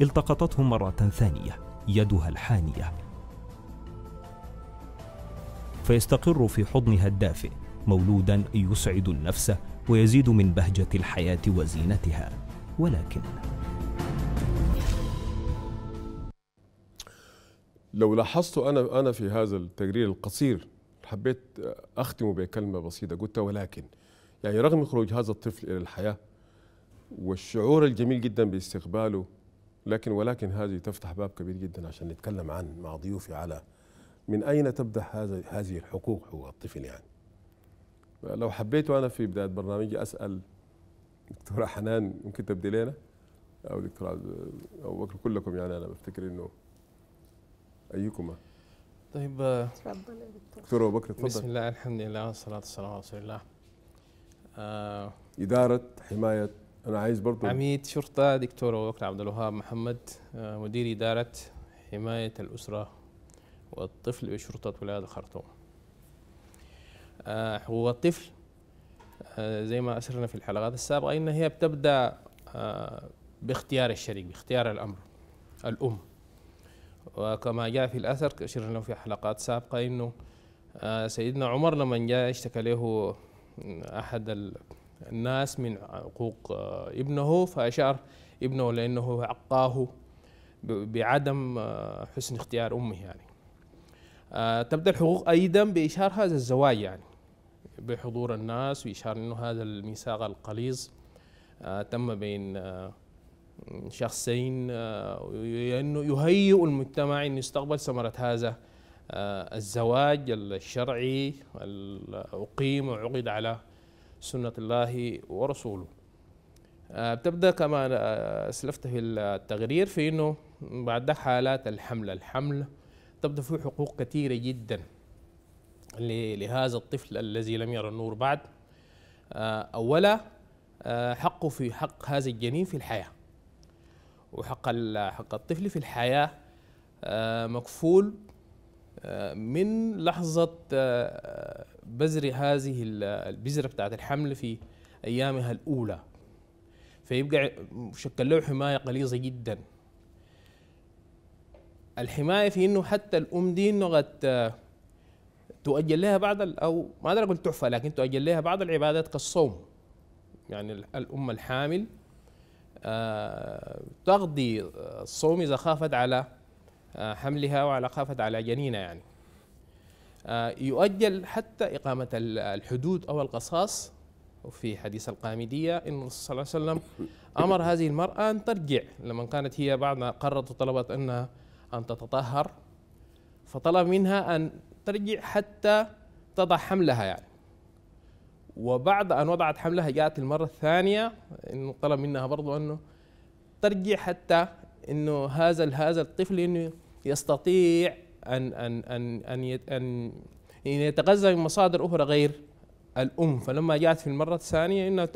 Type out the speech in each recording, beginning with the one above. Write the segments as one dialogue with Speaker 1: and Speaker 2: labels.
Speaker 1: التقطته مرة ثانية يدها الحانية فيستقر في حضنها الدافئ مولودا يسعد النفس ويزيد من بهجة الحياة وزينتها ولكن
Speaker 2: لو لاحظت أنا أنا في هذا التقرير القصير حبيت أختمه بكلمة بسيطة قلت ولكن يعني رغم خروج هذا الطفل إلى الحياة والشعور الجميل جدا باستقباله لكن ولكن هذه تفتح باب كبير جدا عشان نتكلم عن مع ضيوفي على من اين تبدا هذا هذه الحقوق هو الطفل يعني لو حبيت انا في بدايه برنامجي اسال دكتوره حنان ممكن تبدي لنا او دكتور او بكر كلكم يعني انا بفتكر انه ايكما
Speaker 3: طيب تفضل يا دكتور دكتور ابو بكر تفضل بسم الله الحمد لله والصلاه والسلام على رسول الله آه
Speaker 2: إدارة حماية انا عايز برضه عميد
Speaker 3: شرطه دكتور وكيل عبد الوهاب محمد آه، مدير اداره حمايه الاسره والطفل بشرطه ولايه الخرطوم حقوق آه، الطفل آه، زي ما اسرنا في الحلقات السابقه ان هي بتبدا باختيار الشريك باختيار الامر الام وكما جاء في الاثر اشرنا في حلقات سابقه انه سيدنا عمر لما جاء اشتكى له احد الناس من حقوق آه، ابنه فأشار ابنه لأنه عقاه بعدم آه، حسن اختيار أمه يعني آه، تبدأ الحقوق أيضا بإشهار هذا الزواج يعني بحضور الناس وإشهار أنه هذا الميثاق القليظ تم بين شخصين لأنه يهيئ المجتمع أن يستقبل ثمرة هذا الزواج الشرعي أقيم وعقد على سنة الله ورسوله آه، بتبدأ كما آه، أسلفت في التغرير في أنه بعد حالات الحمل الحمل تبدأ فيه حقوق كثيرة جدا لهذا الطفل الذي لم يرى النور بعد آه، أولا حقه في حق هذا الجنين في الحياة وحق حق الطفل في الحياة مكفول من لحظة بزرع هذه البذره بتاعت الحمل في ايامها الاولى فيبقى شكل له حمايه قليظه جدا الحمايه في انه حتى الام دي انه قد آه، تؤجل لها بعض او ما اقدر اقول تحفه لكن تؤجل لها بعض العبادات كالصوم يعني الام الحامل آه، تقضي آه، الصوم اذا خافت على حملها وعلى خافت على جنينها يعني آه، يؤجل حتى إقامة الحدود أو القصاص وفي حديث القامدية إن الرسول صلى الله عليه وسلم أمر هذه المرأة أن ترجع لما كانت هي بعد ما قررت وطلبت أنها أن تتطهر فطلب منها أن ترجع حتى تضع حملها يعني وبعد أن وضعت حملها جاءت المرة الثانية إنه طلب منها برضو أنه ترجع حتى إنه هذا هذا الطفل إنه يستطيع أن أن أن أن أن, يعني يتغذى من مصادر أخرى غير الأم فلما جاءت في المرة الثانية انه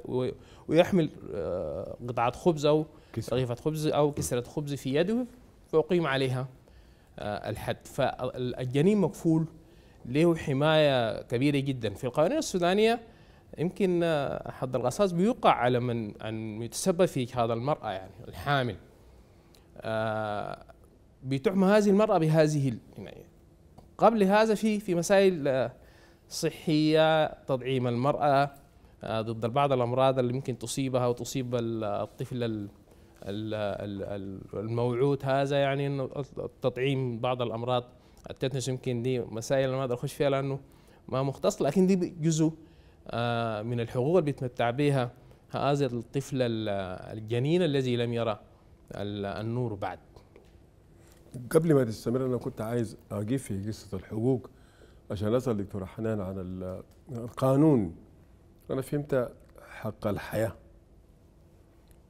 Speaker 3: ويحمل آه، قطعة خبز أو رغيفة خبز أو كسرة خبز في يده فأقيم عليها آه، الحد فالجنين مكفول له حماية كبيرة جدا في القوانين السودانية يمكن آه، حد القصاص بيوقع على من أن يتسبب في هذا المرأة يعني الحامل بتحمى هذه المرأة بهذه العناية قبل هذا في في مسائل آه، صحية تطعيم المرأة آه، ضد بعض الأمراض اللي ممكن تصيبها وتصيب الطفل الموعود هذا يعني انه تطعيم بعض الامراض التتنس يمكن دي مسائل ما اقدر اخش فيها لانه ما مختص لكن دي جزء آه، من الحقوق اللي بيتمتع بها هذا الطفل الجنين الذي لم يرى النور بعد
Speaker 2: قبل ما تستمر انا كنت عايز اجيب في قصه الحقوق عشان اسال دكتور حنان عن القانون انا فهمت حق الحياه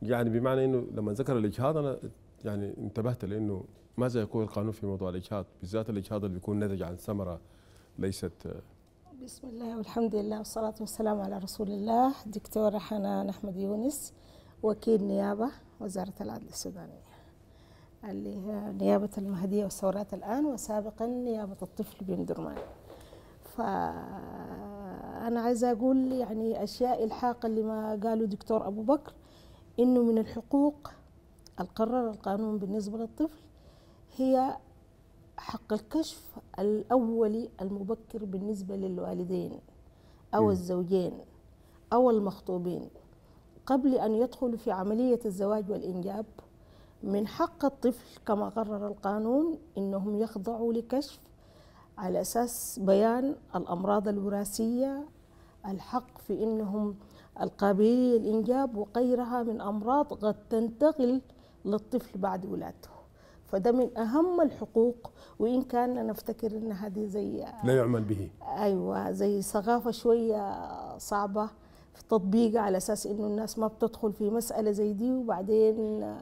Speaker 2: يعني بمعنى انه لما ذكر الاجهاض انا يعني انتبهت لانه ماذا يقول القانون في موضوع الاجهاض بالذات الاجهاض اللي بيكون نتج عن ثمره ليست
Speaker 4: بسم الله والحمد لله والصلاة والسلام على رسول الله دكتور حنان أحمد يونس وكيل نيابة وزارة العدل السودانية اللي هي نيابة المهدية والثورات الآن وسابقا نيابة الطفل بن درمان فأنا عايزة أقول يعني أشياء اللي لما قاله دكتور أبو بكر إنه من الحقوق القرر القانون بالنسبة للطفل هي حق الكشف الأولي المبكر بالنسبة للوالدين أو الزوجين أو المخطوبين قبل أن يدخلوا في عملية الزواج والإنجاب من حق الطفل كما قرر القانون انهم يخضعوا لكشف على اساس بيان الامراض الوراثيه الحق في انهم القابلين للانجاب وغيرها من امراض قد تنتقل للطفل بعد ولادته فده من اهم الحقوق وان كان نفتكر ان هذه زي
Speaker 2: لا يعمل به
Speaker 4: ايوه زي ثقافه شويه صعبه في التطبيق على اساس انه الناس ما بتدخل في مساله زي دي وبعدين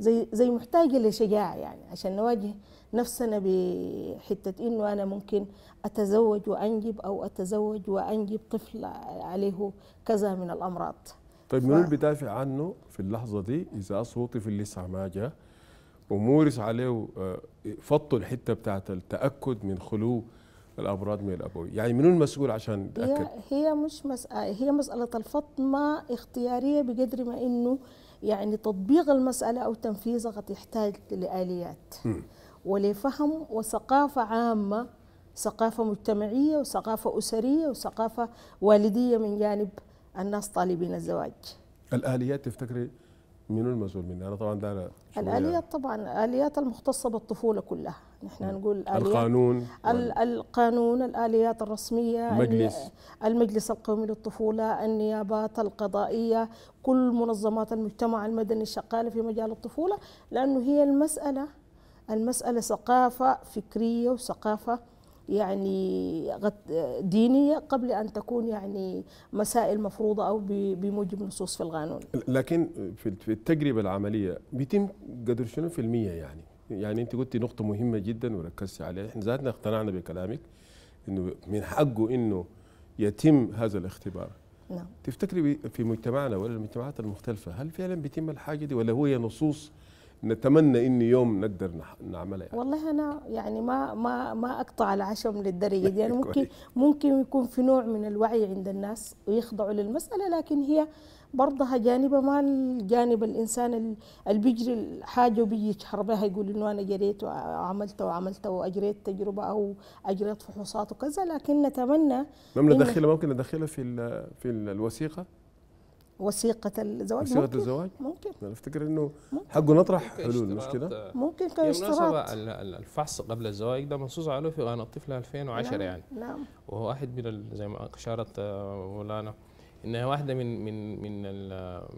Speaker 4: زي زي محتاجه لشجاعه يعني عشان نواجه نفسنا بحته انه انا ممكن اتزوج وانجب او اتزوج وانجب طفل عليه كذا من الامراض طيب منو اللي
Speaker 2: بدافع عنه في اللحظه دي اذا صوتي في اللي لسه ما جاء ومورس عليه آه، فطوا الحته بتاعت التاكد من خلو الامراض من الابوي يعني منو المسؤول عشان نتاكد هي,
Speaker 4: هي مش مسألة هي مساله الفطمه اختياريه بقدر ما انه يعني تطبيق المسألة أو تنفيذها قد يحتاج لآليات ولفهم وثقافة عامة ثقافة مجتمعية وثقافة أسرية وثقافة والدية من جانب الناس طالبين الزواج
Speaker 2: الآليات تفتكري مين المسؤول مني انا طبعا ده أنا الاليات
Speaker 4: طبعا الاليات المختصه بالطفوله كلها نحن نقول الآليات القانون القانون الاليات الرسميه المجلس المجلس القومي للطفوله النيابات القضائيه كل منظمات المجتمع المدني الشغاله في مجال الطفوله لانه هي المساله المساله ثقافه فكريه وثقافه يعني دينية قبل أن تكون يعني مسائل مفروضة أو بموجب نصوص في القانون
Speaker 2: لكن في التجربة العملية بيتم قدر شنو في المية يعني يعني أنت قلتي نقطة مهمة جدا وركزتي عليها إحنا ذاتنا اقتنعنا بكلامك أنه من حقه أنه يتم هذا الاختبار نعم تفتكري في مجتمعنا ولا المجتمعات المختلفة هل فعلا بيتم الحاجة دي ولا هي نصوص نتمنى ان يوم نقدر نعملها يعني.
Speaker 4: والله انا يعني ما ما ما اقطع العشم للدرجه دي يعني ممكن ممكن يكون في نوع من الوعي عند الناس ويخضعوا للمساله لكن هي برضها جانبها ما الجانب الانسان اللي بيجري الحاجه وبيجي يشهر بها يقول انه انا جريت وعملت وعملت واجريت تجربه او اجريت فحوصات وكذا لكن نتمنى
Speaker 2: ممكن ندخلها ممكن ندخلها في في الوثيقه
Speaker 4: وثيقة الزواج وثيقة ممكن الزواج؟
Speaker 3: ممكن أنا أفتكر إنه حقه نطرح حلول مش كده؟ ممكن كاشتراط الفحص قبل الزواج ده منصوص عليه في غانا الطفل 2010 نعم يعني نعم وهو واحد من زي ما أشارت آه، مولانا انها واحده من من من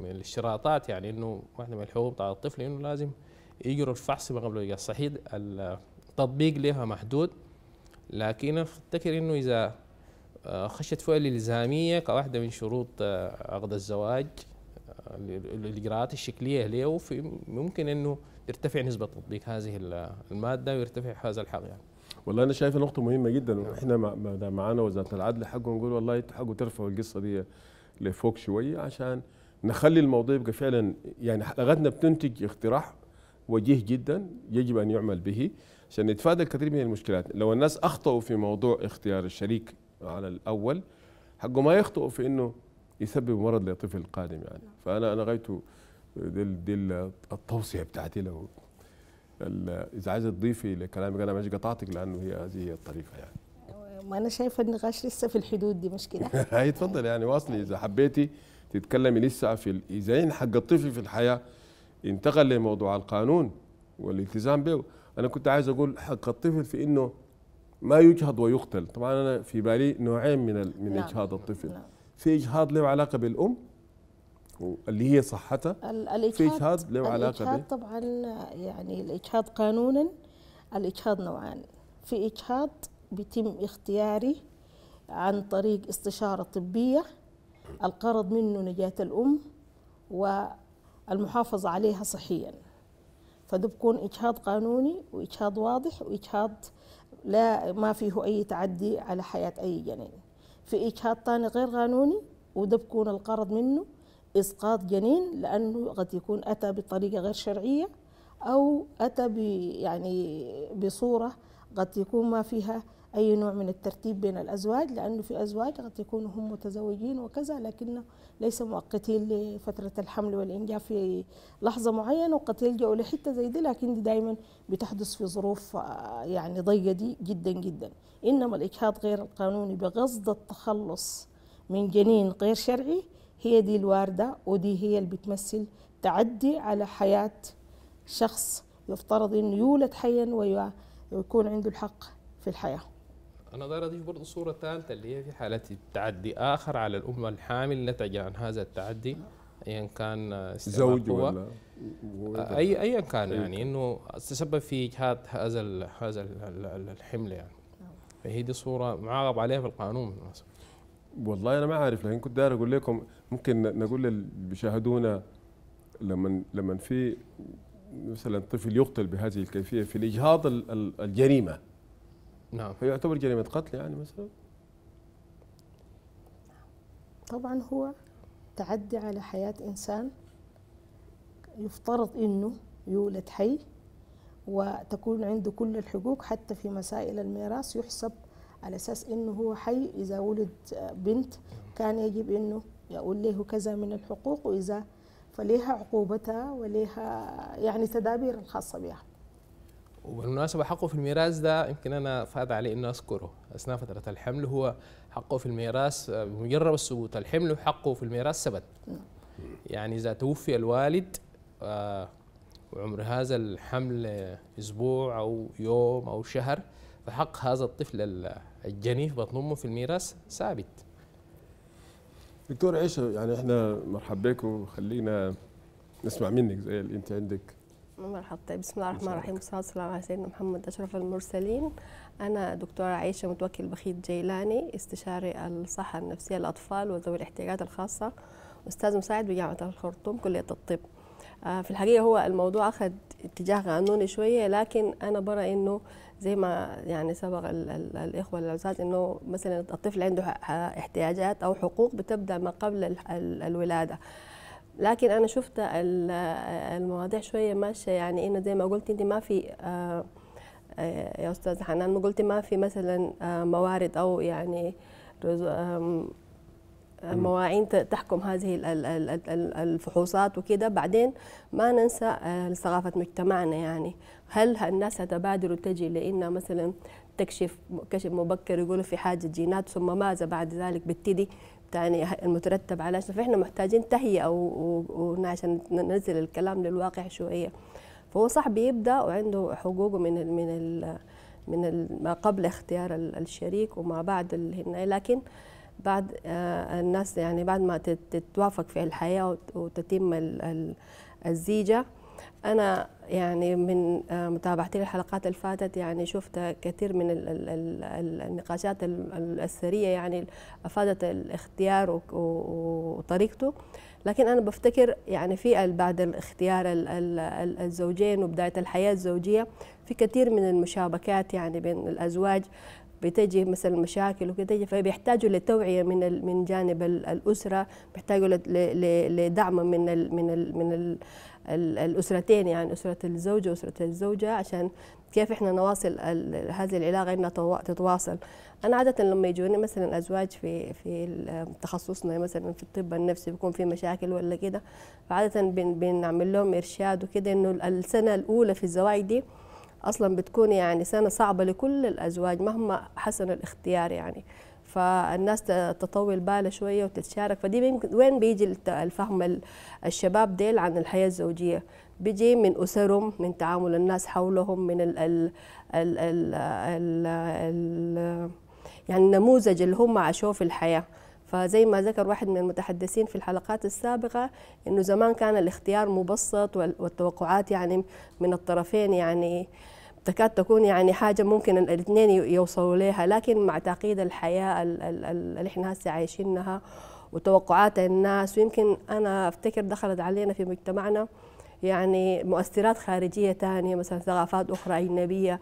Speaker 3: من الاشتراطات يعني انه واحده من الحقوق بتاع الطفل انه لازم يجروا الفحص ما قبل الزواج صحيح التطبيق لها محدود لكن افتكر انه اذا آه، خشت فوق الالزاميه كواحده من شروط آه، عقد الزواج آه، الاجراءات الشكليه له ممكن انه يرتفع نسبه تطبيق هذه الماده ويرتفع هذا الحق يعني.
Speaker 2: والله انا شايف نقطه مهمه جدا واحنا دام معانا وزاره العدل حقه نقول والله حقه ترفعوا القصه دي لفوق شويه عشان نخلي الموضوع يبقى فعلا يعني حلقتنا بتنتج اقتراح وجيه جدا يجب ان يعمل به عشان نتفادى الكثير من المشكلات لو الناس اخطاوا في موضوع اختيار الشريك على الاول حقه ما يخطئ في انه يسبب مرض للطفل القادم يعني نعم. فانا انا غايته دي, دي التوصيه بتاعتي له اذا عايزه تضيفي لكلامك انا مش قطعتك لانه هي هذه هي الطريقه يعني
Speaker 4: ما انا شايفه النقاش لسه في الحدود دي مشكله
Speaker 2: هي تفضل يعني واصلي اذا حبيتي تتكلمي لسه في اذا حق الطفل في الحياه انتقل لموضوع القانون والالتزام به انا كنت عايز اقول حق الطفل في انه ما يجهض ويقتل طبعا انا في بالي نوعين من من لا. نعم. اجهاض الطفل نعم. في اجهاض له علاقه بالام اللي هي صحتها
Speaker 4: في اجهاض له علاقه الاجهاض طبعا يعني الاجهاض قانونا الاجهاض نوعان في اجهاض بيتم اختياري عن طريق استشاره طبيه القرض منه نجاه الام والمحافظه عليها صحيا فده بكون اجهاض قانوني واجهاض واضح واجهاض لا ما فيه أي تعدي على حياة أي جنين في إجهاض ثاني غير قانوني وده بكون الغرض منه إسقاط جنين لأنه قد يكون أتى بطريقة غير شرعية أو أتى يعني بصورة قد يكون ما فيها أي نوع من الترتيب بين الأزواج لأنه في أزواج قد يكونوا هم متزوجين وكذا لكن ليس مؤقتين لفترة الحمل والإنجاب في لحظة معينة وقد يلجأوا لحتة زي دي لكن دي دائما بتحدث في ظروف آه، يعني ضيقة دي جدا جدا إنما الإجهاض غير القانوني بقصد التخلص من جنين غير شرعي هي دي الواردة ودي هي اللي بتمثل تعدي على حياة شخص يفترض أنه يولد حيا ويكون عنده الحق في الحياه
Speaker 3: انا داير اضيف برضه صوره ثالثه اللي هي في حاله التعدي اخر على الام الحامل نتج عن هذا التعدي ايا كان آه، زوج ولا آه، اي ايا كان يعني انه تسبب في اجهاد هذا هذا الحمل يعني فهي دي صوره معاقب عليها في القانون بالمناسبه
Speaker 2: والله انا ما عارف لكن كنت داير اقول لكم ممكن نقول اللي بيشاهدونا لما لما في مثلا طفل يقتل بهذه الكيفيه في الاجهاض الجريمه نعم فيعتبر جريمه قتل يعني مثلا
Speaker 4: طبعا هو تعدي على حياه انسان يفترض انه يولد حي وتكون عنده كل الحقوق حتى في مسائل الميراث يحسب على اساس انه هو حي اذا ولد بنت كان يجب انه يقول له كذا من الحقوق واذا فليها عقوبتها وليها يعني تدابير الخاصه بها
Speaker 3: وبالمناسبة حقه في الميراث ده يمكن أنا فاد عليه إنه أذكره أثناء فترة الحمل هو حقه في الميراث بمجرد ثبوت الحمل حقه في الميراث ثبت يعني إذا توفي الوالد آه، وعمر هذا الحمل أسبوع أو يوم أو شهر فحق هذا الطفل الجني في بطن أمه في الميراث ثابت دكتور عيشة
Speaker 2: يعني احنا مرحبا بك وخلينا نسمع منك زي اللي انت عندك
Speaker 5: مرحبا طيب، بسم الله الرحمن الرحيم والصلاه والسلام على سيدنا محمد اشرف المرسلين انا دكتوره عائشه متوكل بخيت جيلاني استشاري الصحه النفسيه للاطفال وذوي الاحتياجات الخاصه استاذ مساعد بجامعه الخرطوم كليه الطب آه، في الحقيقه هو الموضوع اخذ اتجاه قانوني شويه لكن انا برى انه زي ما يعني سبق الـ الـ الاخوه الاستاذ انه مثلا الطفل عنده احتياجات او حقوق بتبدا ما قبل الولاده لكن انا شفت المواضيع شويه ماشيه يعني انه زي ما قلت انت ما في آه، آه، يا استاذ حنان قلت ما في مثلا آه، موارد او يعني مواعين تحكم هذه الفحوصات وكده بعدين ما ننسى ثقافة مجتمعنا يعني هل الناس هتبادر وتجي لأن مثلا تكشف كشف مبكر يقولوا في حاجة جينات ثم ماذا بعد ذلك بتدي يعني المترتب على فاحنا محتاجين تهيئه عشان ننزل الكلام للواقع شويه فهو صح بيبدا وعنده حقوقه من ال من ال من ال ما قبل اختيار الشريك وما بعد ال... لكن بعد آه، الناس يعني بعد ما تتوافق في الحياه وتتم الزيجه انا يعني من آه، متابعتي للحلقات اللي فاتت يعني شفت كثير من النقاشات الاثريه يعني افادت الاختيار وطريقته لكن انا بفتكر يعني في بعد الاختيار الزوجين وبدايه الحياه الزوجيه في كثير من المشابكات يعني بين الازواج بتجي مثلا مشاكل وكده فبيحتاجوا لتوعيه من من جانب الاسره بيحتاجوا لدعم من الـ من الـ من الـ الاسرتين يعني اسره الزوج واسره الزوجه عشان كيف احنا نواصل هذه العلاقه انها تتواصل انا عاده لما يجوني مثلا ازواج في في تخصصنا مثلا في الطب النفسي بيكون في مشاكل ولا كده فعاده بنعمل لهم ارشاد وكده انه السنه الاولى في الزواج دي اصلا بتكون يعني سنه صعبه لكل الازواج مهما حسن الاختيار يعني فالناس تطول بالها شويه وتتشارك فدي وين بيجي الفهم الشباب ديل عن الحياه الزوجيه بيجي من اسرهم من تعامل الناس حولهم من ال ال ال ال ال ال يعني النموذج اللي هم عاشوه في الحياه فزي ما ذكر واحد من المتحدثين في الحلقات السابقة أنه زمان كان الاختيار مبسط والتوقعات يعني من الطرفين يعني تكاد تكون يعني حاجه ممكن الاثنين يوصلوا لها لكن مع تعقيد الحياه اللي احنا هسه عايشينها وتوقعات الناس ويمكن انا افتكر دخلت علينا في مجتمعنا يعني مؤثرات خارجيه ثانيه مثلا ثقافات اخرى اجنبيه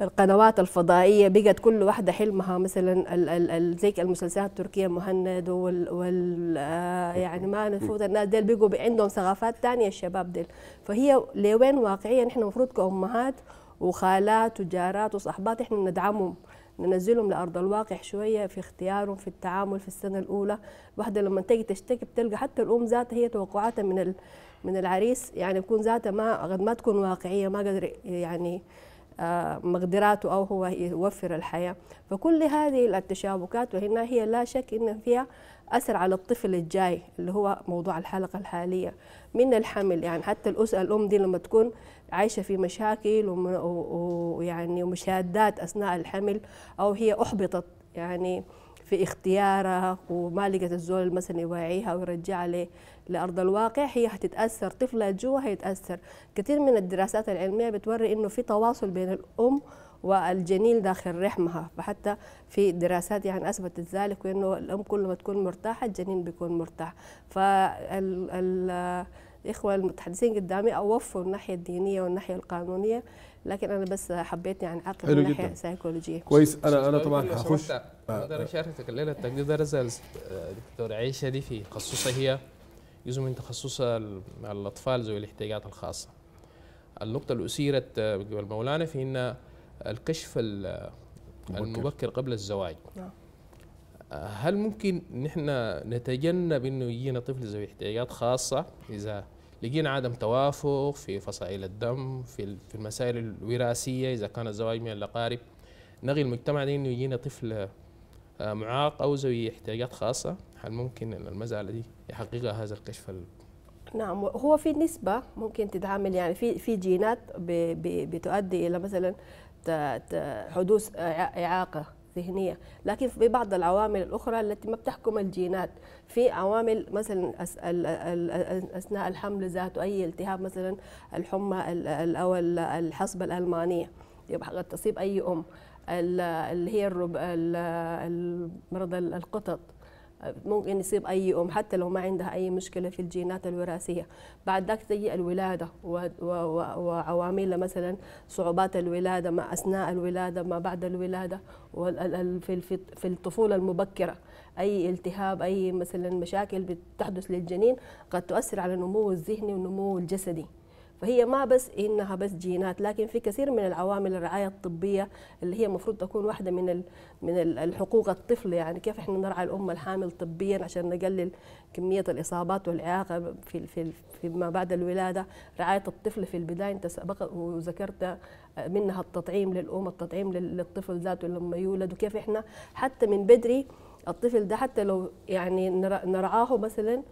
Speaker 5: القنوات الفضائيه بقت كل واحده حلمها مثلا ال ال ال زي المسلسلات التركيه مهند وال, وال آه، يعني ما نفوت الناس ديل بقوا عندهم ثقافات ثانيه الشباب ديل فهي لوين واقعيا احنا المفروض كامهات وخالات وجارات وصحبات احنا ندعمهم ننزلهم لارض الواقع شويه في اختيارهم في التعامل في السنه الاولى واحده لما تجي تشتكي بتلقى حتى الام ذاتها هي توقعاتها من من العريس يعني بتكون ذاتها ما قد ما تكون واقعيه ما قدر يعني مقدراته أو هو يوفر الحياة فكل هذه التشابكات وهنا هي لا شك إن فيها أثر على الطفل الجاي اللي هو موضوع الحلقة الحالية من الحمل يعني حتى الأسرة الأم دي لما تكون عايشة في مشاكل ويعني ومشادات أثناء الحمل أو هي أحبطت يعني في اختيارها وما لقت الزول مثلا يواعيها ويرجعها لارض الواقع هي هتتاثر طفلها جوا هيتاثر كثير من الدراسات العلميه بتوري انه في تواصل بين الام والجنين داخل رحمها فحتى في دراسات يعني اثبتت ذلك وانه الام كل ما تكون مرتاحه الجنين بيكون مرتاح فال الإخوة المتحدثين قدامي أوفوا الناحية الدينية والناحية القانونية لكن أنا بس حبيت يعني اعقل من الناحية السيكولوجية كويس أنا أنا طبعا هخش آه.
Speaker 3: أقدر أشاركك الليلة تقدر ده آه، دكتور عيشة دي في تخصصها هي جزء من تخصصها الأطفال ذوي الاحتياجات الخاصة النقطة اللي أثيرت آه، مولانا في أن الكشف المبكر قبل الزواج نعم. آه، هل ممكن نحن نتجنب انه يجينا طفل ذوي احتياجات خاصه اذا لقينا عدم توافق في فصائل الدم في في المسائل الوراثيه اذا كان الزواج من الاقارب نغي المجتمع انه يجينا طفل آه، معاق أو ذوي احتياجات خاصة هل ممكن المزعلة دي يحققها هذا الكشف
Speaker 5: نعم هو في نسبة ممكن تتعامل يعني في في جينات بتؤدي إلى مثلا حدوث إعاقة ذهنية لكن في بعض العوامل الأخرى التي ما بتحكم الجينات في عوامل مثلا أثناء الحمل ذاته أي التهاب مثلا الحمى أو الحصبة الألمانية يبقى قد تصيب أي أم اللي هي الرب مرضى القطط ممكن يصيب اي ام حتى لو ما عندها اي مشكله في الجينات الوراثيه بعد ذاك تجي الولاده وعوامل مثلا صعوبات الولاده ما اثناء الولاده ما بعد الولاده في الطفوله المبكره اي التهاب اي مثلا مشاكل بتحدث للجنين قد تؤثر على النمو الذهني والنمو الجسدي فهي ما بس انها بس جينات لكن في كثير من العوامل الرعايه الطبيه اللي هي المفروض تكون واحده من من الحقوق الطفل يعني كيف احنا نرعى الام الحامل طبيا عشان نقلل كميه الاصابات والاعاقه في في فيما بعد الولاده رعايه الطفل في البدايه انت سبق وذكرت منها التطعيم للام التطعيم للطفل ذاته لما يولد وكيف احنا حتى من بدري الطفل ده حتى لو يعني نرعاه مثلا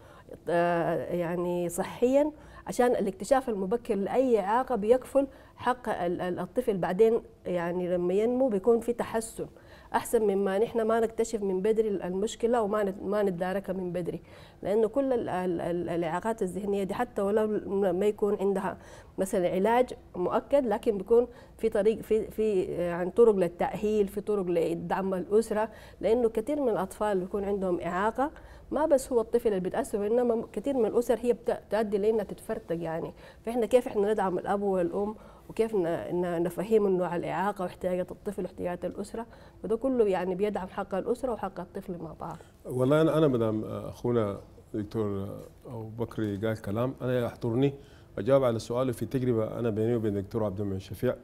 Speaker 5: آه، يعني صحيا عشان الاكتشاف المبكر لاي اعاقه بيكفل حق الطفل بعدين يعني لما ينمو بيكون في تحسن احسن مما نحن ما نكتشف من بدري المشكله وما ما نتداركها من بدري لانه كل الاعاقات الذهنيه دي حتى ولو ما يكون عندها مثلا علاج مؤكد لكن بيكون في طريق في في يعني طرق للتاهيل في طرق لدعم الاسره لانه كثير من الاطفال بيكون عندهم اعاقه ما بس هو الطفل اللي بيتاثر وانما كثير من الاسر هي بتؤدي لانها تتفرتق يعني فاحنا كيف احنا ندعم الاب والام وكيف نفهم انه على الاعاقه واحتياجات الطفل واحتياجات الاسره فده كله يعني بيدعم حق الاسره وحق الطفل مع بعض
Speaker 2: والله انا انا مدام اخونا دكتور ابو بكري قال كلام انا يحضرني اجاوب على سؤاله في تجربه انا بيني وبين الدكتور عبد المنعم شفيع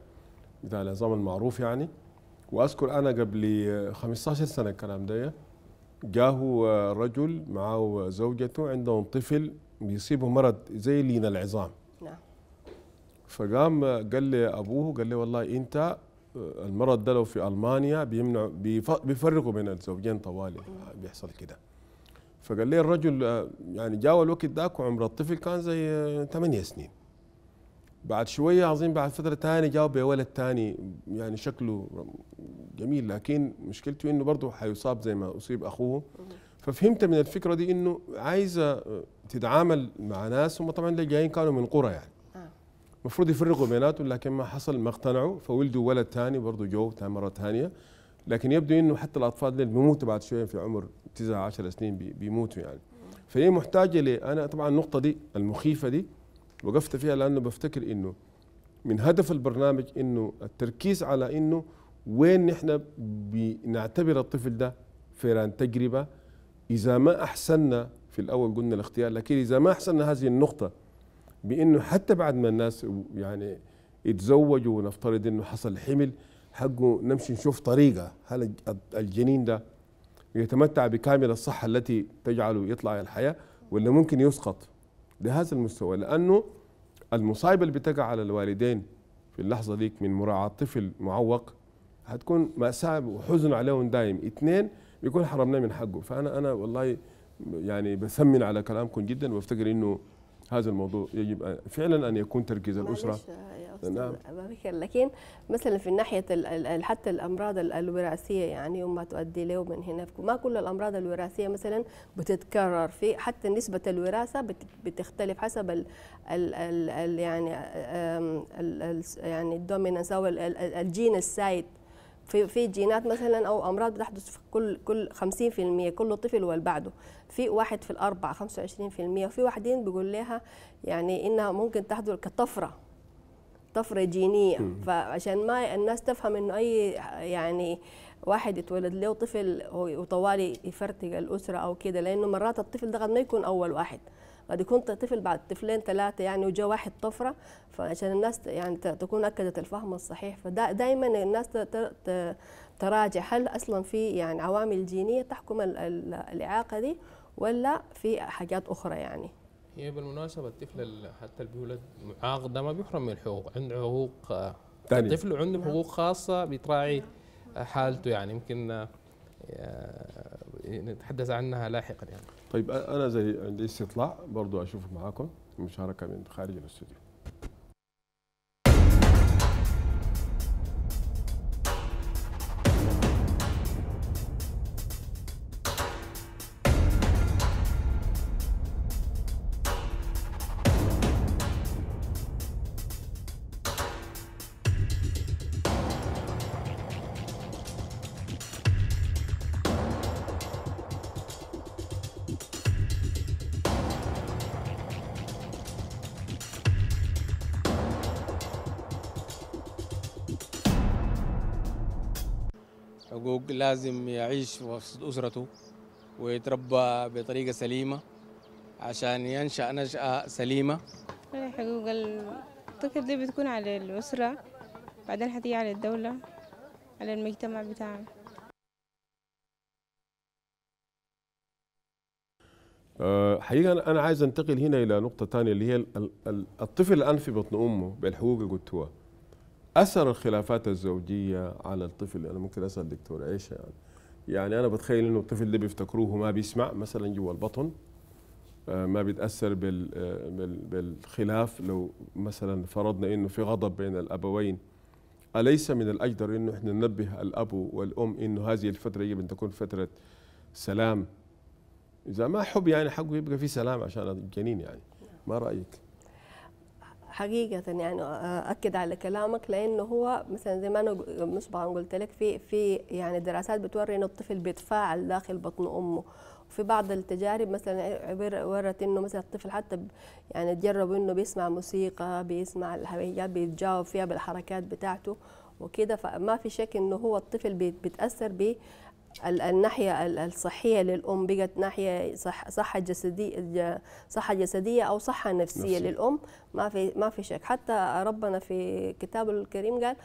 Speaker 2: بتاع العظام المعروف يعني واذكر انا قبل 15 سنه الكلام ده جاه رجل معه زوجته عندهم طفل بيصيبه مرض زي لين العظام نعم فقام قال لي ابوه قال لي والله انت آه، المرض ده لو في المانيا بيمنع بيفرقوا بين الزوجين طوالي نعم. بيحصل كده فقال لي الرجل آه، يعني جاء الوقت ذاك وعمر الطفل كان زي 8 سنين بعد شوية عظيم بعد فترة تاني جاوب ولد تاني يعني شكله جميل لكن مشكلته انه برضه حيصاب زي ما اصيب اخوه ففهمت من الفكرة دي انه عايزة تتعامل مع ناس هم طبعا اللي جايين كانوا من قرى يعني المفروض آه. يفرقوا بيناتهم لكن ما حصل ما اقتنعوا فولدوا ولد تاني برضه جو مرة تانية لكن يبدو انه حتى الاطفال اللي بيموتوا بعد شويه في عمر 9 10 سنين بيموتوا يعني فهي محتاجه لي انا طبعا النقطه دي المخيفه دي وقفت فيها لانه بفتكر انه من هدف البرنامج انه التركيز على انه وين نحن بنعتبر الطفل ده فيران تجربه اذا ما احسننا في الاول قلنا الاختيار لكن اذا ما احسننا هذه النقطه بانه حتى بعد ما الناس يعني يتزوجوا ونفترض انه حصل حمل حقه نمشي نشوف طريقه هل الجنين ده يتمتع بكامل الصحه التي تجعله يطلع الى الحياه ولا ممكن يسقط لهذا المستوى لانه المصايبه اللي بتقع على الوالدين في اللحظه ديك من مراعاه طفل معوق هتكون ماساه وحزن عليهم دايم اثنين بيكون حرمناه من حقه فانا انا والله يعني بثمن على كلامكم جدا وافتكر انه هذا الموضوع يجب فعلا ان يكون تركيز الاسره
Speaker 5: نعم لكن مثلا في ناحيه حتى الامراض الوراثيه يعني وما تؤدي له من هنا ما كل الامراض الوراثيه مثلا بتتكرر في حتى نسبه الوراثه بتختلف حسب الـ الـ الـ يعني الـ يعني الدومينانس او الجين السايد في في جينات مثلا او امراض بتحدث في كل كل 50% كل طفل والبعده في واحد في الاربعه 25% وفي واحدين بيقول لها يعني انها ممكن تحدث كطفره طفره جينيه فعشان ما الناس تفهم انه اي يعني واحد يتولد له طفل وطوالي يفرتق الاسره او كده لانه مرات الطفل ده قد ما يكون اول واحد قد يكون طفل بعد طفلين ثلاثه يعني وجا واحد طفره فعشان الناس يعني تكون اكدت الفهم الصحيح فدائما الناس تراجع هل اصلا في يعني عوامل جينيه تحكم الاعاقه دي ولا في حاجات اخرى يعني
Speaker 3: هي بالمناسبه الطفل حتى اللي بيولد معاق ده ما بيحرم من الحقوق عنده حقوق آه، الطفل عنده حقوق خاصه بتراعي حالته يعني يمكن نتحدث آه، عنها لاحقا يعني
Speaker 2: طيب انا زي عندي استطلاع برضو اشوف معاكم مشاركه من خارج الاستوديو
Speaker 3: لازم يعيش وسط أسرته ويتربى بطريقة سليمة عشان ينشأ نشأة سليمة
Speaker 4: إيه، حقوق الطفل دي بتكون على الأسرة بعدين حتيجي على الدولة على المجتمع بتاعنا
Speaker 2: آه، حقيقة أنا عايز أنتقل هنا إلى نقطة ثانية اللي هي الطفل الآن في بطن أمه بالحقوق اللي قلتوها اثر الخلافات الزوجيه على الطفل انا ممكن اسال دكتور ايش يعني يعني انا بتخيل انه الطفل ده بيفتكروه ما بيسمع مثلا جوا البطن آه، ما بيتاثر آه، بالخلاف لو مثلا فرضنا انه في غضب بين الابوين اليس من الاجدر انه احنا ننبه الاب والام انه هذه الفتره يجب ان تكون فتره سلام اذا ما حب يعني حقه يبقى في سلام عشان الجنين يعني ما رايك؟
Speaker 5: حقيقة يعني آه، آه، أكد على كلامك لأنه هو مثلا زي ما أنا مسبقا قلت لك في في يعني دراسات بتوري إنه الطفل بيتفاعل داخل بطن أمه في بعض التجارب مثلا ورت انه مثلا الطفل حتى يعني تجرب انه بيسمع موسيقى بيسمع الحاجات بيتجاوب فيها بالحركات بتاعته وكده فما في شك انه هو الطفل بيتاثر الناحيه الصحيه للام بقت ناحيه صحه جسديه صحه جسديه او صحه نفسيه نفسي. للام ما في ما في شك حتى ربنا في كتابه الكريم قال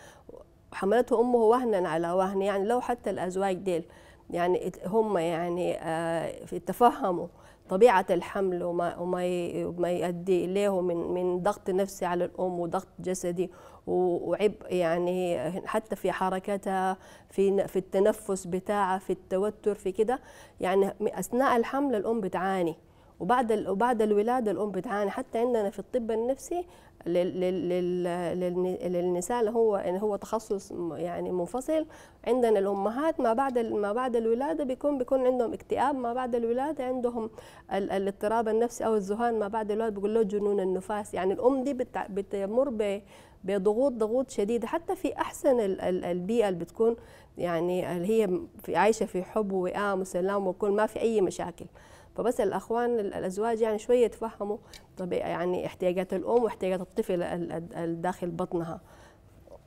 Speaker 5: حملته امه وهنا على وهن يعني لو حتى الازواج ديل يعني هم يعني آه، تفهموا طبيعة الحمل وما وما يؤدي إليه من من ضغط نفسي على الأم وضغط جسدي وعبء يعني حتى في حركتها في في التنفس بتاعها في التوتر في كده يعني اثناء الحمل الام بتعاني وبعد وبعد الولاده الام بتعاني حتى عندنا في الطب النفسي للنساء اللي هو اللي هو تخصص يعني منفصل عندنا الامهات ما بعد ما بعد الولاده بيكون بيكون عندهم اكتئاب ما بعد الولاده عندهم الاضطراب النفسي او الذهان ما بعد الولاده بيقول له جنون النفاس يعني الام دي بتمر بضغوط ضغوط شديده حتى في احسن البيئه اللي بتكون يعني اللي هي في عايشه في حب ووئام وسلام وكل ما في اي مشاكل فبس الاخوان الازواج يعني شويه يتفهموا طب يعني احتياجات الام واحتياجات الطفل الداخل بطنها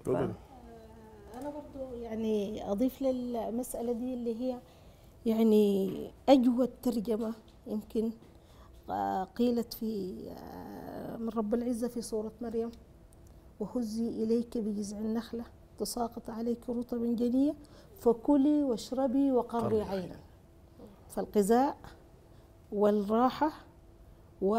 Speaker 5: ف... آه، انا برضو يعني
Speaker 4: اضيف للمساله دي اللي هي يعني اجود ترجمه يمكن آه، قيلت في آه، من رب العزه في سوره مريم وهزي إليك بجذع النخلة تساقط عليك رطبا جنية فكلي واشربي وقري عينا فالغذاء والراحة و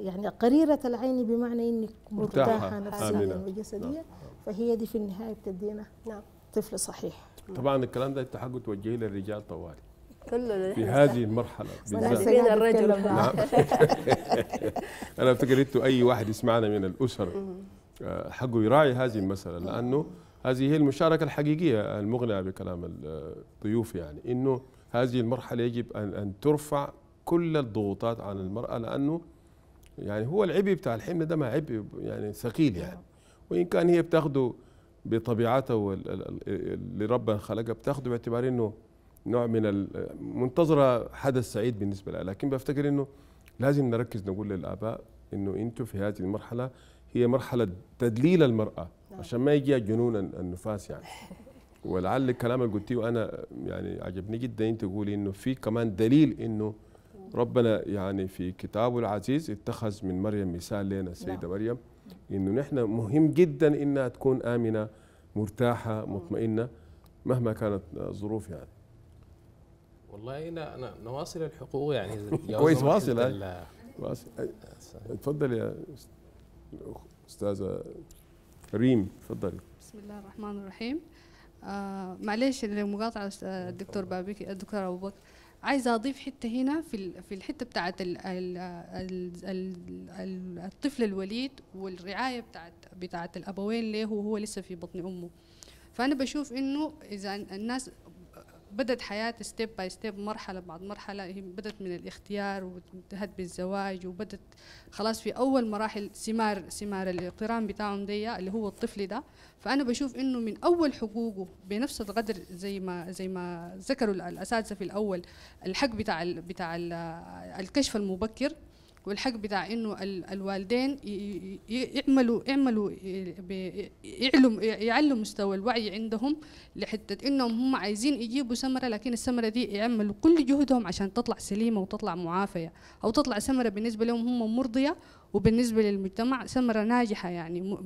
Speaker 4: يعني قريرة العين بمعنى انك مرتاحة نفسيا وجسديا نعم. فهي دي في النهاية بتدينا نعم طفل صحيح
Speaker 2: طبعا الكلام ده انت حاجه توجهيه للرجال طوالي في هذه المرحلة بين الرجل نعم أنا افتكرت أي واحد يسمعنا من الأسر آه، حقه يراعي هذه المسألة لأنه هذه هي المشاركة الحقيقية المغنية بكلام الضيوف يعني إنه هذه المرحلة يجب أن أن ترفع كل الضغوطات عن المرأة لأنه يعني هو العبء بتاع الحمل ده ما عبء يعني ثقيل يعني وإن كان هي بتاخده بطبيعته اللي ربنا خلقها بتاخده باعتبار إنه نوع من منتظره حدث سعيد بالنسبه لها لكن بفتكر انه لازم نركز نقول للاباء انه انتم في هذه المرحله هي مرحله تدليل المراه نعم. عشان ما يجي جنون النفاس يعني ولعل الكلام اللي قلتيه وانا يعني عجبني جدا انت تقولي انه في كمان دليل انه نعم. ربنا يعني في كتابه العزيز اتخذ من مريم مثال لنا السيده نعم. مريم انه نحن مهم جدا انها تكون امنه مرتاحه مطمئنه مهما كانت الظروف يعني
Speaker 3: والله لا انا نواصل الحقوق يعني كويس واصل ال...
Speaker 2: واصل يا استاذه ريم تفضلي
Speaker 6: بسم الله الرحمن الرحيم آه معلش المقاطعه آه، الدكتور بابك الدكتور ابو بكر عايزه اضيف حته هنا في في الحته بتاعت الطفل الوليد والرعايه بتاعت بتاعت الابوين ليه وهو لسه في بطن امه فانا بشوف انه اذا الناس بدت حياتي ستيب باي ستيب مرحله بعد مرحله هي بدت من الاختيار وانتهت بالزواج وبدت خلاص في اول مراحل ثمار ثمار الاقتران بتاعهم دي اللي هو الطفل ده فانا بشوف انه من اول حقوقه بنفس القدر زي ما زي ما ذكروا الاساتذه في الاول الحق بتاع بتاع الكشف المبكر والحق بتاع انه الوالدين يعملوا يعملوا يعلم يعلوا مستوى الوعي عندهم لحته انهم هم عايزين يجيبوا ثمره لكن الثمره دي يعملوا كل جهدهم عشان تطلع سليمه وتطلع معافيه او تطلع ثمره بالنسبه لهم هم مرضيه وبالنسبه للمجتمع ثمره ناجحه يعني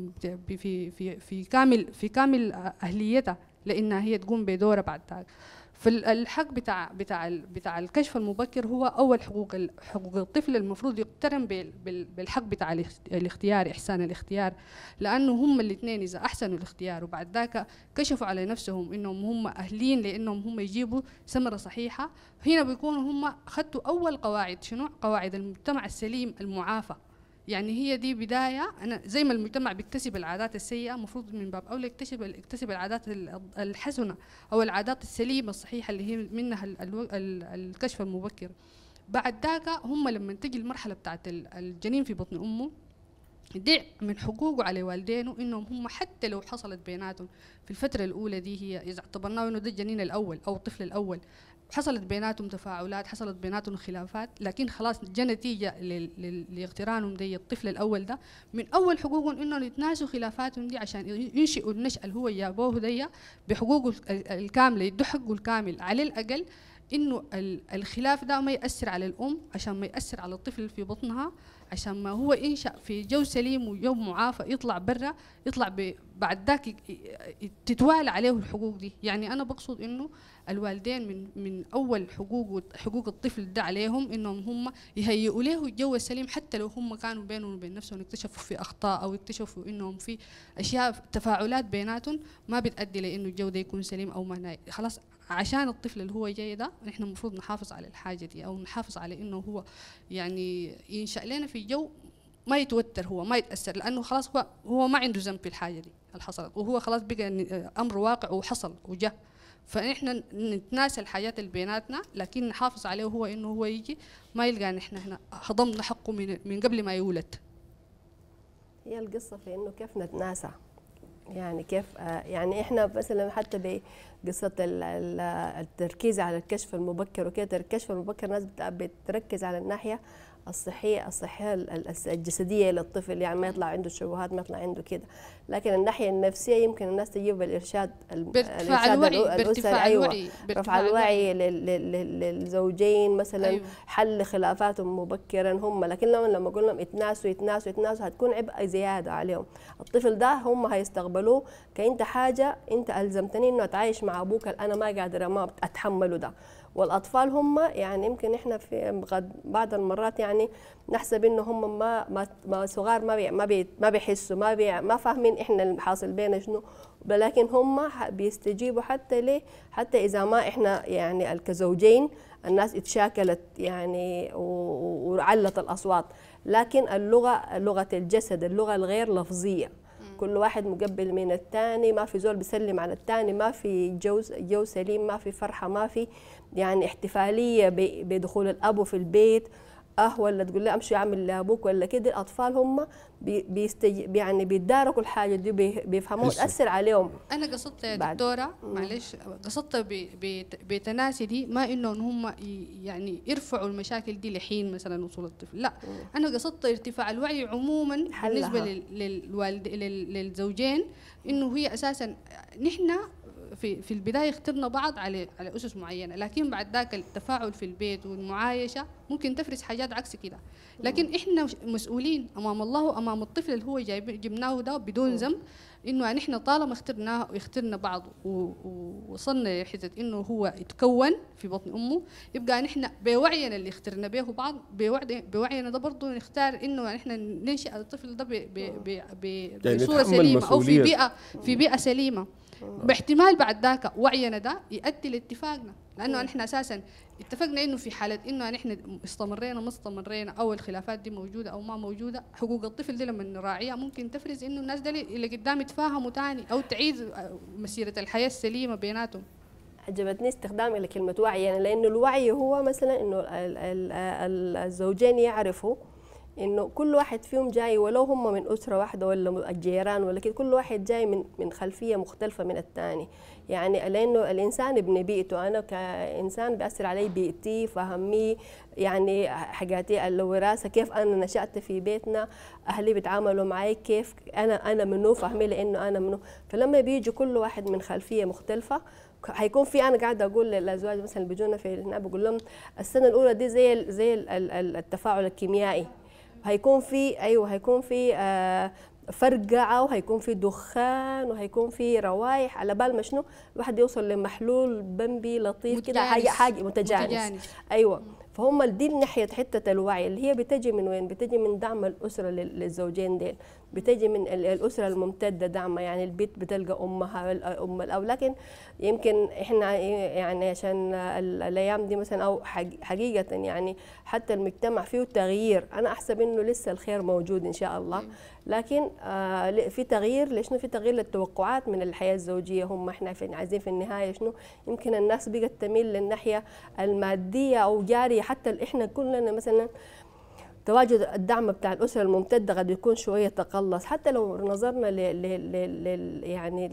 Speaker 6: في في في كامل في كامل اهليتها لانها هي تقوم بدورها بعد ذلك فالحق بتاع بتاع بتاع الكشف المبكر هو اول حقوق حقوق الطفل المفروض يقترن بالحق بتاع الاختيار احسان الاختيار لانه هم الاثنين اذا احسنوا الاختيار وبعد ذاك كشفوا على نفسهم انهم هم اهلين لانهم هم يجيبوا ثمره صحيحه هنا بيكونوا هم اخذوا اول قواعد شنو قواعد المجتمع السليم المعافى يعني هي دي بدايه انا زي ما المجتمع بيكتسب العادات السيئه المفروض من باب اولى يكتسب يكتسب العادات الحسنه او العادات السليمه الصحيحه اللي هي منها الكشف المبكر بعد ذاك هم لما تجي المرحله بتاعت الجنين في بطن امه دع من حقوقه على والدينه انهم هم حتى لو حصلت بيناتهم في الفتره الاولى دي هي اذا اعتبرناه انه ده الجنين الاول او الطفل الاول حصلت بيناتهم تفاعلات حصلت بيناتهم خلافات لكن خلاص جا نتيجة لاقترانهم دي الطفل الأول ده من أول حقوقهم إنهم يتناسوا خلافاتهم دي عشان ينشئوا النشأة اللي هو جابوه دي بحقوقه الكاملة يدوا حقه الكامل على الأقل إنه الخلاف ده ما يأثر على الأم عشان ما يأثر على الطفل في بطنها عشان ما هو ينشا في جو سليم وجو معافى يطلع برا يطلع بعد ذاك تتوالى عليه الحقوق دي يعني انا بقصد انه الوالدين من من اول حقوق حقوق الطفل ده عليهم انهم هم يهيئوا له الجو السليم حتى لو هم كانوا بينهم وبين نفسهم اكتشفوا في اخطاء او اكتشفوا انهم في اشياء تفاعلات بيناتهم ما بتؤدي لانه الجو ده يكون سليم او ما خلاص عشان الطفل اللي هو جاي ده نحن المفروض نحافظ على الحاجه دي او نحافظ على انه هو يعني ينشا لنا في جو ما يتوتر هو ما يتاثر لانه خلاص هو هو ما عنده ذنب في الحاجه دي اللي حصلت وهو خلاص بقى امر واقع وحصل وجا فنحن نتناسى الحاجات اللي بيناتنا لكن نحافظ عليه هو انه هو يجي ما يلقى نحن هنا هضمنا حقه من من قبل ما يولد
Speaker 5: هي القصه في انه كيف نتناسى
Speaker 6: يعني كيف آه، يعني احنا
Speaker 5: مثلا حتى بقصه التركيز على الكشف المبكر وكده الكشف المبكر الناس بتركز على الناحيه الصحيه الصحيه الجسديه للطفل يعني ما يطلع عنده شبهات ما يطلع عنده كده لكن الناحيه النفسيه يمكن الناس تجيب بالارشاد الارشاد الوعي الاسري ايوه رفع الوعي للزوجين مثلا أيوة. حل خلافاتهم مبكرا هم لكن لما لما قلنا لهم يتناسوا يتناسوا يتناسوا هتكون عبء زياده عليهم الطفل ده هم هيستقبلوه كانت حاجه انت الزمتني انه اتعايش مع ابوك انا ما قادره ما اتحمله ده والاطفال هم يعني يمكن احنا في بعض المرات يعني نحسب انه هم ما ما صغار ما بي ما بي ما بيحسوا ما بي ما فاهمين احنا اللي حاصل بينا شنو ولكن هم بيستجيبوا حتى ليه حتى اذا ما احنا يعني كزوجين الناس اتشاكلت يعني وعلت الاصوات لكن اللغه لغه الجسد اللغه الغير لفظيه كل واحد مقبل من الثاني ما في زول بيسلم على الثاني ما في جو جو سليم ما في فرحه ما في يعني احتفاليه بدخول الاب في البيت اه ولا تقول له امشي اعمل لابوك ولا كده الاطفال هم بيستج... يعني بيتداركوا الحاجه دي بيفهموها تاثر عليهم
Speaker 6: انا قصدت يا دكتوره معلش قصدت ب... بتناسي دي ما انه هم يعني يرفعوا المشاكل دي لحين مثلا وصول الطفل لا انا قصدت ارتفاع الوعي عموما حلها. بالنسبه لل... للوالد... لل... للزوجين انه هي اساسا نحن في في البدايه اخترنا بعض على على اسس معينه لكن بعد ذاك التفاعل في البيت والمعايشه ممكن تفرز حاجات عكس كده لكن احنا مسؤولين امام الله وامام الطفل اللي هو جايب جبناه ده بدون ذنب انه نحن طالما اخترناه واخترنا بعض ووصلنا لحته انه هو يتكون في بطن امه يبقى نحن بوعينا اللي اخترنا به بعض بوعينا ده برضه نختار انه نحن ننشئ الطفل ده يعني بصوره سليمه او في بيئه في بيئه سليمه باحتمال بعد ذاك وعينا ده يؤدي لاتفاقنا لانه احنا اساسا اتفقنا انه في حاله انه نحن استمرينا ما استمرينا او الخلافات دي موجوده او ما موجوده حقوق الطفل دي لما نراعيها ممكن تفرز انه الناس دي اللي قدام يتفاهموا ثاني او تعيد مسيره الحياه السليمه بيناتهم
Speaker 5: عجبتني استخدامي لكلمه وعي يعني لانه الوعي هو مثلا انه الزوجين يعرفوا انه كل واحد فيهم جاي ولو هم من اسره واحده ولا الجيران ولا كده كل واحد جاي من من خلفيه مختلفه من الثاني يعني لانه الانسان ابن بيئته انا كانسان بياثر علي بيئتي فهمي يعني حاجاتي الوراثه كيف انا نشات في بيتنا اهلي بيتعاملوا معي كيف انا انا منو فهمي لانه انا منو فلما بيجي كل واحد من خلفيه مختلفه هيكون في انا قاعده اقول للازواج مثلا اللي بيجونا في هنا بقول لهم السنه الاولى دي زي زي التفاعل الكيميائي هيكون في ايوه هيكون في آه، فرقعه وهيكون في دخان وهيكون في روايح على بال ما شنو الواحد يوصل لمحلول بمبي لطيف كده حاجه حاجه متجانس, متجانس. ايوه فهم دي ناحيه حته الوعي اللي هي بتجي من وين؟ بتجي من دعم الاسره للزوجين ديل بتيجي من الاسره الممتده داعمه يعني البيت بتلقى امها ام الاب لكن يمكن احنا يعني عشان الايام دي مثلا او حقيقه يعني حتى المجتمع فيه تغيير انا احسب انه لسه الخير موجود ان شاء الله لكن آه، في تغيير ليش في تغيير للتوقعات من الحياه الزوجيه هم احنا عايزين في النهايه شنو يمكن الناس بقت تميل للناحيه الماديه او جاريه حتى احنا كلنا مثلا تواجد الدعم بتاع الاسره الممتده قد يكون شويه تقلص حتى لو نظرنا لل يعني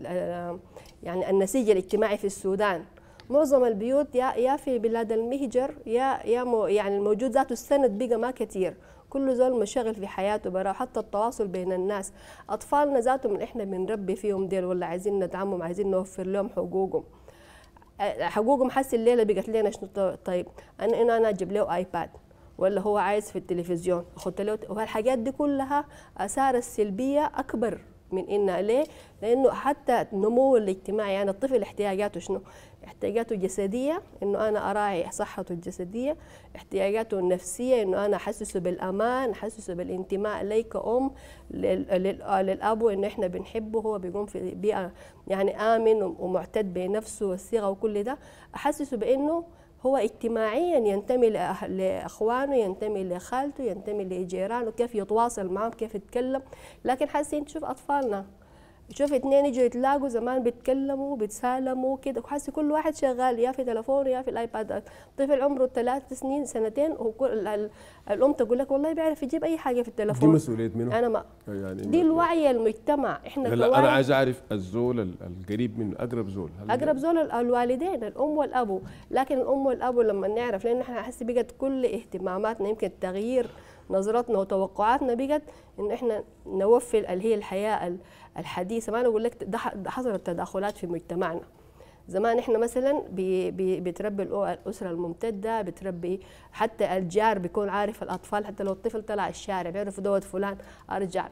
Speaker 5: يعني النسيج الاجتماعي في السودان معظم البيوت يا يا في بلاد المهجر يا يا يعني الموجود ذاته السند بقى ما كثير كل زول مشغل في حياته برا حتى التواصل بين الناس اطفالنا ذاتهم احنا بنربي فيهم ديل ولا عايزين ندعمهم عايزين نوفر لهم حقوقهم حقوقهم حس الليله بقت لنا شنو طيب انا انا اجيب له ايباد ولا هو عايز في التلفزيون وهالحاجات دي كلها اثار السلبيه اكبر من ان ليه لانه حتى النمو الاجتماعي يعني الطفل احتياجاته شنو احتياجاته جسديه انه انا اراعي صحته الجسديه احتياجاته النفسيه انه انا احسسه بالامان احسسه بالانتماء لي كأم آه، للاب انه احنا بنحبه هو بيقوم في بيئه يعني امن ومعتد بنفسه والصيغه وكل ده احسسه بانه هو اجتماعيا ينتمي لاخوانه ينتمي لخالته ينتمي لجيرانه كيف يتواصل معهم كيف يتكلم لكن حاسين تشوف اطفالنا تشوف اثنين يجوا يتلاقوا زمان بيتكلموا بيتسالموا كده وحاسه كل واحد شغال يا في تليفونه يا في الايباد طفل عمره ثلاث سنين سنتين وكل الام تقول لك والله بيعرف يجيب اي حاجه في التليفون دي مسؤوليه منه انا ما آه، يعني دي الوعي المجتمع احنا لا, لا انا عايز
Speaker 2: اعرف الزول القريب منه اقرب زول اقرب
Speaker 5: زول الوالدين الام والابو لكن الام والابو لما نعرف لان احنا احس بقت كل اهتماماتنا يمكن تغيير نظرتنا وتوقعاتنا بقت ان احنا نوفي اللي هي الحياه الحديثه ما انا اقول لك ده حصلت تداخلات في مجتمعنا زمان احنا مثلا بي بي بتربي الاسره الممتده بتربي حتى الجار بيكون عارف الاطفال حتى لو الطفل طلع الشارع بيعرف دوت فلان ارجع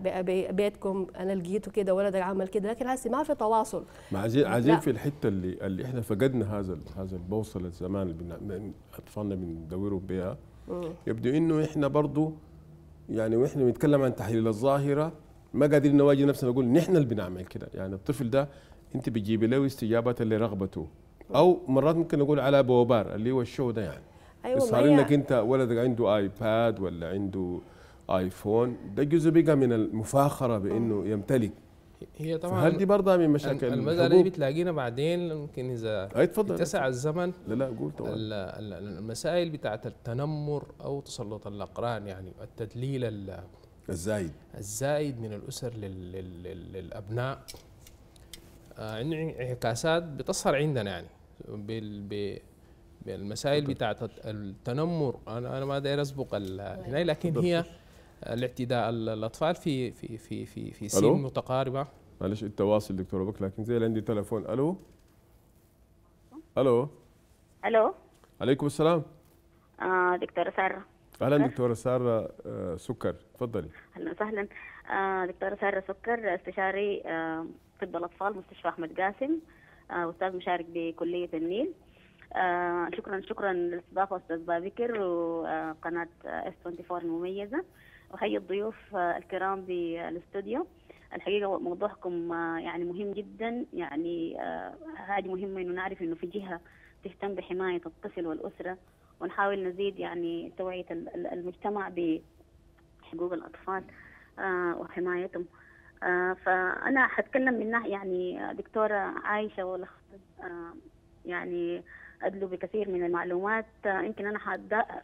Speaker 5: بيتكم انا لقيته كده ولدك عمل كده لكن هسه ما في تواصل
Speaker 2: ما عايزين عايزين في الحته اللي, اللي احنا فقدنا هذا هذا البوصله زمان اللي اطفالنا بندوروا بها يبدو انه احنا برضه يعني واحنا بنتكلم عن تحليل الظاهره ما قادرين نواجه نفسنا نقول نحن اللي بنعمل كده يعني الطفل ده انت بتجيبي له استجابه لرغبته او مرات ممكن نقول على بوبار اللي هو الشو ده يعني ايوه صار انك انت ولدك عنده ايباد ولا عنده ايفون ده جزء بقى من المفاخره بانه يمتلك
Speaker 3: هي طبعا هل دي برضه من مشاكل المساله دي بتلاقينا بعدين ممكن اذا اتسع الزمن لا لا قول طبعا المسائل بتاعت التنمر او تسلط الاقران يعني التدليل الزايد الزايد من الأسر للأبناء آه، انعكاسات بتصهر عندنا يعني بالمسائل بتاعت التنمر انا انا ما داير اسبق أيوة. هنا لكن هي الاعتداء الاطفال في في في في في سن متقاربه
Speaker 2: معلش التواصل دكتور بك لكن زي اللي عندي تليفون الو الو الو عليكم السلام
Speaker 7: آه دكتوره ساره اهلا دكتوره
Speaker 2: ساره آه، سكر تفضلي
Speaker 7: اهلا وسهلا آه، دكتوره ساره سكر استشاري آه، طب الاطفال مستشفى احمد قاسم استاذ مشارك بكليه النيل شكرا شكرا للاستضافه استاذ بابكر وقناه اس 24 المميزه وحي الضيوف الكرام بالاستوديو الحقيقه موضوعكم يعني مهم جدا يعني هذه مهمه انه نعرف انه في جهه تهتم بحمايه الطفل والاسره ونحاول نزيد يعني توعية المجتمع بحقوق الأطفال آه، وحمايتهم آه، فأنا حتكلم من ناحية يعني دكتورة عايشة والأخت آه، يعني أدلو بكثير من المعلومات يمكن أنا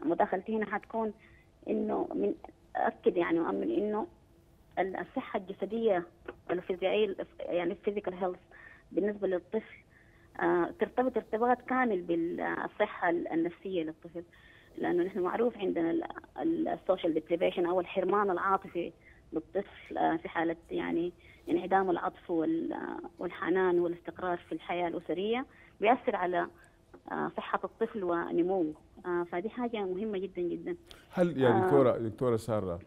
Speaker 7: مداخلتي هنا حتكون إنه من أكد يعني وأؤمن إنه الصحة الجسدية الفيزيائية يعني الفيزيكال هيلث بالنسبة للطفل ترتبط ارتباط كامل بالصحه النفسيه للطفل لانه نحن معروف عندنا السوشيال ديبريفيشن او الحرمان العاطفي للطفل آه، في حاله يعني انعدام العطف والحنان والاستقرار في الحياه الاسريه بياثر على آه، صحه الطفل ونموه آه، فدي حاجه مهمه جدا جدا
Speaker 2: هل يا دكتوره دكتوره ساره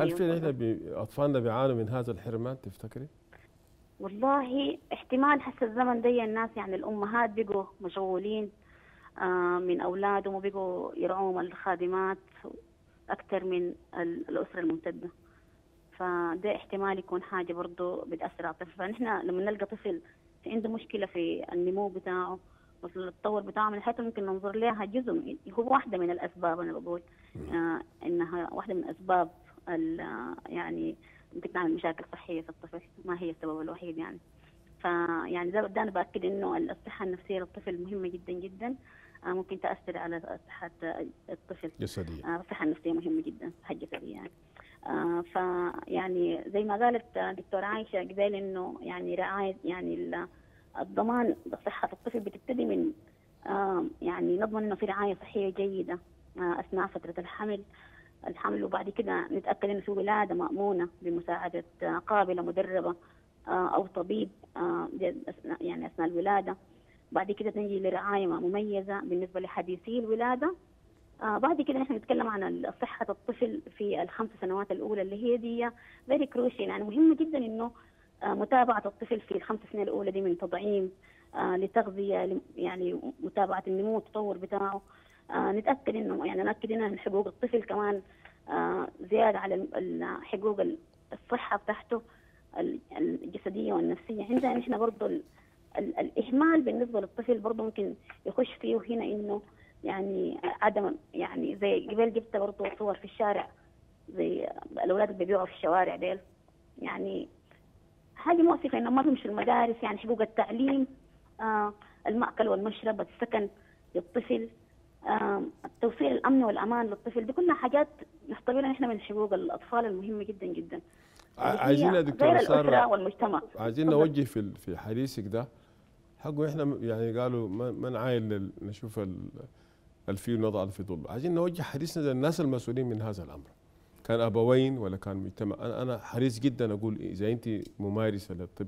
Speaker 2: هل أيوة، في نحن اطفالنا بيعانوا من هذا الحرمان تفتكري؟
Speaker 7: والله احتمال هسه الزمن دي الناس يعني الامهات بقوا مشغولين آه، من اولادهم وبقوا يرعوهم الخادمات اكثر من الاسره الممتده فده احتمال يكون حاجه برضه بتاثر على الطفل فنحن لما نلقى طفل عنده مشكله في النمو بتاعه وفي التطور بتاعه من حياته ممكن ننظر لها جزء هو واحده من الاسباب انا بقول آه انها واحده من اسباب يعني ممكن تعمل مشاكل صحية في الطفل ما هي السبب الوحيد يعني فيعني زي أنا بأكد إنه الصحة النفسية للطفل مهمة جدا جدا آه، ممكن تأثر على صحة الطفل جسديا آه، الصحة النفسية مهمة جدا صحة جسدية يعني آه، فيعني زي ما قالت دكتورة عايشة قبل إنه يعني رعاية يعني الضمان بصحة الطفل بتبتدي من يعني نضمن إنه في رعاية صحية جيدة أثناء فترة الحمل الحمل وبعد كده نتاكد انه في ولاده مامونه بمساعده آه، قابله مدربه آه، او طبيب آه، يعني اثناء الولاده بعد كده نجي لرعايه مميزه بالنسبه لحديثي الولاده آه بعد كده نحن نتكلم عن صحة الطفل في الخمس سنوات الأولى اللي هي دي فيري كروشي يعني مهمه جدا إنه آه متابعة الطفل في الخمس سنين الأولى دي من تطعيم آه لتغذية يعني متابعة النمو والتطور بتاعه آه، نتاكد انه يعني ناكد ان حقوق الطفل كمان آه، زياده على حقوق الصحه بتاعته الجسديه والنفسيه عندنا نحن يعني برضه الاهمال بالنسبه للطفل برضه ممكن يخش فيه هنا انه يعني عدم يعني زي قبل جبت برضه صور في الشارع زي الاولاد اللي بيبيعوا في الشوارع ديل يعني هذه مؤسفه انه ما تمشي المدارس يعني حقوق التعليم آه المأكل والمشرب السكن للطفل توفير الامن والامان للطفل دي كلها حاجات نعتبرها نحن من حقوق الاطفال المهمه جدا جدا عايزين يا دكتور ساره والمجتمع عايزين نوجه
Speaker 2: في في حديثك ده حقه احنا يعني قالوا ما نعاين نشوف الفيل نضع في ظل عايزين نوجه حديثنا للناس المسؤولين من هذا الامر كان ابوين ولا كان مجتمع انا انا حريص جدا اقول إيه، اذا انت ممارسه للطب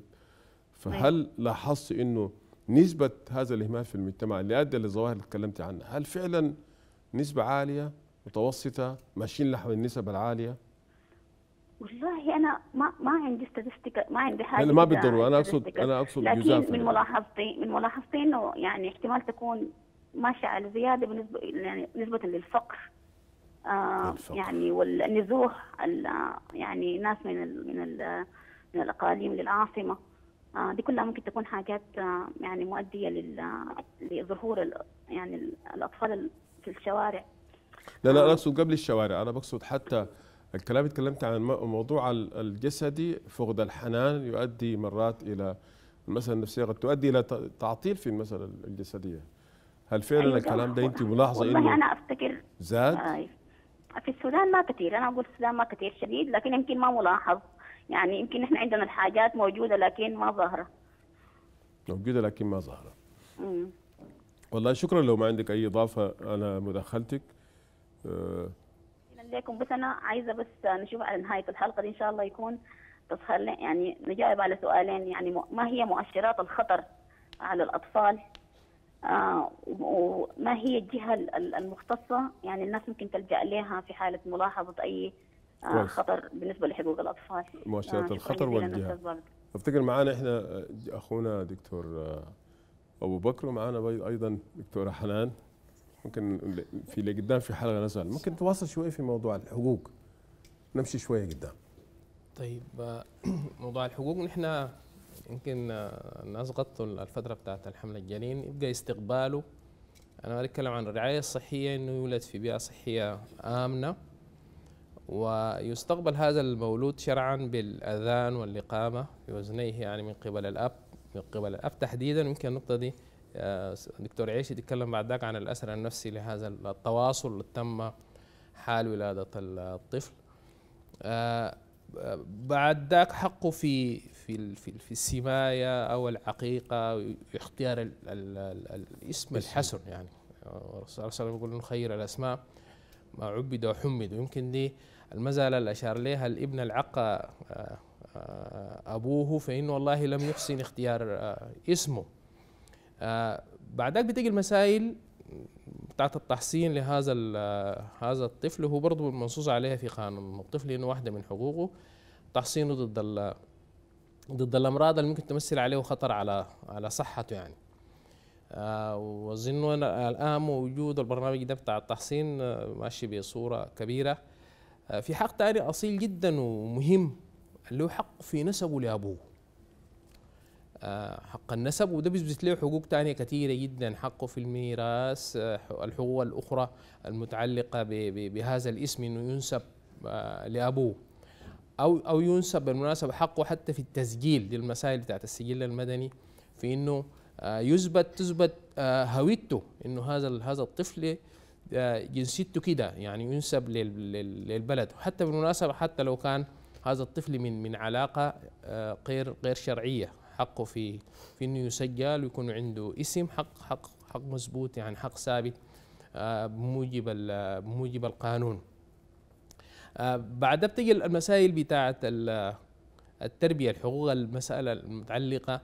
Speaker 2: فهل لاحظت انه نسبة هذا الإهمال في المجتمع اللي أدى للظواهر اللي تكلمت عنها هل فعلا نسبة عالية متوسطة ماشيين نحو النسب العالية؟
Speaker 7: والله انا ما ما عندي ستاتستيك ما عندي حاجه أنا ما بالضروره انا اقصد انا اقصد لكن من يعني. ملاحظتي من ملاحظتي انه يعني احتمال تكون ماشيه على زياده بالنسبه يعني نسبه للفقر آه يعني والنزوح آه، يعني ناس من الـ من الـ آه، من الاقاليم للعاصمه آه، دي كلها ممكن تكون حاجات آه، يعني مؤديه آه، لظهور يعني الاطفال في الشوارع
Speaker 2: لا لا انا اقصد قبل الشوارع انا بقصد حتى الكلام تكلمت عن موضوع الجسدي فقد الحنان يؤدي مرات الى المسألة النفسية قد تؤدي إلى تعطيل في المسألة الجسدية هل فعلا أيوة الكلام ده أنت ملاحظة إنه أنا أفتكر زاد؟
Speaker 7: في السودان ما كثير أنا أقول السودان ما كثير شديد لكن يمكن ما ملاحظ يعني يمكن احنا عندنا الحاجات موجوده لكن ما ظاهره
Speaker 2: موجوده لكن ما ظاهره والله شكرا لو ما عندك اي اضافه على مداخلتك
Speaker 7: اهلا لكم بس انا عايزه بس نشوف على نهايه الحلقه دي ان شاء الله يكون تسهل يعني نجاوب على سؤالين يعني ما هي مؤشرات الخطر على الاطفال آه وما هي الجهه المختصه يعني الناس ممكن تلجا لها في حاله ملاحظه اي آه، خطر بالنسبه لحقوق الاطفال مؤشرات آه الخطر والجهه
Speaker 2: افتكر معانا احنا آه، اخونا دكتور آه، ابو بكر ومعانا ايضا دكتوره حنان ممكن في اللي قدام في حلقه نسال ممكن تواصل شويه في موضوع الحقوق نمشي شويه قدام
Speaker 3: طيب موضوع الحقوق نحن يمكن الناس غطوا الفتره بتاعت الحمل الجنين يبقى استقباله انا بتكلم عن الرعايه الصحيه انه يولد في بيئه صحيه امنه ويستقبل هذا المولود شرعا بالأذان والإقامة بوزنيه يعني من قبل الأب من قبل الأب تحديدا يمكن النقطة دي آه، دكتور عيش يتكلم بعد ذاك عن الأثر النفسي لهذا التواصل اللي تم حال ولادة الطفل آه، بعد ذاك حقه في في في, في السمايه او العقيقه اختيار الاسم الحسن يعني آه، الرسول صلى الله عليه وسلم يقول خير الاسماء ما عبد وحمد ويمكن دي المزالة اللي أشار لها الابن العق آه، آه، أبوه فإنه والله لم يحسن اختيار آه، اسمه بعدك بتيجي المسائل بتاعت التحصين لهذا هذا الطفل هو برضه منصوص عليها في قانون الطفل انه واحده من حقوقه تحصينه ضد ضد الامراض اللي ممكن تمثل عليه خطر على على صحته يعني آه واظن الان موجود البرنامج ده بتاع التحصين ماشي بصوره كبيره آه، في حق تاني أصيل جدا ومهم اللي هو حق في نسبه لأبوه آه، حق النسب وده بيثبت له حقوق تانية كثيرة جدا حقه في الميراث آه، الحقوق الأخرى المتعلقة بهذا الاسم إنه ينسب لأبوه أو أو ينسب بالمناسبة حقه حتى في التسجيل دي المسائل بتاعت السجل المدني في إنه يثبت تثبت هويته إنه هذا هذا الطفل آه، جنسيته كده يعني ينسب للبلد وحتى بالمناسبة حتى لو كان هذا الطفل من من علاقة آه، غير غير شرعية حقه في في انه يسجل ويكون عنده اسم حق حق حق مزبوط يعني حق ثابت آه، بموجب بموجب القانون بعدها بتجي المسائل بتاعة التربية الحقوق المسألة المتعلقة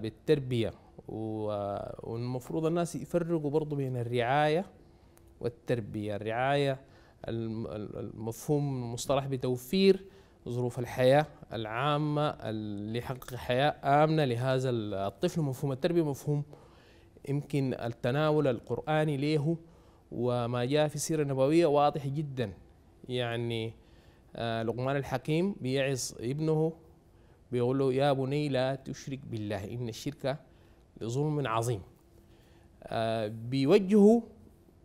Speaker 3: بالتربية والمفروض الناس يفرقوا برضو بين الرعاية والتربية الرعاية المفهوم المصطلح بتوفير ظروف الحياة العامة اللي حياة آمنة لهذا الطفل مفهوم التربية مفهوم يمكن التناول القرآني له وما جاء في السيرة النبوية واضح جدا يعني آه، لقمان الحكيم بيعظ ابنه بيقول له يا بني لا تشرك بالله إن الشرك لظلم عظيم آه، بيوجهه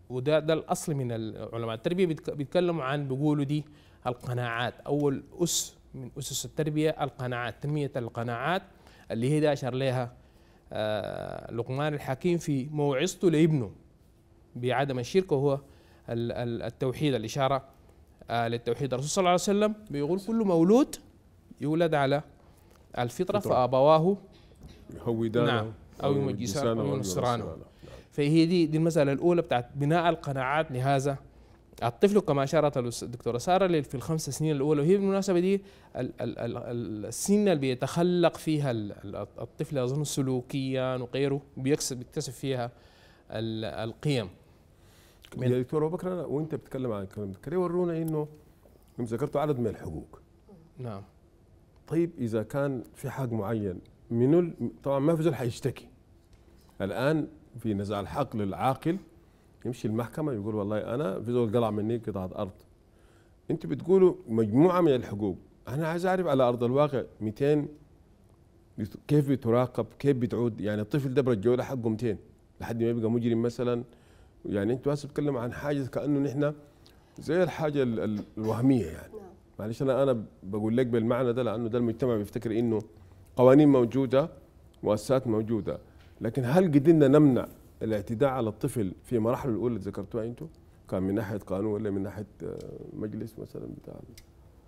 Speaker 3: وده ده الاصل من علماء التربيه بيتكلموا عن بيقولوا دي القناعات اول اس من اسس التربيه القناعات تنميه القناعات اللي هي ده اشار لها آه، لقمان الحكيم في موعظته لابنه بعدم الشرك وهو التوحيد الاشاره آه، للتوحيد الرسول صلى الله عليه وسلم بيقول كل مولود يولد على الفطره فابواه
Speaker 2: يهودانه نعم او يمجسانه او ينصرانه
Speaker 3: فهي دي دي المساله الاولى بتاعت بناء القناعات لهذا الطفل كما اشارت الدكتوره ساره في الخمس سنين الاولى وهي بالمناسبه دي السن اللي بيتخلق فيها الطفل اظن سلوكيا وغيره بيكسب بيكتسب فيها القيم يا دكتور ابو بكر وانت
Speaker 2: بتتكلم عن الكلام ده ورونا انه ذكرتوا عدد من الحقوق نعم طيب اذا كان في حق معين منو طبعا ما في زول حيشتكي الان في نزاع الحق للعاقل يمشي المحكمه يقول والله انا في زول قلع مني قطعه ارض انت بتقولوا مجموعه من الحقوق انا عايز اعرف على ارض الواقع 200 كيف بتراقب كيف بتعود يعني الطفل ده برجعوا له حقه 200 لحد ما يبقى مجرم مثلا يعني انتوا هسه بتتكلم عن حاجه كانه نحن زي الحاجه الوهميه يعني نعم. معلش انا انا بقول لك بالمعنى ده لانه ده المجتمع بيفتكر انه قوانين موجوده مؤسسات موجوده لكن هل قدرنا نمنع الاعتداء على الطفل في مراحله الاولى اللي ذكرتوها انتم؟ كان من ناحيه قانون
Speaker 3: ولا من ناحيه آه، مجلس مثلا بتاع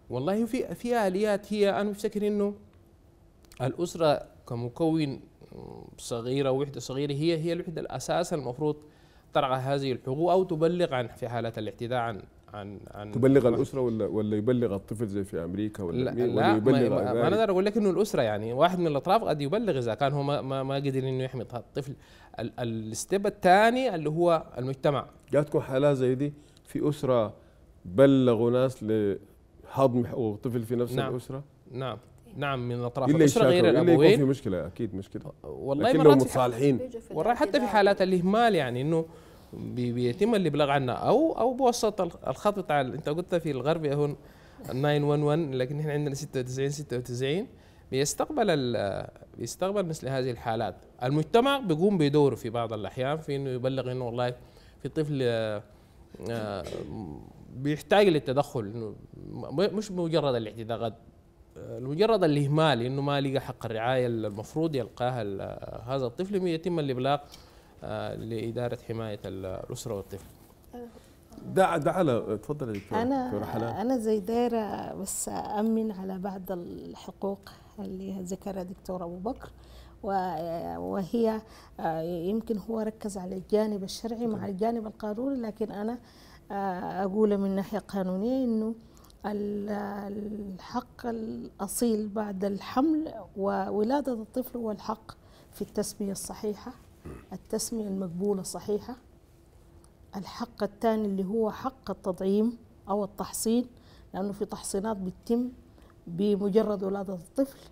Speaker 3: والله في في اليات هي انا بفتكر انه الاسره كمكون صغيره وحده صغيره هي هي الوحده الاساس المفروض ترعى هذه الحقوق او تبلغ عن في حاله الاعتداء عن عن عن تبلغ عن الاسره
Speaker 2: ولا ولا يبلغ الطفل زي في امريكا ولا لا, لا ولا يبلغ ما, ما انا
Speaker 3: اقول لك انه الاسره يعني واحد من الاطراف قد يبلغ اذا كان هو ما, ما, ما قدر انه يحمي الطفل الستيب الثاني اللي هو المجتمع
Speaker 2: جاتكم حالات زي دي في اسره بلغوا ناس لهضم حقوق الطفل في نفس نعم الاسره
Speaker 3: نعم نعم من اطراف الاسره غير الابوين يكون في
Speaker 2: مشكله اكيد مشكله والله مرات متصالحين
Speaker 3: حتى في حالات الاهمال يعني انه بيتم الابلاغ عنها او او بواسطه الخط بتاع انت قلت في الغرب هون 911 لكن احنا عندنا 96 96 بيستقبل بيستقبل مثل هذه الحالات المجتمع بيقوم بدوره في بعض الاحيان في انه يبلغ انه والله في طفل آه، آه، بيحتاج للتدخل انه مش مجرد الاعتداءات آه، مجرد الاهمال انه ما لقى حق الرعايه المفروض يلقاها هذا الطفل يتم الابلاغ لاداره حمايه الاسره والطفل ده ده على تفضل دكتور انا
Speaker 4: انا زي دايره بس امن على بعض الحقوق اللي ذكرها دكتور ابو بكر وهي آه، يمكن هو ركز على الجانب الشرعي مع الجانب القانوني لكن انا آه، اقول من ناحيه قانونيه انه الحق الاصيل بعد الحمل وولاده الطفل هو الحق في التسميه الصحيحه التسمية المقبولة الصحيحة الحق الثاني اللي هو حق التطعيم أو التحصين لأنه في تحصينات بتتم بمجرد ولادة الطفل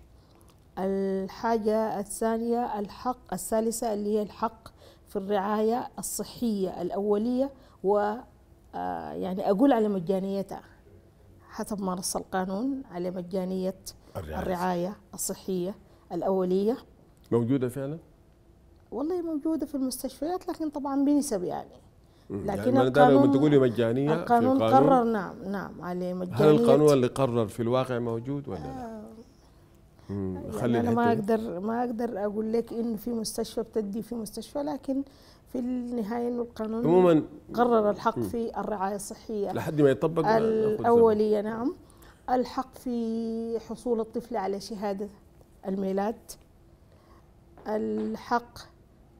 Speaker 4: الحاجة الثانية الحق الثالثة اللي هي الحق في الرعاية الصحية الأولية و آه، يعني أقول على مجانيتها حسب ما نص القانون على مجانية الرعاية, الرعاية الصحية الأولية
Speaker 2: موجودة فعلا؟
Speaker 4: والله موجوده في المستشفيات لكن طبعا بنسب يعني,
Speaker 2: يعني لكن يعني القانون لما تقولي مجانيه القانون قرر
Speaker 4: نعم نعم عليه مجانيه هل القانون اللي
Speaker 2: قرر في الواقع موجود ولا لا؟ آه، يعني انا ما
Speaker 4: اقدر ما اقدر اقول لك انه في مستشفى بتدي في مستشفى لكن في النهايه انه القانون عموما قرر الحق في الرعايه الصحيه لحد ما يطبق الاوليه نعم الحق في حصول الطفل على شهاده الميلاد الحق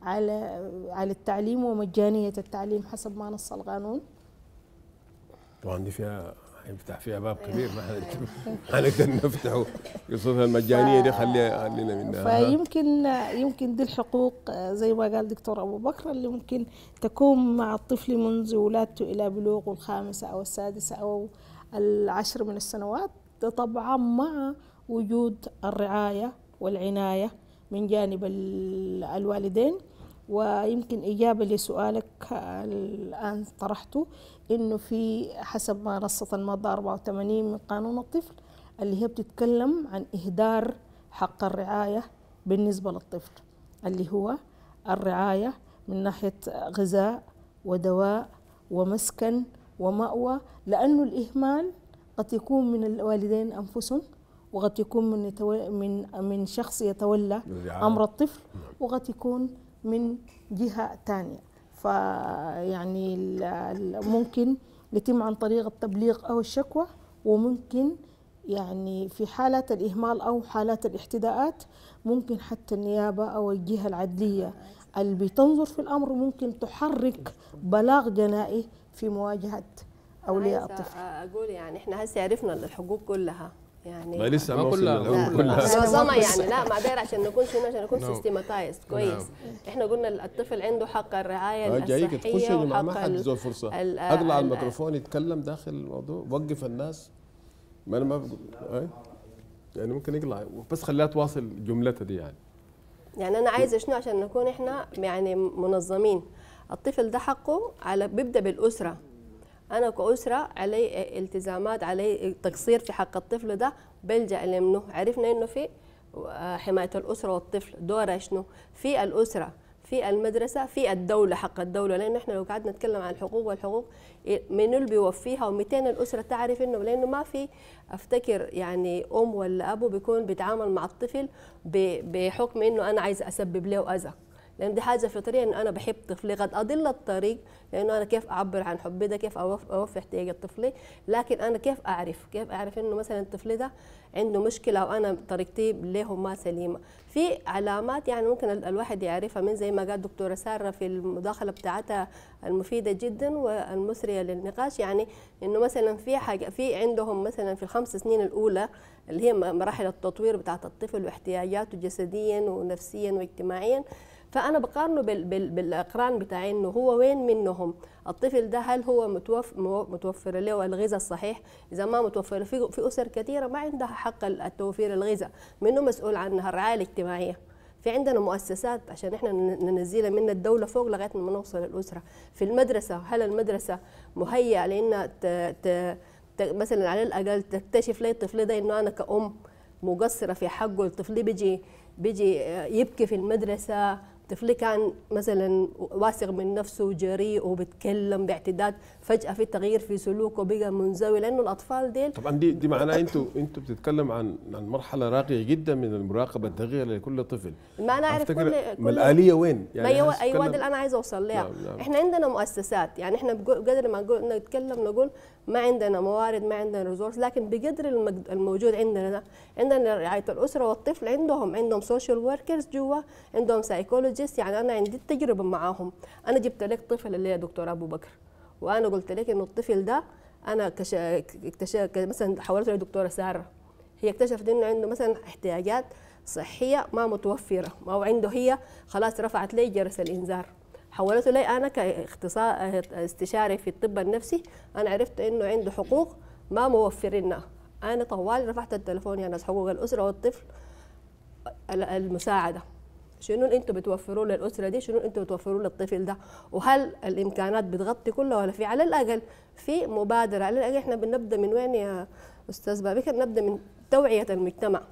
Speaker 4: على على التعليم ومجانيه التعليم حسب ما نص القانون
Speaker 2: طبعا دي فيها يفتح فيها باب إيه. كبير ما هنقدر نفتحه قصتها المجانيه دي خليها خلينا منها
Speaker 4: فيمكن يمكن دي الحقوق زي ما قال دكتور ابو بكر اللي ممكن تكون مع الطفل منذ ولادته الى بلوغه الخامسه او السادسه او العشر من السنوات ده طبعا مع وجود الرعايه والعنايه من جانب الوالدين ويمكن إجابة لسؤالك الآن طرحته إنه في حسب ما نصت المادة 84 من قانون الطفل اللي هي بتتكلم عن إهدار حق الرعاية بالنسبة للطفل اللي هو الرعاية من ناحية غذاء ودواء ومسكن ومأوى لأنه الإهمال قد يكون من الوالدين أنفسهم وقد يكون من يتو... من من شخص يتولى يعني امر الطفل نعم. وقد يكون من جهه ثانيه فيعني ممكن يتم عن طريق التبليغ او الشكوى وممكن يعني في حالات الإهمال أو حالات الاحتداءات ممكن حتى النيابة أو الجهة العدلية اللي بتنظر في الأمر ممكن تحرك بلاغ جنائي في مواجهة
Speaker 5: أولياء الطفل أقول يعني إحنا هسه عرفنا الحقوق كلها يعني ما لسه ما كلها كلها معظمها يعني لا ما داير عشان نكون شنو عشان نكون سيستماتايزد نعم. نعم. كويس احنا قلنا الطفل عنده حق الرعايه آه، الصحيه وحق ما حد ذو فرصه اقلع الميكروفون
Speaker 2: يتكلم داخل الموضوع وقف الناس ما انا ما إيه؟ يعني ممكن يقلع بس خليها تواصل جملتها دي يعني
Speaker 5: يعني انا عايزه شنو عشان نكون احنا يعني منظمين الطفل ده حقه على بيبدا بالاسره انا كاسره علي التزامات علي تقصير في حق الطفل ده بلجا لمنه عرفنا انه في آه، حمايه الاسره والطفل دوره شنو في الاسره في المدرسه في الدوله حق الدوله لان احنا لو قعدنا نتكلم عن الحقوق والحقوق إيه، من اللي بيوفيها و200 الاسره تعرف انه لانه ما في افتكر يعني ام ولا ابو بيكون بيتعامل مع الطفل بحكم انه انا عايز اسبب له اذى لان دي حاجه فطريه ان انا بحب طفلي قد اضل الطريق لانه انا كيف اعبر عن حبي ده كيف اوفي احتياج طفلي لكن انا كيف اعرف كيف اعرف انه مثلا طفلي ده عنده مشكله وانا طريقتي ليه ما سليمه في علامات يعني ممكن الواحد يعرفها من زي ما قال دكتوره ساره في المداخله بتاعتها المفيده جدا والمثريه للنقاش يعني انه مثلا في حاجه في عندهم مثلا في الخمس سنين الاولى اللي هي مراحل التطوير بتاعت الطفل واحتياجاته جسديا ونفسيا واجتماعيا فانا بقارنه بال بال بالاقران بتاعي انه هو وين منهم الطفل ده هل هو متوفر له الغذاء الصحيح اذا ما متوفر في, في اسر كثيره ما عندها حق التوفير الغذاء منه مسؤول عنها الرعايه الاجتماعيه في عندنا مؤسسات عشان احنا ننزلها من الدوله فوق لغايه ما نوصل الاسره في المدرسه هل المدرسه مهيئه لانها مثلا على الاقل تكتشف لي الطفل ده انه انا كأم مقصره في حقه الطفل بيجي بيجي يبكي في المدرسه طفلي كان مثلا واثق من نفسه وجريء وبتكلم باعتداد فجاه في تغيير في سلوكه بقى منزوي لانه الاطفال ديل
Speaker 2: طبعا دي دي معناها انتوا انتوا بتتكلم عن عن مرحله راقيه جدا من المراقبه الدقيقه لكل طفل
Speaker 5: ما انا اعرف كل, كل ما الاليه
Speaker 2: وين يعني ايوه ايوه دي اللي
Speaker 5: انا عايز اوصل لها نعم نعم. احنا عندنا مؤسسات يعني احنا بقدر ما نتكلم نقول ما عندنا موارد ما عندنا ريسورس لكن بقدر الموجود عندنا عندنا رعايه الاسره والطفل عندهم عندهم سوشيال وركرز جوا عندهم سايكولوجيست يعني انا عندي تجربه معاهم انا جبت لك طفل اللي هي دكتور ابو بكر وانا قلت لك انه الطفل ده انا اكتشفت مثلا حولته لدكتوره ساره هي اكتشفت انه عنده مثلا احتياجات صحيه ما متوفره او عنده هي خلاص رفعت لي جرس الانذار حولته لي انا كاختصاص استشاري في الطب النفسي انا عرفت انه عنده حقوق ما موفرينها انا طوال رفعت التليفون يا يعني ناس حقوق الاسره والطفل المساعده شنو انتم بتوفروا للاسره دي شنو انتم بتوفروا للطفل ده وهل الامكانات بتغطي كلها ولا في على الاقل في مبادره على الاقل احنا بنبدا من وين يا استاذ بابك نبدا من توعيه المجتمع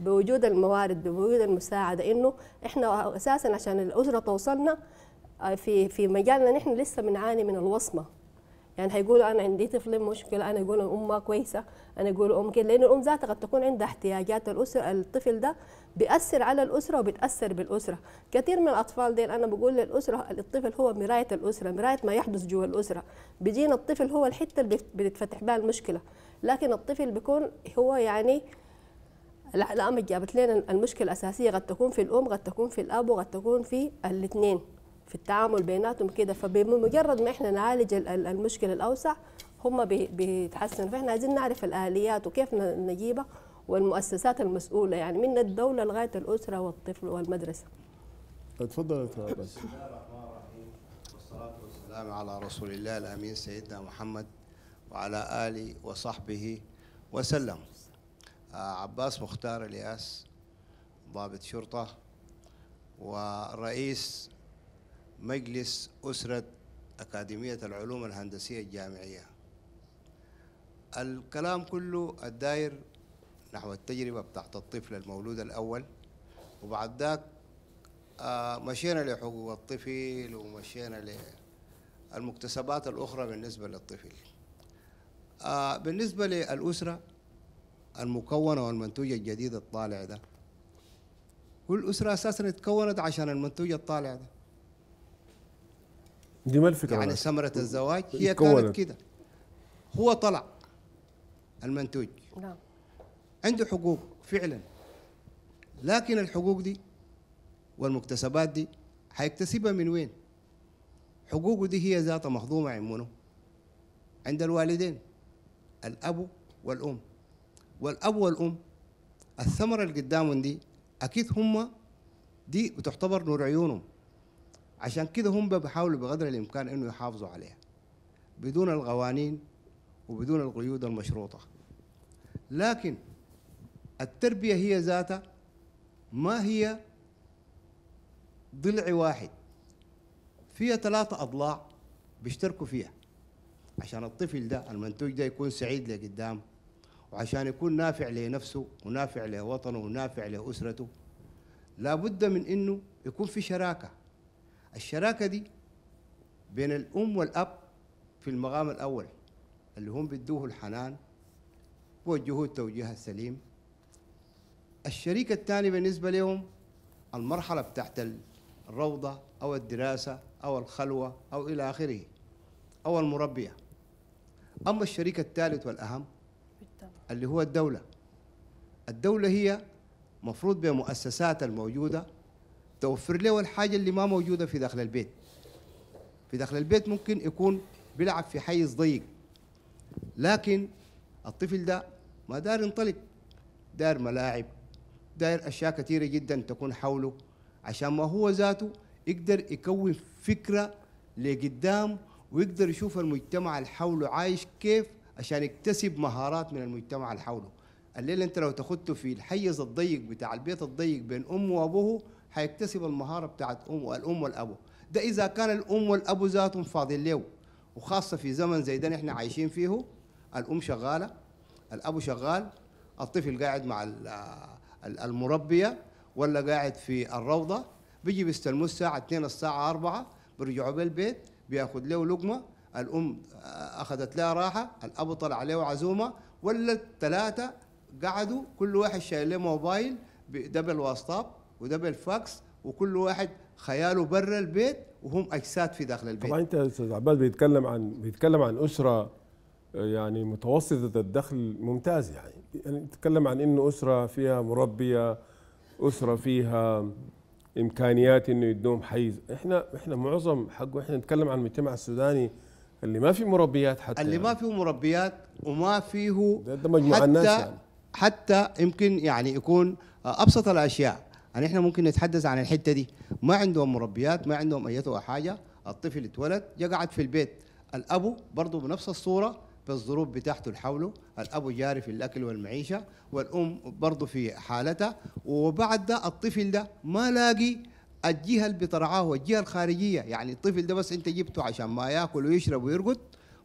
Speaker 5: بوجود الموارد بوجود المساعده انه احنا اساسا عشان الاسره توصلنا آه، في في مجالنا نحن لسه بنعاني من الوصمه يعني هيقولوا انا عندي طفل مشكله انا يقولوا الام ما كويسه انا يقولوا ام كده لان الام ذاتها قد تكون عندها احتياجات الاسره الطفل ده بيأثر على الأسرة وبتأثر بالأسرة كثير من الأطفال دي أنا بقول للأسرة الطفل هو مراية الأسرة مراية ما يحدث جوا الأسرة بيجينا الطفل هو الحتة اللي بتتفتح بها المشكلة لكن الطفل بيكون هو يعني العلامة جابت لنا المشكلة الأساسية قد تكون في الأم قد تكون في الأب وقد تكون في الاثنين في التعامل بيناتهم كده فبمجرد ما احنا نعالج المشكلة الأوسع هم بيتحسنوا فاحنا عايزين نعرف الآليات وكيف نجيبها والمؤسسات المسؤوله يعني من الدوله لغايه الاسره والطفل والمدرسه.
Speaker 2: اتفضل بسم
Speaker 8: الله الرحمن الرحيم والصلاه والسلام على رسول الله الامين سيدنا محمد وعلى اله وصحبه وسلم. آه، عباس مختار الياس ضابط شرطه ورئيس مجلس اسره أكاديمية العلوم الهندسية الجامعية الكلام كله الداير نحو التجربة بتاعت الطفل المولود الأول وبعد ذاك آه، مشينا لحقوق الطفل ومشينا للمكتسبات الأخرى بالنسبة للطفل آه، بالنسبة للأسرة المكونة والمنتوج الجديد الطالع ده أسرة أساسا اتكونت عشان المنتوج الطالع ده
Speaker 2: دي ما الفكرة يعني
Speaker 8: ثمرة الزواج هي كانت كده هو طلع المنتوج نعم عنده حقوق فعلا لكن الحقوق دي والمكتسبات دي حيكتسبها من وين؟ حقوقه دي هي ذاتها مخضومة عمونه منو؟ عند الوالدين الأب والأم والأب والأم الثمرة اللي قدامهم دي أكيد هم دي بتعتبر نور عيونهم عشان كده هم بيحاولوا بقدر الإمكان إنه يحافظوا عليها بدون القوانين وبدون القيود المشروطة لكن التربية هي ذاتها ما هي ضلع واحد فيها ثلاثة أضلاع بيشتركوا فيها عشان الطفل ده المنتوج ده يكون سعيد لقدام وعشان يكون نافع لنفسه ونافع لوطنه ونافع لأسرته لابد من إنه يكون في شراكة الشراكة دي بين الأم والأب في المقام الأول اللي هم بيدوه الحنان ووجهوه التوجيه السليم الشريك الثاني بالنسبة لهم المرحلة بتاعت الروضة أو الدراسة أو الخلوة أو إلى آخره أو المربية أما الشريك الثالث والأهم اللي هو الدولة الدولة هي مفروض بمؤسسات الموجودة توفر له الحاجة اللي ما موجودة في داخل البيت في داخل البيت ممكن يكون بيلعب في حيز ضيق لكن الطفل ده دا ما دار ينطلق دار ملاعب داير اشياء كثيره جدا تكون حوله عشان ما هو ذاته يقدر يكون فكره لقدام ويقدر يشوف المجتمع اللي حوله عايش كيف عشان يكتسب مهارات من المجتمع اللي حوله الليله انت لو تاخذته في الحيز الضيق بتاع البيت الضيق بين امه وابوه حيكتسب المهاره بتاعت امه الام والابو ده اذا كان الام والابو ذاتهم فاضيين له وخاصه في زمن زي ده نحن عايشين فيه الام شغاله الابو شغال الطفل قاعد مع المربيه ولا قاعد في الروضه بيجي بيستلموه الساعه 2 الساعه 4 بيرجعوا بالبيت بياخذ له لقمه الام آه، اخذت لها راحه الاب طلع عليه عزومه ولا الثلاثه قعدوا كل واحد شايل له موبايل دبل بالواتساب ودبل فاكس وكل واحد خياله برا البيت وهم اجساد في داخل البيت طبعا انت يا استاذ عباد بيتكلم عن بيتكلم عن اسره آه،
Speaker 2: يعني متوسطه الدخل ممتاز يعني يعني نتكلم عن انه اسره فيها مربيه اسره فيها امكانيات انه يدوم حيز احنا احنا معظم حقه احنا نتكلم عن المجتمع السوداني اللي ما فيه مربيات حتى اللي يعني. ما فيه
Speaker 8: مربيات وما فيه ده, حتى الناس يعني. حتى يمكن يعني يكون ابسط الاشياء يعني احنا ممكن نتحدث عن الحته دي ما عندهم مربيات ما عندهم ايتها حاجه الطفل اتولد يقعد في البيت الابو برضه بنفس الصوره الظروف بتاعته حوله الأب جاري في الأكل والمعيشة والأم برضه في حالتها وبعد ده الطفل ده ما لاقي الجهة اللي بترعاه والجهة الخارجية يعني الطفل ده بس أنت جبته عشان ما ياكل ويشرب ويرقد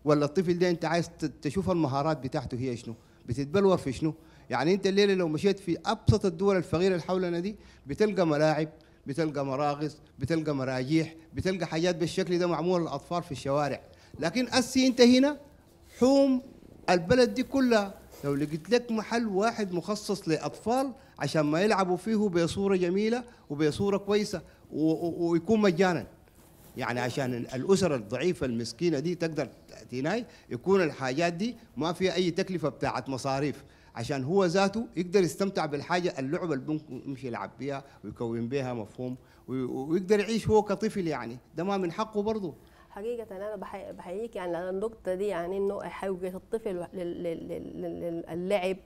Speaker 8: ولا الطفل ده أنت عايز تشوف المهارات بتاعته هي شنو بتتبلور في شنو يعني أنت الليلة لو مشيت في أبسط الدول الفقيرة اللي حولنا دي بتلقى ملاعب بتلقى مراغز بتلقى مراجيح بتلقى حاجات بالشكل ده معمول للاطفال في الشوارع لكن اسي انت هنا حوم البلد دي كلها لو لقيت لك محل واحد مخصص لأطفال عشان ما يلعبوا فيه بصورة جميلة وبصورة كويسة ويكون مجانا يعني عشان الأسر الضعيفة المسكينة دي تقدر تناي يكون الحاجات دي ما فيها أي تكلفة بتاعت مصاريف عشان هو ذاته يقدر يستمتع بالحاجة اللعبة اللي ممكن يمشي يلعب بيها ويكون بيها مفهوم ويقدر يعيش هو كطفل يعني ده ما من حقه برضه
Speaker 5: حقيقة أنا بحييك يعني على النقطة دي يعني إنه حوجة الطفل للعب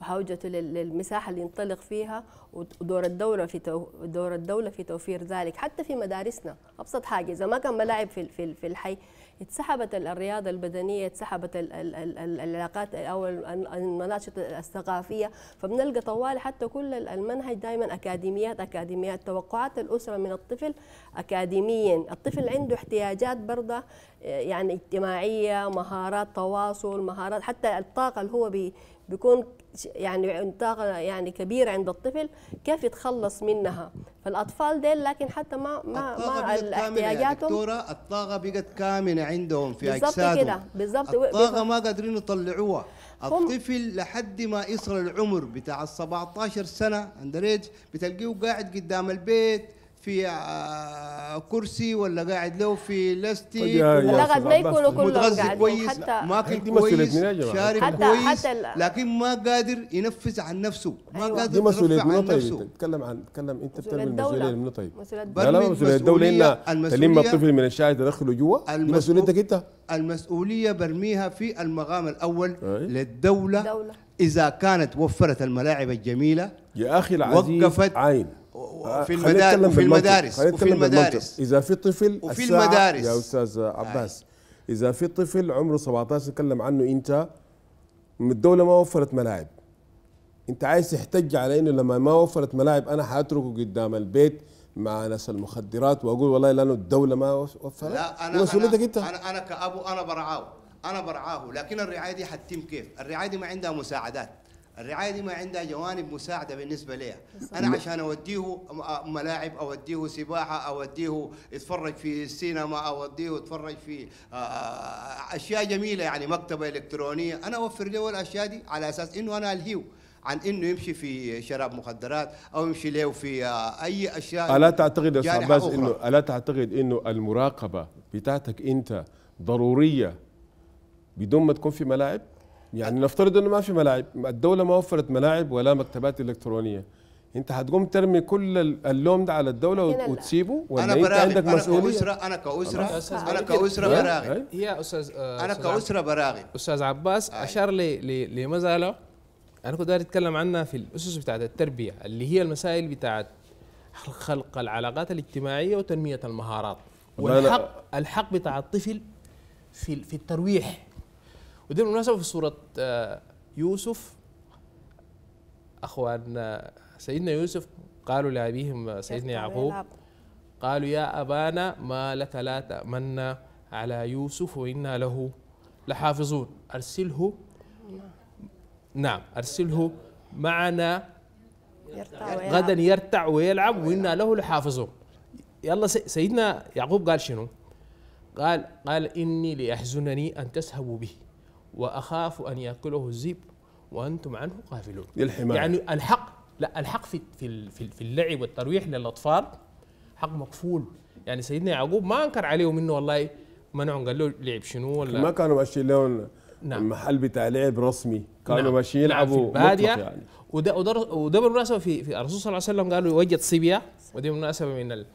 Speaker 5: وحوجته للمساحة اللي ينطلق فيها ودور الدولة في دور الدولة في توفير ذلك حتى في مدارسنا أبسط حاجة إذا ما كان ملاعب في في الحي اتسحبت الرياضة البدنية اتسحبت العلاقات أو المناشط الثقافية فبنلقى طوال حتى كل المنهج دائما أكاديميات أكاديميات توقعات الأسرة من الطفل أكاديميا الطفل عنده احتياجات برضه يعني اجتماعية مهارات تواصل مهارات حتى الطاقة اللي هو بيكون يعني طاقه يعني كبيره عند الطفل كيف يتخلص منها فالاطفال ديل لكن حتى ما ما ما احتياجاتهم دكتوره
Speaker 8: الطاقه بقت كامنه عندهم في اجسادهم كده بالظبط الطاقه ما قادرين يطلعوها الطفل لحد ما يصل العمر بتاع ال 17 سنه اندريج بتلقيه قاعد قدام البيت في آه، كرسي ولا قاعد له في لاستي طيب، لا ما يكونوا كلهم متغذي كويس يعني حتى ماكل كويس شارب حتى كويس حتى لكن ما قادر ينفذ عن نفسه ما أيوة. قادر ينفذ عن طيب. نفسه تتكلم عن تتكلم انت بتعمل المسؤوليه من طيب لا لا مسؤوليه الدوله ان تلم الطفل من الشارع تدخله جوا مسؤوليتك انت المسؤوليه برميها في المقام الاول للدوله إذا كانت وفرت الملاعب الجميلة يا أخي العزيز وقفت عين وفي المدارس وفي المدارس وفي المدارس اذا في
Speaker 2: طفل وفي المدارس يا استاذ عباس آه. اذا في طفل عمره 17 تكلم عنه انت الدوله ما وفرت ملاعب انت عايز تحتج على انه لما ما وفرت ملاعب انا حاتركه قدام البيت مع ناس المخدرات واقول والله لانه الدوله ما وفرت لا انا مسؤوليتك
Speaker 8: انت انا انا كابو انا برعاه انا برعاه لكن الرعايه دي حتتم كيف؟ الرعايه دي ما عندها مساعدات الرعايه دي ما عندها جوانب مساعده بالنسبه ليها انا عشان اوديه آه، ملاعب اوديه سباحه اوديه يتفرج في السينما اوديه يتفرج في آه، آه، اشياء جميله يعني مكتبه الكترونيه انا اوفر له الاشياء دي على اساس انه انا الهيه عن انه يمشي في شراب مخدرات او يمشي له في اي اشياء الا تعتقد يا عباس انه
Speaker 2: الا تعتقد انه المراقبه بتاعتك انت ضروريه بدون ما تكون في ملاعب يعني نفترض انه ما في ملاعب الدوله ما وفرت ملاعب ولا مكتبات الكترونيه انت هتقوم ترمي كل اللوم ده على الدوله وتسيبه ولا انت عندك أنا مسؤوليه
Speaker 3: كأسرة
Speaker 8: انا كاسره انا كاسره براغي هي استاذ آه، انا كاسره
Speaker 3: براغي استاذ عباس اشار لي لمساله انا كنت داير اتكلم عنها في الاسس بتاعت التربيه اللي هي المسائل بتاعت خلق العلاقات الاجتماعيه وتنميه المهارات والحق الحق بتاع الطفل في في الترويح ودي بالمناسبة في سورة آه، يوسف أخواننا آه، سيدنا يوسف قالوا لأبيهم آه، سيدنا يعقوب قالوا يا أبانا ما لك لا تأمنا على يوسف وإنا له لحافظون أرسله نعم أرسله معنا غدا يرتع ويلعب وإنا له لحافظون يلا سيدنا يعقوب قال شنو قال قال إني ليحزنني أن تذهبوا به وأخاف أن يأكله الذئب وأنتم عنه غافلون الحمار. يعني الحق لا الحق في في في اللعب والترويح للاطفال حق مقفول يعني سيدنا يعقوب ما انكر عليه منه والله منعهم قال له لعب شنو ولا ما
Speaker 2: كانوا ماشيين لهم نعم. المحل بتاع لعب رسمي كانوا نعم. ماشيين يلعبوا نعم يعني
Speaker 3: وده وده, وده بالمناسبه في في الرسول صلى الله عليه وسلم قالوا وجد صبيه ودي بالمناسبه من ال...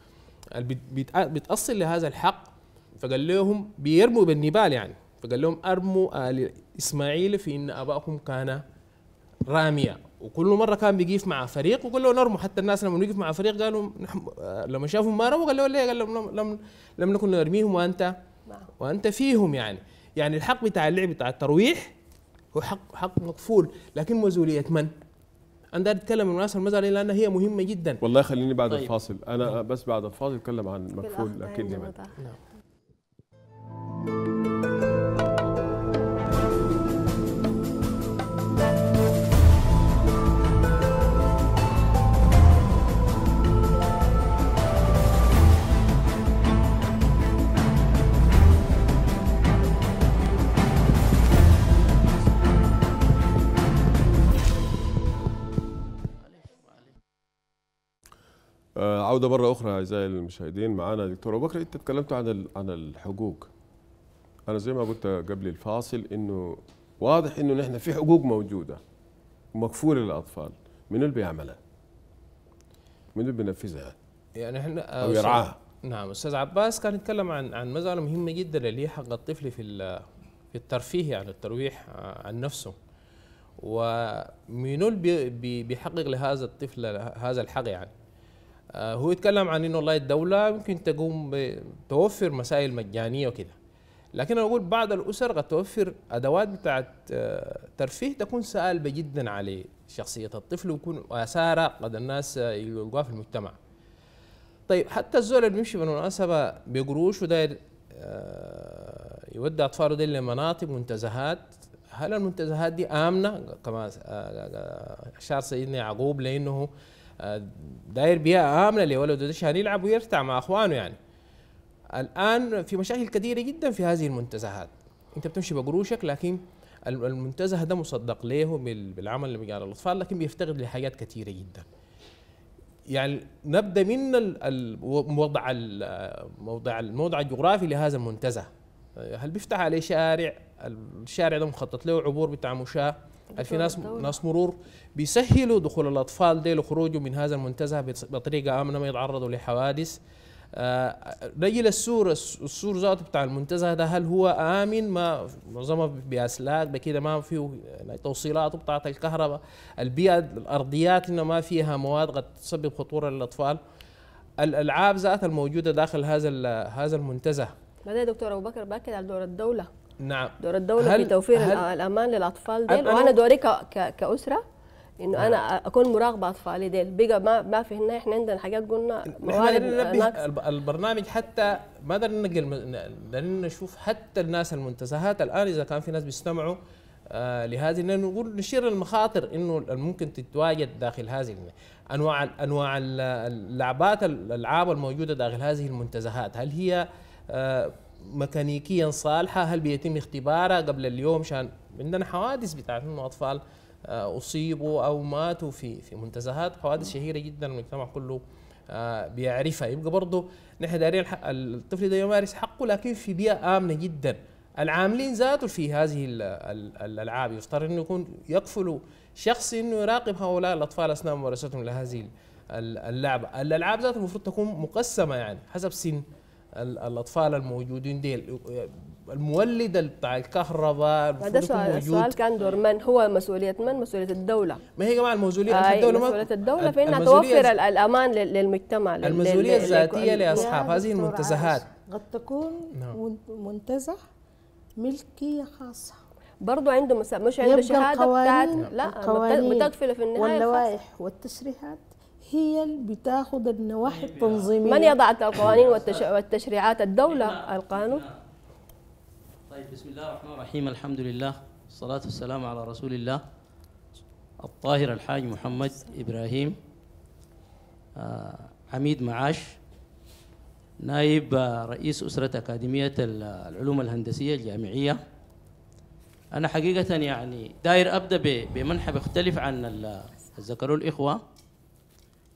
Speaker 3: بتأصل لهذا الحق فقال لهم بيرموا بالنبال يعني فقال لهم ارموا ال اسماعيل في ان ابائكم كان راميا وكل مره كان بيقيف مع فريق وقال له نرموا حتى الناس لما نقف مع فريق قالوا آه، لما شافوا ما رموا قال له ليه؟ قال لهم لم لم نكن نرميهم وانت نعم. وانت فيهم يعني يعني الحق بتاع اللعب بتاع الترويح هو حق حق مكفول لكن مسؤوليه من؟ انا داير اتكلم عن مناسبه المزرعه لانها هي مهمه جدا
Speaker 2: والله خليني بعد طيب. الفاصل انا طيب. بس بعد الفاصل اتكلم عن مكفول نعم. آه، عوده مره اخرى اعزائي المشاهدين معانا دكتور ابو بكر انت تكلمت عن عن الحقوق انا زي ما قلت قبل الفاصل انه واضح انه نحن في حقوق موجوده مكفوله للاطفال من اللي بيعملها؟ من اللي بينفذها؟
Speaker 3: يعني احنا او يرعاها نعم استاذ عباس كان يتكلم عن عن مساله مهمه جدا اللي هي حق الطفل في في الترفيه يعني الترويح آه، عن نفسه ومنو بيحقق لهذا الطفل هذا الحق يعني آه، هو يتكلم عن انه والله الدوله ممكن تقوم بتوفر مسائل مجانيه وكده لكن انا اقول بعض الاسر قد توفر ادوات بتاعت آه، ترفيه تكون سالبه جدا على شخصيه الطفل ويكون اثاره قد الناس آه، يلقوها في المجتمع طيب حتى الزول اللي بيمشي بالمناسبه بقروش وداير يودي اطفاله دي لمناطق منتزهات هل المنتزهات دي امنه كما اشار سيدنا يعقوب لانه داير بيئه امنه لولده عشان يلعب ويرتع مع اخوانه يعني الان في مشاكل كثيره جدا في هذه المنتزهات انت بتمشي بقروشك لكن المنتزه ده مصدق له بالعمل لمجال الاطفال لكن بيفتقد لحاجات كثيره جدا يعني نبدا من الوضع الموضع الموضع الجغرافي لهذا المنتزه هل بيفتح عليه شارع الشارع ده مخطط له عبور بتاع مشاه في ناس ناس مرور بيسهلوا دخول الاطفال ديل وخروجه من هذا المنتزه بطريقه امنه ما يتعرضوا لحوادث رجل آه، السور السور ذاته بتاع المنتزه ده هل هو امن ما معظمها باسلاك بكده ما فيه يعني توصيلات بتاعت الكهرباء البيئه الارضيات انه ما فيها مواد قد تسبب خطوره للاطفال الالعاب ذاتها الموجوده داخل هذا هذا المنتزه
Speaker 5: بعدين دكتور ابو بكر باكد على دور الدوله نعم دور الدوله في توفير هل الامان للاطفال ديل وانا دوري كاسره انه انا نعم. اكون مراقبه اطفالي ديل بقى ما ما في هنا احنا عندنا حاجات قلنا موارد
Speaker 3: البرنامج حتى ما قدرنا نقل لان نشوف حتى الناس المنتزهات الان اذا كان في ناس بيستمعوا آه لهذه نقول نشير المخاطر انه ممكن تتواجد داخل هذه انواع انواع اللعبات الالعاب الموجوده داخل هذه المنتزهات هل هي آه ميكانيكيا صالحه هل بيتم اختبارها قبل اليوم شان عندنا حوادث بتاعت انه اطفال آه، اصيبوا او ماتوا في في منتزهات حوادث شهيره جدا المجتمع كله آه، بيعرفها يبقى برضه نحن دارين الطفل ده يمارس حقه لكن في بيئه امنه جدا العاملين ذاته في هذه الالعاب يفترض انه يكون يكفلوا شخص انه يراقب هؤلاء الاطفال اثناء ممارستهم لهذه اللعبه الالعاب ذاته المفروض تكون مقسمه يعني حسب سن الاطفال الموجودين ديل المولد بتاع الكهرباء هذا سؤال السؤال
Speaker 5: كان دور من هو مسؤوليه من مسؤوليه الدوله
Speaker 3: ما هي يا جماعه المسؤوليه آه الدوله مسؤوليه الدوله في انها توفر
Speaker 5: الامان للمجتمع المسؤوليه الذاتيه لاصحاب هذه المنتزهات قد تكون نعم. منتزه ملكيه خاصه برضه عنده مش عنده شهاده بتاعت لا بتقفله في النهايه واللوائح
Speaker 4: والتشريحات
Speaker 5: هي اللي بتاخذ النواحي التنظيميه من يضع القوانين والتشريعات الدوله القانون
Speaker 9: طيب بسم الله الرحمن الرحيم الحمد لله والصلاه والسلام على رسول الله الطاهر الحاج محمد ابراهيم آه، حميد معاش نائب آه، رئيس أسرة أكاديمية العلوم الهندسية الجامعية أنا حقيقة يعني داير أبدأ بمنحى بيختلف عن ذكروا الإخوة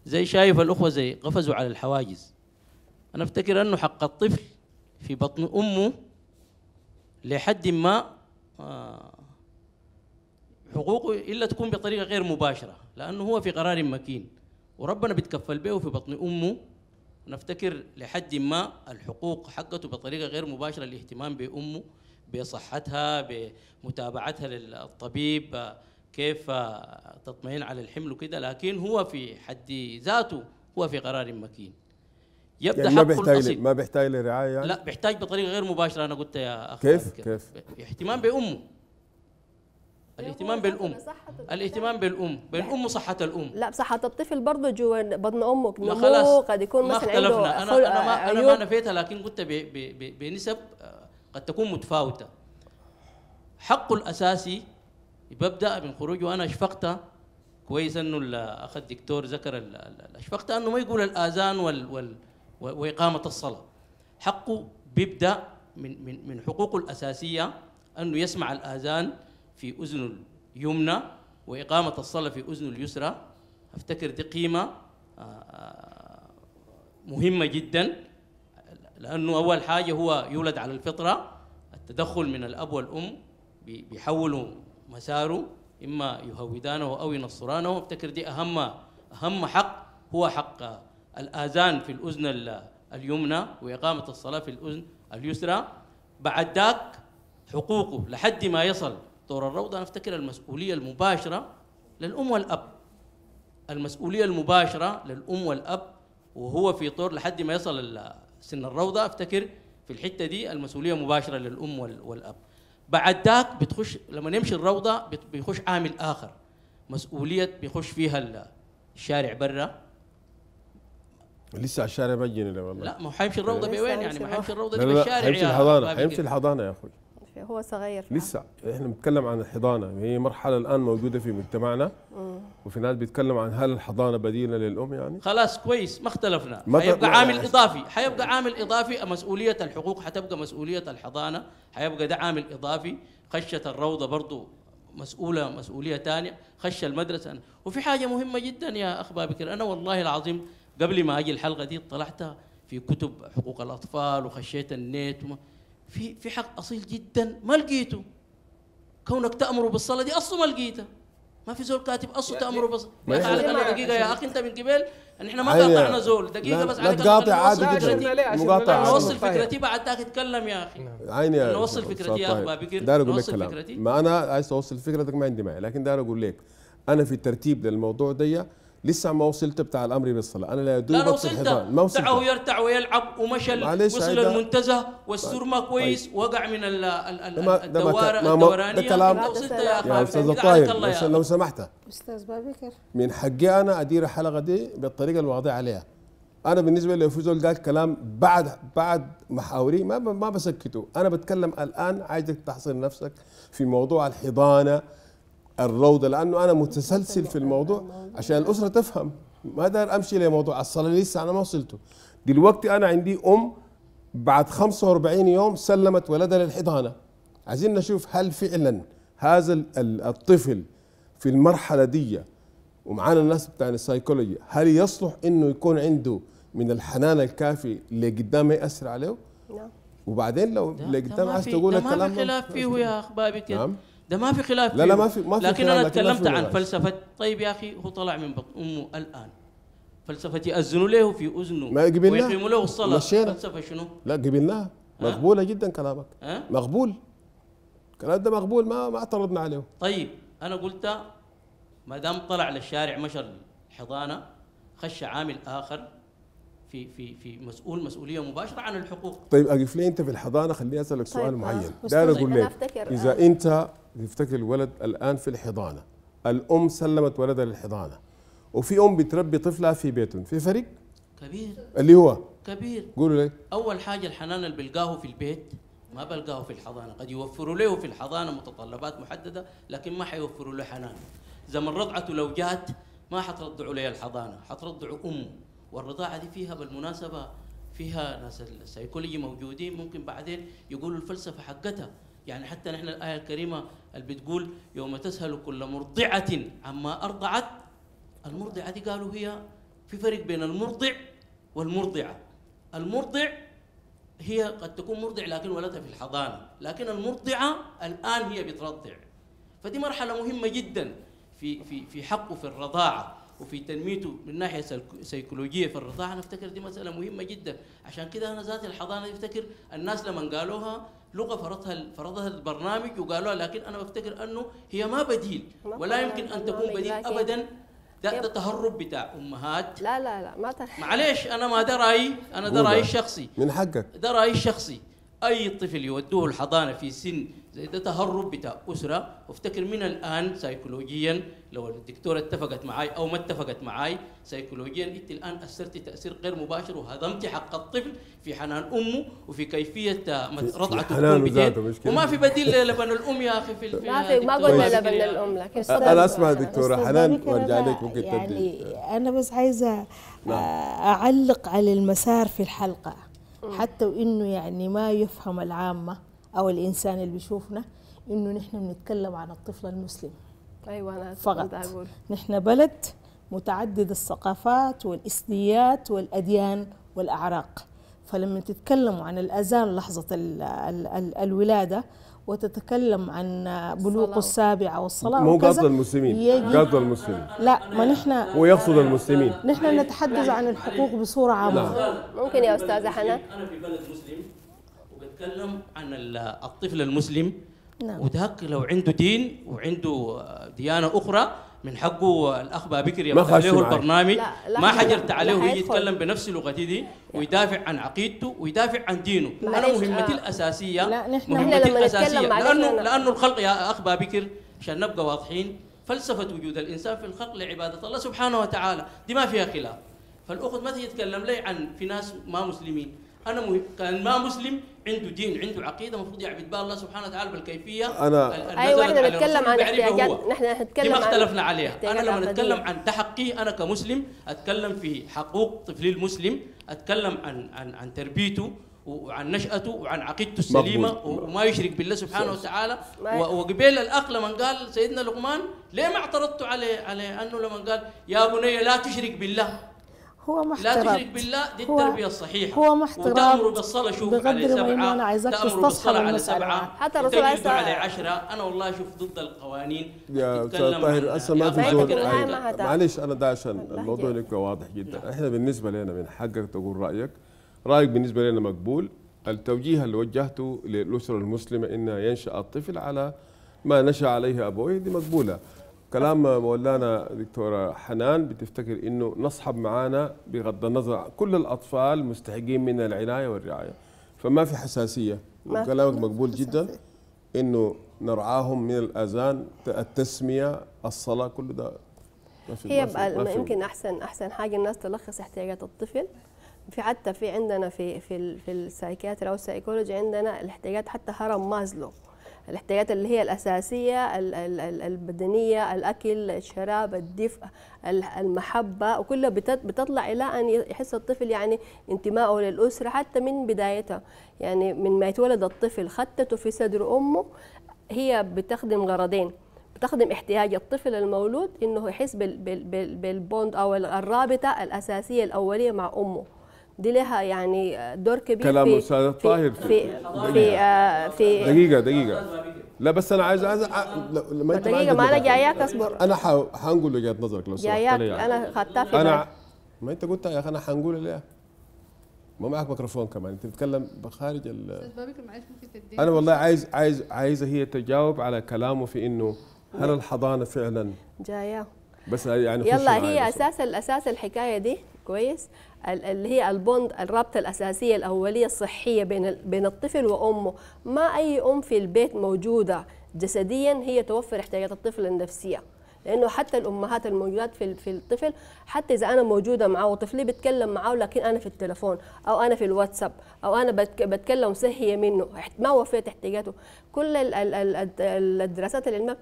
Speaker 9: زي شايف الأخوة زي قفزوا على الحواجز أنا أفتكر أنه حق الطفل في بطن أمه لحد ما آه، حقوقه إلا تكون بطريقة غير مباشرة لأنه هو في قرار مكين وربنا بيتكفل به في بطن أمه نفتكر لحد ما الحقوق حقته بطريقة غير مباشرة الاهتمام بأمه بصحتها بمتابعتها للطبيب كيف تطمئن على الحمل وكذا لكن هو في حد ذاته هو في قرار مكين يبدا يعني ما بيحتاج ما
Speaker 2: بيحتاج لرعايه يعني؟
Speaker 9: لا بيحتاج بطريقه غير مباشره انا قلت يا اخي كيف كيف اهتمام بامه الاهتمام بالام الاهتمام بالام بالام وصحه الام
Speaker 5: لا بصحه الطفل برضه جوا بطن امه ما خلاص قد يكون ما مثل اختلفنا انا
Speaker 9: انا ما انا ما نفيتها لكن قلت بنسب آه، قد تكون متفاوته حقه الاساسي ببدا من خروجه وانا اشفقت كويس انه الاخ الدكتور ذكر اشفقت انه ما يقول الاذان وال وال واقامه الصلاه حقه بيبدا من من من حقوقه الاساسيه انه يسمع الاذان في اذنه اليمنى واقامه الصلاه في اذنه اليسرى افتكر دي قيمه آه، آه، مهمه جدا لانه اول حاجه هو يولد على الفطره التدخل من الاب والام بيحولوا مساره إما يهودانه أو ينصرانه افتكر دي أهم أهم حق هو حق الآذان في الأذن اليمنى وإقامة الصلاة في الأذن اليسرى بعد ذاك حقوقه لحد ما يصل طور الروضة أنا أفتكر المسؤولية المباشرة للأم والأب المسؤولية المباشرة للأم والأب وهو في طور لحد ما يصل سن الروضة أفتكر في الحتة دي المسؤولية مباشرة للأم والأب بعد ذاك بتخش لما نمشي الروضه بيخش عامل اخر مسؤوليه بيخش فيها الشارع برا
Speaker 2: لسه على الشارع ما جينا والله لا
Speaker 9: ما حيمشي الروضه بوين يعني ما حيمشي الروضه
Speaker 5: بالشارع لا, لا. حيمشي الحضانه حيمشي الحضانه يا اخوي هو صغير
Speaker 2: فعلا. لسه احنا بنتكلم عن الحضانه هي مرحله الان موجوده في مجتمعنا وفي ناس بيتكلم عن هل الحضانه بديله للام يعني
Speaker 9: خلاص كويس ما اختلفنا حيبقى عامل اضافي حيبقى عامل اضافي مسؤوليه الحقوق حتبقى مسؤوليه الحضانه حيبقى ده عامل اضافي خشه الروضه برضه مسؤوله مسؤوليه ثانيه خش المدرسه وفي حاجه مهمه جدا يا اخ بكر انا والله العظيم قبل ما اجي الحلقه دي اطلعت في كتب حقوق الاطفال وخشيت النت وما في في حق اصيل جدا ما لقيته كونك تامر بالصلاه دي اصله ما لقيته ما في زول كاتب اصله يعني تامر بالصلاه عليك دقيقه يا اخي انت من قبل ان يعني احنا ما قاطعنا زول دقيقه بس عليك تقاطع عادي جدا مقاطع نوصل طيب. فكرتي بعد ذاك تكلم يا اخي
Speaker 2: عيني يا نوصل فكرتي يا اخي بكر داير اقول لك كلام ما انا عايز اوصل فكرتك ما عندي معي لكن داير اقول لك انا في الترتيب للموضوع ديه لسه ما وصلت بتاع الامر بالصلاه انا لا دوبك لا وصلت ما وصلت دعه يرتع
Speaker 9: ويلعب ومشى وصل المنتزه ما طيب. كويس وقع من ال
Speaker 10: ال ال الدورانيه
Speaker 2: ده كلام يا, يا استاذ الطاير لو, سمحت
Speaker 10: استاذ بابكر
Speaker 2: من حقي انا ادير الحلقه دي بالطريقه الواضحه عليها انا بالنسبه لي فوزو قال كلام بعد بعد محاوري ما ما بسكته انا بتكلم الان عايزك تحصل نفسك في موضوع الحضانه الروضه لانه انا متسلسل في الموضوع عشان الاسره تفهم ما اقدر امشي لموضوع الصلاه لسه انا ما وصلته دلوقتي انا عندي ام بعد 45 يوم سلمت ولدها للحضانه عايزين نشوف هل فعلا هذا الطفل في المرحله دي ومعانا الناس بتاع السايكولوجي هل يصلح انه يكون عنده من الحنان الكافي اللي قدامه ياثر عليه؟ نعم وبعدين لو اللي قدام عايز تقول الكلام ما في خلاف فيه يا اخ بابي نعم ده ما في خلاف لا لا ما في ما في لكن انا تكلمت عن فلسفه
Speaker 9: طيب يا اخي هو طلع من بطن امه الان فلسفه يأذنوا له في اذنه ما ويقيموا له الصلاه مشينا. فلسفه شنو؟
Speaker 2: لا قبلناها مقبوله جدا كلامك مقبول الكلام ده مقبول ما ما اعترضنا عليه
Speaker 9: طيب انا قلت ما دام طلع للشارع مشى الحضانه خش عامل اخر في في في مسؤول مسؤوليه مباشره عن الحقوق
Speaker 2: طيب اقف لي انت في الحضانه خليني اسالك سؤال طيب معين انا اقول لك اذا آه. انت يفتكر الولد الآن في الحضانة الأم سلمت ولدها للحضانة وفي أم بتربي طفلها في بيتهم في فريق
Speaker 9: كبير اللي هو كبير قولوا لي أول حاجة الحنان اللي بلقاه في البيت ما بلقاه في الحضانة قد يوفروا له في الحضانة متطلبات محددة لكن ما حيوفروا له حنان زمن رضعته لو جات ما حترضعوا لي الحضانة حترضعوا أمه والرضاعة دي فيها بالمناسبة فيها ناس السيكولوجي موجودين ممكن بعدين يقولوا الفلسفة حقتها يعني حتى نحن الآية الكريمة اللي بتقول يوم تسهل كل مرضعة عما أرضعت المرضعة دي قالوا هي في فرق بين المرضع والمرضعة المرضع هي قد تكون مرضع لكن ولدها في الحضانة لكن المرضعة الآن هي بترضع فدي مرحلة مهمة جدا في في في حقه في الرضاعة وفي تنميته من ناحية سيكولوجية في الرضاعة أنا أفتكر دي مسألة مهمة جدا عشان كده أنا ذات الحضانة أفتكر الناس لما قالوها لغه فرضها فرضها البرنامج وقالوا لكن انا بفتكر انه هي ما بديل ولا يمكن ان تكون بديل ابدا ده, ده تهرب بتاع امهات
Speaker 5: لا لا لا ما معلش انا ما ده رايي انا ده رايي الشخصي من حقك
Speaker 9: ده رايي الشخصي اي طفل يودوه الحضانه في سن زي ده تهرب بتاع اسره وافتكر من الان سيكولوجيا لو الدكتوره اتفقت معاي او ما اتفقت معاي سيكولوجيا انت الان اثرت تاثير غير مباشر وهضمت حق الطفل في حنان امه وفي كيفيه رضعته الام وما في بديل للبن الام يا اخي في ما في ما
Speaker 5: قلنا لبن
Speaker 10: الام لكن انا اسمع دكتوره حنان وارجع لك ممكن يعني تبدي
Speaker 4: انا بس عايزه نعم. اعلق على المسار في الحلقه حتى وانه يعني ما يفهم العامه او الانسان اللي بيشوفنا انه نحن بنتكلم عن الطفل المسلم
Speaker 5: ايوه انا فقط أقول.
Speaker 4: نحن بلد متعدد الثقافات والإثنيات والأديان والأعراق فلما تتكلموا عن الأذان لحظة الـ الـ الـ الولادة وتتكلم عن بلوغ السابعة والصلاة مو قصد المسلمين قصد المسلمين لا ما نحن ويقصد المسلمين نحن نتحدث عن الحقوق بصورة عامة
Speaker 9: نعم.
Speaker 5: ممكن يا أستاذة حنا أنا في بلد مسلم
Speaker 9: وبتكلم عن الطفل المسلم نعم وذاك لو عنده دين وعنده آه، ديانة أخرى من حقه الاخ بكر يبقى عليه البرنامج لا لا ما حجرت عليه ويجي يتكلم بنفس لغتي دي ويدافع عن عقيدته ويدافع عن دينه انا مهمتي آه. الاساسيه لا نحن مهمتي الاساسيه لانه لانه الخلق يا اخ بكر عشان نبقى واضحين فلسفه وجود الانسان في الخلق لعباده الله سبحانه وتعالى دي ما فيها خلاف فالاخت ما تيجي تتكلم لي عن في ناس ما مسلمين انا مه... كان ما مسلم عنده دين عنده عقيده المفروض يعبد بها الله سبحانه وتعالى بالكيفيه انا ايوه احنا بنتكلم عن احتياجات
Speaker 5: نحن نتكلم عن اختلفنا عليها انا لما نتكلم
Speaker 9: عن تحقي انا كمسلم اتكلم في حقوق طفلي المسلم اتكلم عن عن عن تربيته وعن نشأته وعن عقيدته السليمة وما يشرك بالله سبحانه وتعالى وقبيل الأخ لما قال سيدنا لقمان ليه ما اعترضت عليه عليه أنه لما قال يا بني لا تشرك بالله
Speaker 4: هو ما لا تشرك بالله
Speaker 9: دي التربية الصحيحة هو ما وتأمر بالصلاة شوف على سبعة أنا عايزك تستصحب على سبعة حتى الرسول عليه الصلاة على عشرة أنا والله شوف ضد القوانين يا أستاذ طاهر هسه ما في زور معلش
Speaker 2: أنا ده عشان الموضوع يبقى واضح جدا لا. إحنا بالنسبة لنا من حقك تقول رأيك رأيك بالنسبة لنا مقبول التوجيه اللي وجهته للأسرة المسلمة إنها ينشأ الطفل على ما نشأ عليه أبويه دي مقبولة كلام مولانا دكتورة حنان بتفتكر انه نصحب معانا بغض النظر كل الاطفال مستحقين من العنايه والرعايه فما في حساسيه وكلامك مقبول جدا انه نرعاهم من الاذان التسميه الصلاه كل ده ما هي يمكن
Speaker 5: احسن احسن حاجه الناس تلخص احتياجات الطفل في حتى في عندنا في في في السايكياتري او السايكولوجي عندنا الاحتياجات حتى هرم مازلو الاحتياجات اللي هي الأساسية البدنية الأكل الشراب الدفء المحبة وكلها بتطلع إلى أن يحس الطفل يعني انتمائه للأسرة حتى من بدايتها يعني من ما يتولد الطفل خدته في صدر أمه هي بتخدم غرضين بتخدم احتياج الطفل المولود انه يحس بالبوند او الرابطه الاساسيه الاوليه مع امه دي لها يعني دور كبير كلام استاذ طاهر في في في, في, آه، في دقيقه
Speaker 2: دقيقه لا بس انا عايز عايز آه، لما انت دقيقه ما انا جاياك اصبر انا حنقول وجهه نظرك لو جاياك يعني؟ انا
Speaker 5: خدتها في انا
Speaker 2: ما انت قلت يا اخي انا حنقول ليه ما معك ميكروفون كمان انت بتتكلم بخارج ال
Speaker 10: انا والله عايز
Speaker 2: عايز عايزه هي تجاوب على كلامه في انه هل الحضانه فعلا جايه بس يعني يلا
Speaker 5: هي اساس الاساس الحكايه دي كويس اللي هي البوند الرابطه الاساسيه الاوليه الصحيه بين بين الطفل وامه ما اي ام في البيت موجوده جسديا هي توفر احتياجات الطفل النفسيه لانه حتى الامهات الموجودات في في الطفل حتى اذا انا موجوده معاه وطفلي بتكلم معاه لكن انا في التلفون او انا في الواتساب او انا بتكلم سهيه منه ما وفيت احتياجاته كل الدراسات العلميه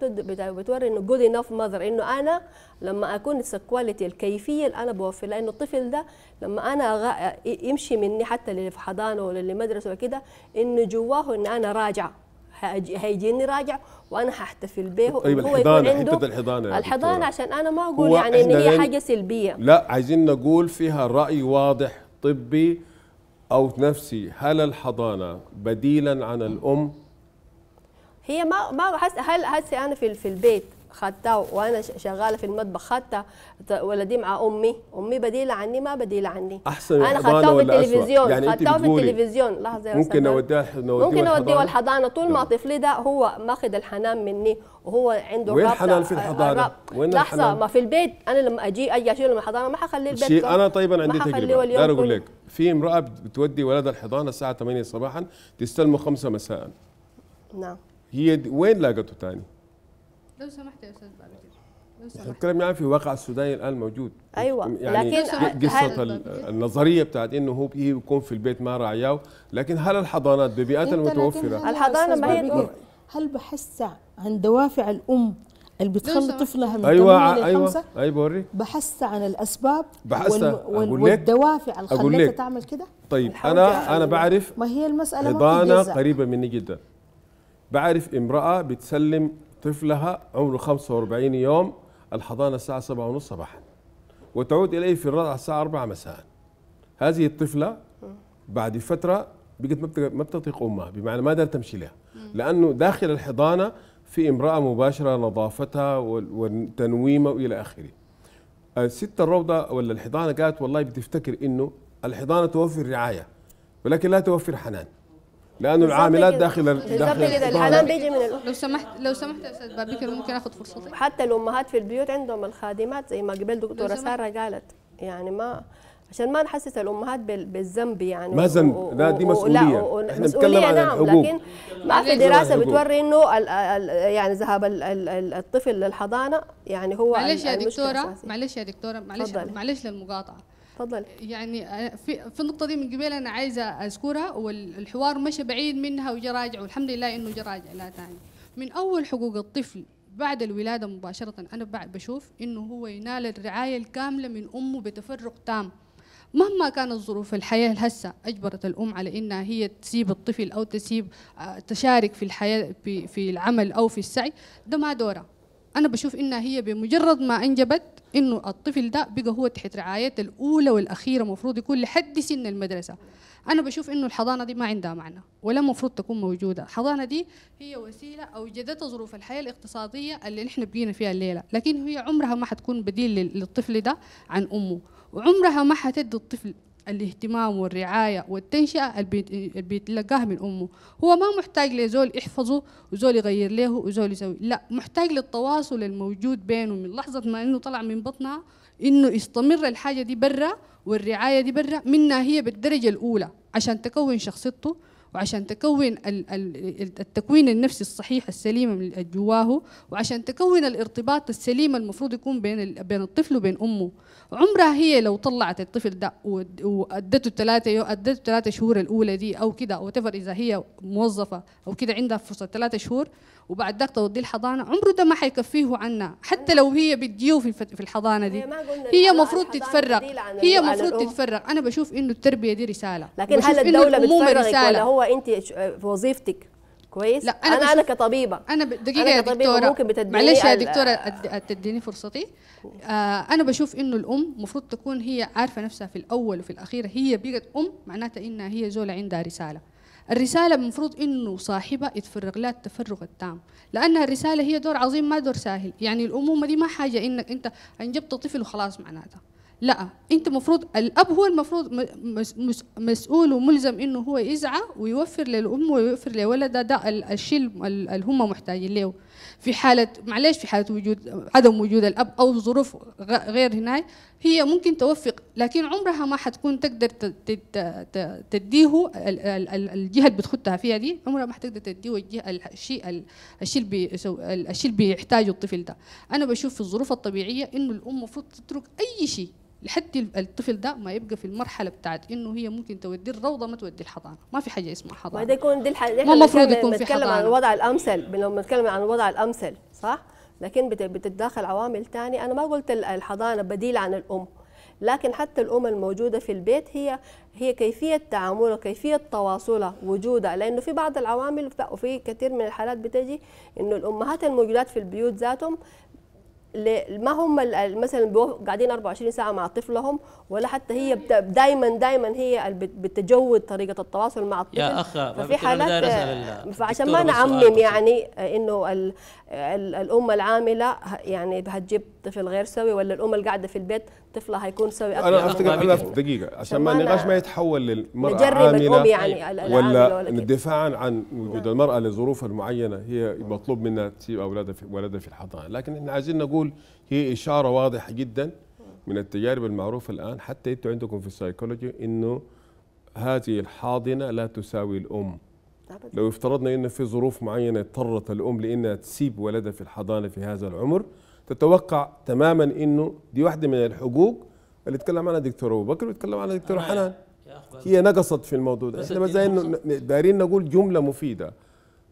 Speaker 5: بتوري انه جود انف ماذر انه انا لما اكون الكواليتي الكيفيه اللي انا بوفر لانه الطفل ده لما انا يمشي مني حتى اللي في حضانه ولا اللي مدرسه وكده انه جواه ان انا راجعه هيجيني راجع وانا هحتفل به طيب وهو الحضانه يكون عنده حته الحضانه الحضانه عشان انا ما اقول يعني ان هي حاجه سلبيه
Speaker 2: لا عايزين نقول فيها راي واضح طبي او نفسي هل الحضانه بديلا عن الام
Speaker 5: هي ما ما هسه هل هسه انا في في البيت خدتها وانا شغاله في المطبخ خدتها ولدي مع امي امي بديله عني ما بديله عني احسن انا خدتها في التلفزيون يعني خدتها في التلفزيون لحظه يا ممكن اوديها
Speaker 2: ممكن اوديه الحضانه
Speaker 5: طول ما طفلي ده هو ماخذ الحنان مني وهو عنده وين الحنان في آه، آه، الحضانه؟ وين لحظه الحنان؟ ما في البيت انا لما اجي اجي اشيله من الحضانه ما حخلي البيت شيء انا طيبا عندي تجربه انا اقول لك
Speaker 2: في امراه بتودي ولدها الحضانه الساعه 8 صباحا تستلمه 5 مساء نعم هي وين لاقته ثاني؟
Speaker 10: لو سمحت يا استاذ بقى لو
Speaker 2: الكلام يعني في واقع السوداني الان موجود ايوه يعني لكن قصه النظريه بتاعت انه هو بيجي بيكون في البيت ما راعياه لكن هل الحضانات ببيئات المتوفره
Speaker 5: الحضانه ما هي
Speaker 4: هل بحس عن دوافع الام اللي بتخلي طفلها من أيوة للخمسة أيوة أيوة بوري بحس عن الأسباب بحس وال وال والدوافع اللي خلتها تعمل كده
Speaker 2: طيب أنا أنا بعرف ما هي المسألة حضانة قريبة مني جدا بعرف امرأة بتسلم طفلها عمره 45 يوم الحضانة الساعة 7:30 صباحا وتعود إليه في الرضع الساعة 4 مساء هذه الطفلة بعد فترة بقت ما بتطيق أمها بمعنى ما قدرت تمشي لها لأنه داخل الحضانة في امرأة مباشرة نظافتها وتنويمها وإلى آخره الست الروضة ولا الحضانة قالت والله بتفتكر إنه الحضانة توفر رعاية ولكن لا توفر حنان لانه العاملات داخل داخل الحنان بيجي
Speaker 6: من الأم. لو سمحت لو سمحت يا استاذ بابيكر
Speaker 5: ممكن اخذ فرصتي حتى الامهات في البيوت عندهم الخادمات زي ما قبل دكتوره ساره قالت يعني ما عشان ما نحسس الامهات بالذنب يعني ما ذنب لا دي مسؤوليه و... و... احنا بنتكلم عن نعم الحقوق لكن
Speaker 2: ما في دراسه بتوري
Speaker 5: انه ال... ال... يعني ذهاب ال... الطفل للحضانه يعني هو معلش يا دكتوره
Speaker 6: معلش يا دكتوره معلش معلش للمقاطعه تفضل يعني آه، في, في النقطه دي من قبل انا عايزه اذكرها والحوار مشى بعيد منها وجا راجع والحمد لله انه جا راجع لا ثاني من اول حقوق الطفل بعد الولادة مباشرة أنا بشوف إنه هو ينال الرعاية الكاملة من أمه بتفرغ تام مهما كانت ظروف الحياة هسه أجبرت الأم على إنها هي تسيب الطفل أو تسيب آه، تشارك في الحياة في العمل أو في السعي ده ما دوره انا بشوف انها هي بمجرد ما انجبت انه الطفل ده بقى هو تحت رعايته الاولى والاخيره المفروض يكون لحد سن المدرسه انا بشوف انه الحضانه دي ما عندها معنى ولا المفروض تكون موجوده الحضانه دي هي وسيله اوجدتها ظروف الحياه الاقتصاديه اللي نحن بقينا فيها الليله لكن هي عمرها ما حتكون بديل للطفل ده عن امه وعمرها ما حتدي الطفل الاهتمام والرعاية والتنشئة اللي بيتلقاها من أمه هو ما محتاج لزول يحفظه وزول يغير له وزول يسوي لا محتاج للتواصل الموجود بينه من لحظة ما إنه طلع من بطنها إنه يستمر الحاجة دي برا والرعاية دي برا منها هي بالدرجة الأولى عشان تكون شخصيته وعشان تكون التكوين النفسي الصحيح السليم من جواه وعشان تكون الارتباط السليم المفروض يكون بين بين الطفل وبين امه عمرها هي لو طلعت الطفل ده وادته الثلاثه يو ادته الثلاثه شهور الاولى دي او كده او اذا هي موظفه او كده عندها فرصه ثلاثه شهور وبعد ذاك توديه الحضانه عمره ده ما حيكفيه عنا حتى لو هي بتجيه في في الحضانه دي هي المفروض تتفرق هي المفروض تتفرق انا بشوف انه التربيه دي رساله لكن هل الدوله بتفرغك ولا هو
Speaker 10: انت
Speaker 5: في وظيفتك كويس لا انا انا, أنا كطبيبه انا دقيقه أنا يا دكتوره ممكن معلش يا دكتوره
Speaker 6: تديني فرصتي آه انا بشوف انه الام المفروض تكون هي عارفه نفسها في الاول وفي الاخير هي بقت ام معناتها انها هي زول عندها رساله الرسالة المفروض إنه صاحبها يتفرغ لها التفرغ التام لأن الرسالة هي دور عظيم ما دور سهل يعني الأمومة دي ما حاجة إنك أنت أنجبت طفل وخلاص معناتها لا أنت مفروض الأب هو المفروض مسؤول وملزم إنه هو يزعى ويوفر للأم ويوفر لولده ده الشيء اللي هم محتاجين له في حاله معلش في حاله وجود عدم وجود الاب او ظروف غير هناي هي ممكن توفق لكن عمرها ما حتكون تقدر تديه الجهه اللي بتخدها فيها دي عمرها ما حتقدر تديه الشيء الشيء اللي الشيء اللي بيحتاجه الطفل ده انا بشوف في الظروف الطبيعيه انه الام المفروض تترك اي شيء لحد الطفل ده ما يبقى في المرحله بتاعت انه هي ممكن تودي الروضه ما تودي الحضانه ما في حاجه اسمها حضانه ما ده
Speaker 5: يكون دي الحاجه ما المفروض يكون في حضانه عن الوضع
Speaker 6: الامثل لما بنتكلم عن الوضع الامثل صح
Speaker 5: لكن بتتداخل عوامل ثانيه انا ما قلت الحضانه بديل عن الام لكن حتى الام الموجوده في البيت هي هي كيفيه تعاملها كيفيه تواصلها وجودها لانه في بعض العوامل وفي كثير من الحالات بتجي انه الامهات الموجودات في البيوت ذاتهم ما هم مثلا قاعدين 24 ساعه مع طفلهم ولا حتى هي دائما دايما هي بتجود طريقه التواصل مع الطفل يا اخ ففي حالات فعشان ما نعمم يعني انه الام العامله يعني هتجيب طفل غير سوي ولا الام اللي قاعده في البيت طفلها هيكون سوي اكثر انا افتكر انا دقيقه عشان ما النقاش ما
Speaker 2: يتحول للمراه الأم يعني ولا, ولا دفاعا عن وجود المراه لظروفها المعينه هي مطلوب منها تسيب اولادها في ولادها في الحضانه لكن احنا عايزين نقول هي اشاره واضحه جدا من التجارب المعروفه الان حتى انتم عندكم في السايكولوجي انه هذه الحاضنه لا تساوي الام لو افترضنا ان في ظروف معينه اضطرت الام لانها تسيب ولدها في الحضانه في هذا العمر تتوقع تماما انه دي واحده من الحقوق اللي تكلم عنها دكتور ابو بكر ويتكلم عنها دكتور آه، حنان هي نقصت في الموضوع ده احنا زي انه دايرين نقول جمله مفيده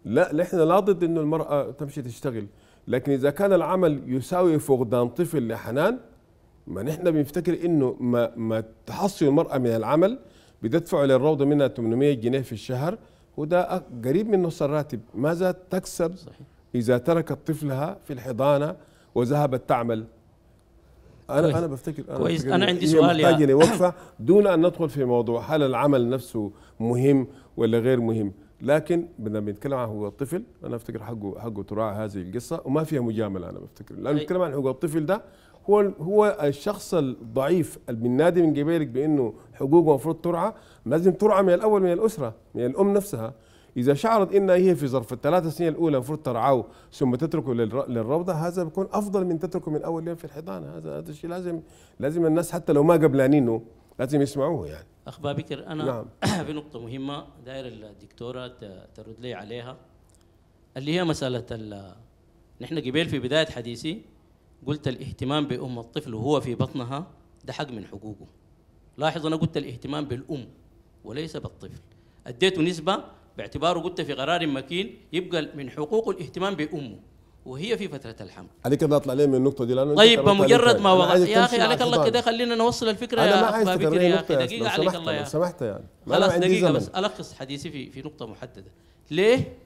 Speaker 2: لا احنا لا ضد انه المراه تمشي تشتغل لكن اذا كان العمل يساوي فقدان طفل لحنان ما نحن بنفتكر انه ما ما تحصل المراه من العمل بتدفع للروضه منها 800 جنيه في الشهر وده قريب من نص الراتب ماذا تكسب صحيح. إذا تركت طفلها في الحضانة وذهبت تعمل أنا كويس. أنا بفتكر أنا كويس أنا عندي سؤال يا وقفة دون أن ندخل في موضوع هل العمل نفسه مهم ولا غير مهم لكن بدنا بنتكلم عن هو الطفل انا افتكر حقه حقه تراعى هذه القصه وما فيها مجامله انا بفتكر لانه بنتكلم عن حقوق الطفل ده هو هو الشخص الضعيف النادي من جبالك بانه حقوقه المفروض ترعى لازم ترعى من الاول من الاسره من الام نفسها اذا شعرت انها هي في ظرف الثلاث سنين الاولى المفروض ترعاه ثم تتركه للروضه هذا بيكون افضل من تتركه من اول يوم في الحضانه هذا هذا الشيء لازم لازم الناس حتى لو ما قبلانينه لازم يسمعوه يعني
Speaker 9: اخ بكر انا نعم. بنقطه مهمه داير الدكتوره ترد لي عليها اللي هي مساله نحن قبيل في بدايه حديثي قلت الاهتمام بأم الطفل وهو في بطنها ده حق من حقوقه لاحظ أنا قلت الاهتمام بالأم وليس بالطفل أديته نسبة باعتباره قلت في قرار مكين يبقى من حقوقه الاهتمام بأمه وهي في فتره الحمل
Speaker 2: عليك كده اطلع ليه من النقطه دي لانه طيب بمجرد ما وضع يا اخي عليك الله كده خلينا
Speaker 9: نوصل الفكره يا ما عايز تكرر يا اخي دقيقه عليك الله يعني، يا سمحت يعني خلاص دقيقه بس الخص حديثي في في نقطه محدده ليه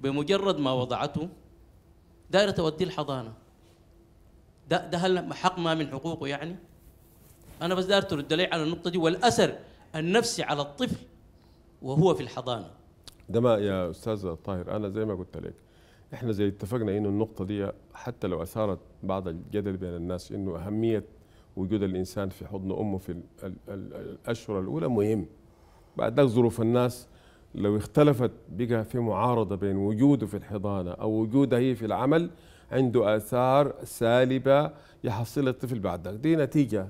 Speaker 9: بمجرد ما وضعته دائره تودي الحضانه ده ده هل حق ما من حقوقه يعني؟ انا بس دار ترد لي على النقطه دي والاثر النفسي على الطفل وهو في الحضانه
Speaker 2: ده ما يا استاذ طاهر انا زي ما قلت لك احنا زي اتفقنا انه النقطه دي حتى لو اثارت بعض الجدل بين الناس انه اهميه وجود الانسان في حضن امه في الاشهر الاولى مهم بعد ذلك ظروف الناس لو اختلفت بقى في معارضه بين وجوده في الحضانه او وجوده هي في العمل عنده آثار سالبة يحصلها الطفل بعد ذلك دي نتيجة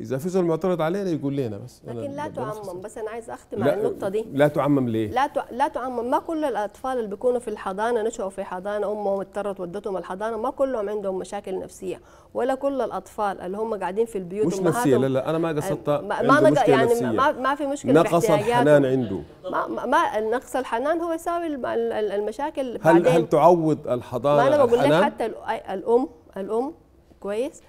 Speaker 2: اذا فيش معترض علينا يقول لنا بس لكن لا تعمم
Speaker 5: بس انا عايز اختم على النقطه دي لا
Speaker 2: تعمم ليه
Speaker 5: لا ت... لا تعمم ما كل الاطفال اللي بيكونوا في الحضانه نشأوا في حضانه امهم اضطرت ودتهم الحضانه ما كلهم عندهم مشاكل نفسيه ولا كل الاطفال اللي هم قاعدين في البيوت مش نفسيه لا لا انا ما قصدت آه، ما ما مشكلة يعني نفسية. ما ما في مشكله نقص الحنان عنده ما ما نقص الحنان هو يساوي المشاكل هل بعدين هل
Speaker 2: تعوض الحضانه ما انا بقول لك حتى
Speaker 5: الام الام كويس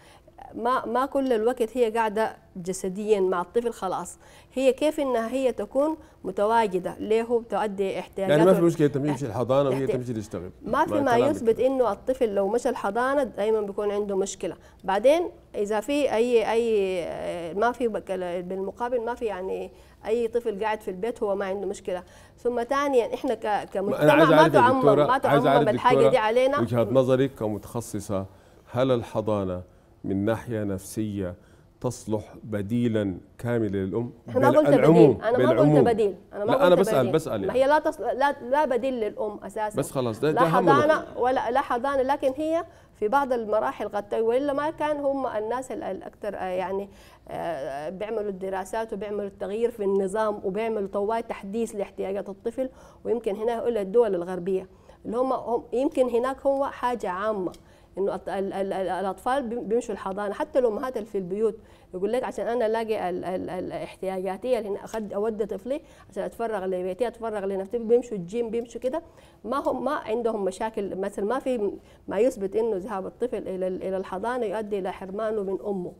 Speaker 5: ما ما كل الوقت هي قاعده جسديا مع الطفل خلاص هي كيف انها هي تكون متواجده ليه هو تؤدي احتياجاته يعني ما في مشكله
Speaker 2: تمشي الحضانه وهي تمشي تشتغل ما في ما يثبت
Speaker 5: انه الطفل لو مشى الحضانه دائما بيكون عنده مشكله بعدين اذا في اي اي آه، ما في بالمقابل ما في يعني اي طفل قاعد في البيت هو ما عنده مشكله ثم ثانيا احنا كمجتمع ما تعمم ما تعمم الحاجه دي علينا وجهه
Speaker 2: نظرك كمتخصصه هل الحضانه من ناحيه نفسيه تصلح بديلا كاملا للام انا ما قلت بديل انا ما قلت بديل
Speaker 6: انا ما لا قلت انا بسال بديل. بسال يعني. ما هي لا, تصل...
Speaker 5: لا لا بديل للام اساسا بس خلاص ده, ده لا حضانه ولا لا حضانه لكن هي في بعض المراحل قد والا ما كان هم الناس الاكثر آه، يعني آه، بيعملوا الدراسات وبيعملوا التغيير في النظام وبيعملوا طوال تحديث لاحتياجات الطفل ويمكن هنا اقول الدول الغربيه اللي هم يمكن هناك هو حاجه عامه انه الاطفال بيمشوا الحضانه حتى الامهات اللي في البيوت يقول لك عشان انا الاقي الاحتياجاتيه اللي اخد اودي طفلي عشان اتفرغ لبيتي اتفرغ لنفسي بيمشوا الجيم بيمشوا كده ما هم ما عندهم مشاكل مثلا ما في ما يثبت انه ذهاب الطفل الى الى الحضانه يؤدي الى حرمانه من امه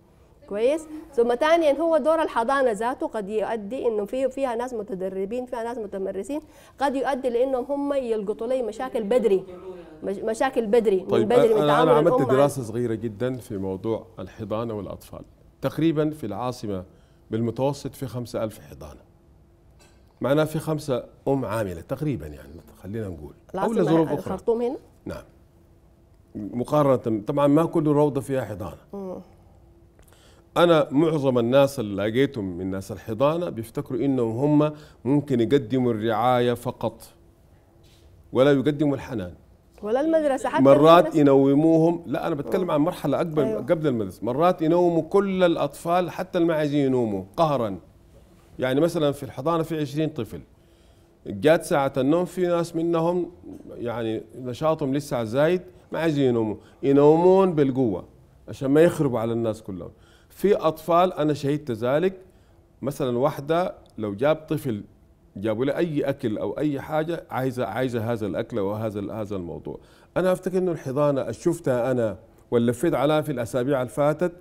Speaker 5: كويس ثم ثانيا هو دور الحضانه ذاته قد يؤدي انه في فيها ناس متدربين فيها ناس متمرسين قد يؤدي لانهم هم يلقطوا لي مشاكل بدري مشاكل بدري طيب من بدري من أنا, أنا عملت دراسة
Speaker 2: صغيرة جدا في موضوع الحضانة والأطفال تقريبا في العاصمة بالمتوسط في خمسة ألف حضانة معناه في خمسة أم عاملة تقريبا يعني خلينا نقول أو لظروف أخرى الخرطوم هنا؟ نعم مقارنة طبعا ما كل روضة فيها حضانة م. أنا معظم الناس اللي لقيتهم من ناس الحضانة بيفتكروا إنهم هم ممكن يقدموا الرعاية فقط ولا يقدموا الحنان
Speaker 5: ولا المدرسه حتى مرات المدرسة.
Speaker 2: ينوموهم لا انا بتكلم عن مرحله اكبر أيوة. قبل المدرسه مرات ينوموا كل الاطفال حتى اللي ما عايزين ينوموا قهرا يعني مثلا في الحضانه في 20 طفل جات ساعة النوم في ناس منهم يعني نشاطهم لسه زايد ما عايزين ينوموا ينومون بالقوة عشان ما يخربوا على الناس كلهم في أطفال أنا شهدت ذلك مثلا واحدة لو جاب طفل جابوا لي اي اكل او اي حاجه عايزه عايزه هذا الاكل او هذا هذا الموضوع انا افتكر انه الحضانه شفتها انا ولفيت عليها في الاسابيع اللي فاتت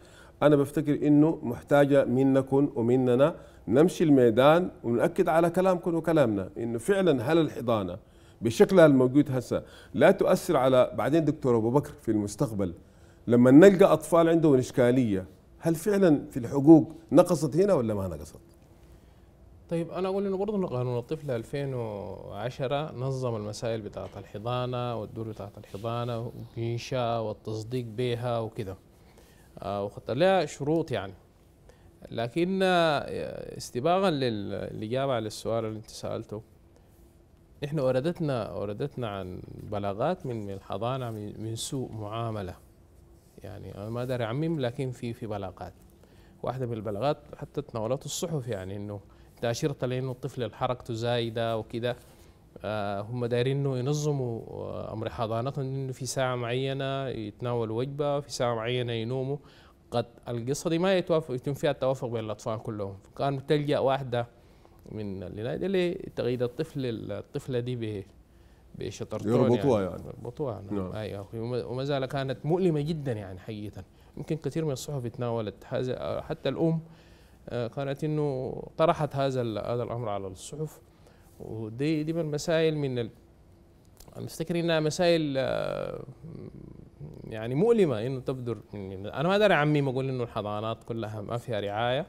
Speaker 2: انا بفتكر انه محتاجه منكم ومننا نمشي الميدان ونأكد على كلامكم وكلامنا انه فعلا هل الحضانه بشكلها الموجود هسه لا تؤثر على بعدين دكتور ابو بكر في المستقبل لما نلقى اطفال عندهم اشكاليه هل فعلا في الحقوق نقصت هنا ولا ما نقصت؟
Speaker 3: طيب انا اقول انه برضه قانون الطفل 2010 نظم المسائل بتاعه الحضانه والدور بتاعه الحضانه وانشاء والتصديق بها وكده آه، وخط لها شروط يعني لكن آه، استباقا للاجابه على السؤال اللي انت سالته احنا وردتنا وردتنا عن بلاغات من الحضانه من سوء معامله يعني انا ما ادري اعمم لكن في في بلاغات واحده من البلاغات حتى تناولت الصحف يعني انه ده أشرت لأنه الطفل حركته زايدة وكذا آه، هم دايرين انه ينظموا آه، امر حضانتهم انه في ساعه معينه يتناولوا وجبه في ساعه معينه ينوموا قد القصه دي ما يتوافق يتم فيها التوافق بين الاطفال كلهم كان تلجا واحده من اللي لتقييد الطفل الطفله دي بشطرتون يربطوها يعني, يعني. يربطوها نعم. نعم. ايوه وما زال كانت مؤلمه جدا يعني حقيقه يمكن كثير من الصحف تناولت حتى الام آه، قالت انه طرحت هذا هذا الامر على الصحف ودي دي من مسائل من نفتكر انها مسائل آه، يعني مؤلمه انه تبدر من انا ما ادري ما اقول انه الحضانات كلها ما فيها رعايه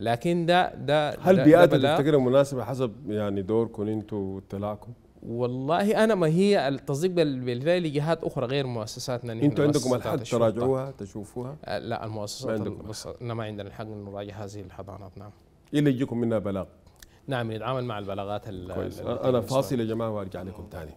Speaker 3: لكن ده ده هل بيئات تفتكرها
Speaker 2: مناسبه حسب يعني دوركم انتم واطلاعكم؟
Speaker 3: والله انا ما هي التصديق بالفعل لجهات اخرى غير مؤسساتنا انتوا عندكم الحق تراجعوها تشوفوها؟ أه، لا المؤسسات ما, ما عندنا الحق نراجع هذه الحضانات نعم
Speaker 2: الا يجيكم منها بلاغ
Speaker 3: نعم نتعامل مع البلاغات كويس انا فاصل يا
Speaker 2: جماعه وارجع لكم ثاني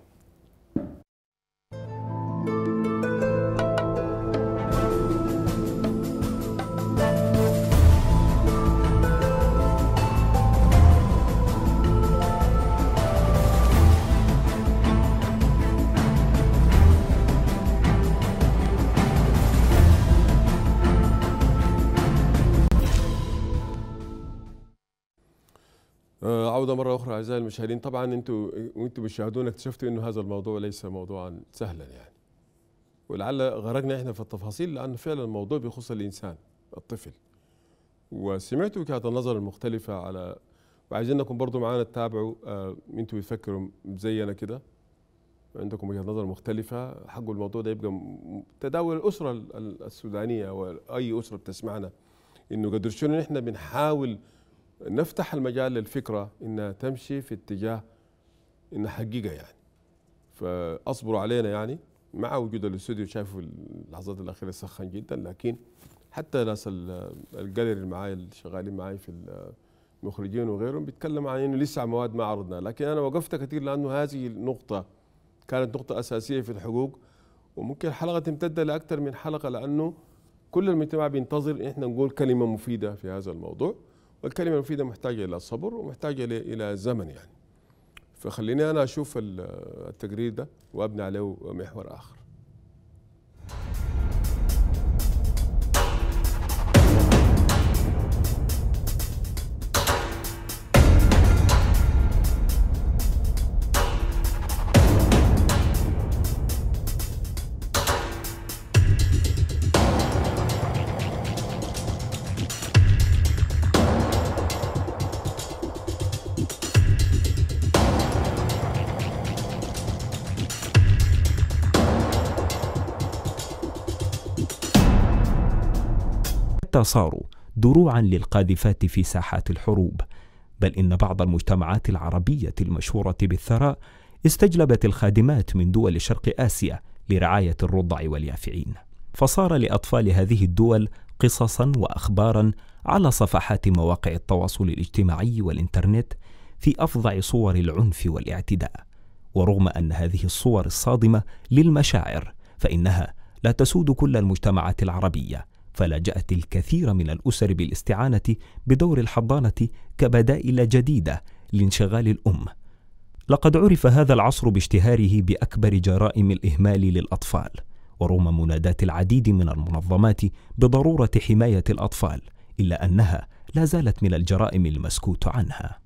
Speaker 2: آه، عودة مرة أخرى أعزائي المشاهدين طبعا أنتوا وأنتوا بتشاهدونا اكتشفتوا أنه هذا الموضوع ليس موضوعا سهلا يعني ولعل غرقنا إحنا في التفاصيل لأن فعلا الموضوع بيخص الإنسان الطفل وسمعت وجهات النظر المختلفة على وعايزينكم برضو معانا تتابعوا أنتم آه، أنتوا بتفكروا زينا كده عندكم وجهة نظر مختلفة حق الموضوع ده يبقى تداول الأسرة السودانية وأي أسرة بتسمعنا إنه قدر شنو إحنا بنحاول نفتح المجال للفكرة إنها تمشي في اتجاه إنها حقيقة يعني فأصبروا علينا يعني مع وجود الاستوديو شايفوا اللحظات الأخيرة سخن جدا لكن حتى ناس الجاليري اللي معايا اللي شغالين معاي في المخرجين وغيرهم بيتكلم عن إنه لسه مواد ما عرضناها لكن أنا وقفت كثير لأنه هذه النقطة كانت نقطة أساسية في الحقوق وممكن الحلقة تمتد لأكثر من حلقة لأنه كل المجتمع بينتظر إحنا نقول كلمة مفيدة في هذا الموضوع الكلمة المفيده محتاجه الى صبر ومحتاجه الى زمن يعني فخليني انا اشوف التقرير ده وابني عليه محور اخر
Speaker 1: صاروا دروعا للقاذفات في ساحات الحروب بل إن بعض المجتمعات العربية المشهورة بالثراء استجلبت الخادمات من دول شرق آسيا لرعاية الرضع واليافعين فصار لأطفال هذه الدول قصصا وأخبارا على صفحات مواقع التواصل الاجتماعي والإنترنت في أفظع صور العنف والاعتداء ورغم أن هذه الصور الصادمة للمشاعر فإنها لا تسود كل المجتمعات العربية فلجأت الكثير من الأسر بالاستعانة بدور الحضانة كبدائل جديدة لانشغال الأم. لقد عرف هذا العصر باشتهاره بأكبر جرائم الإهمال للأطفال، ورغم منادات العديد من المنظمات بضرورة حماية الأطفال، إلا أنها لا زالت من الجرائم المسكوت عنها.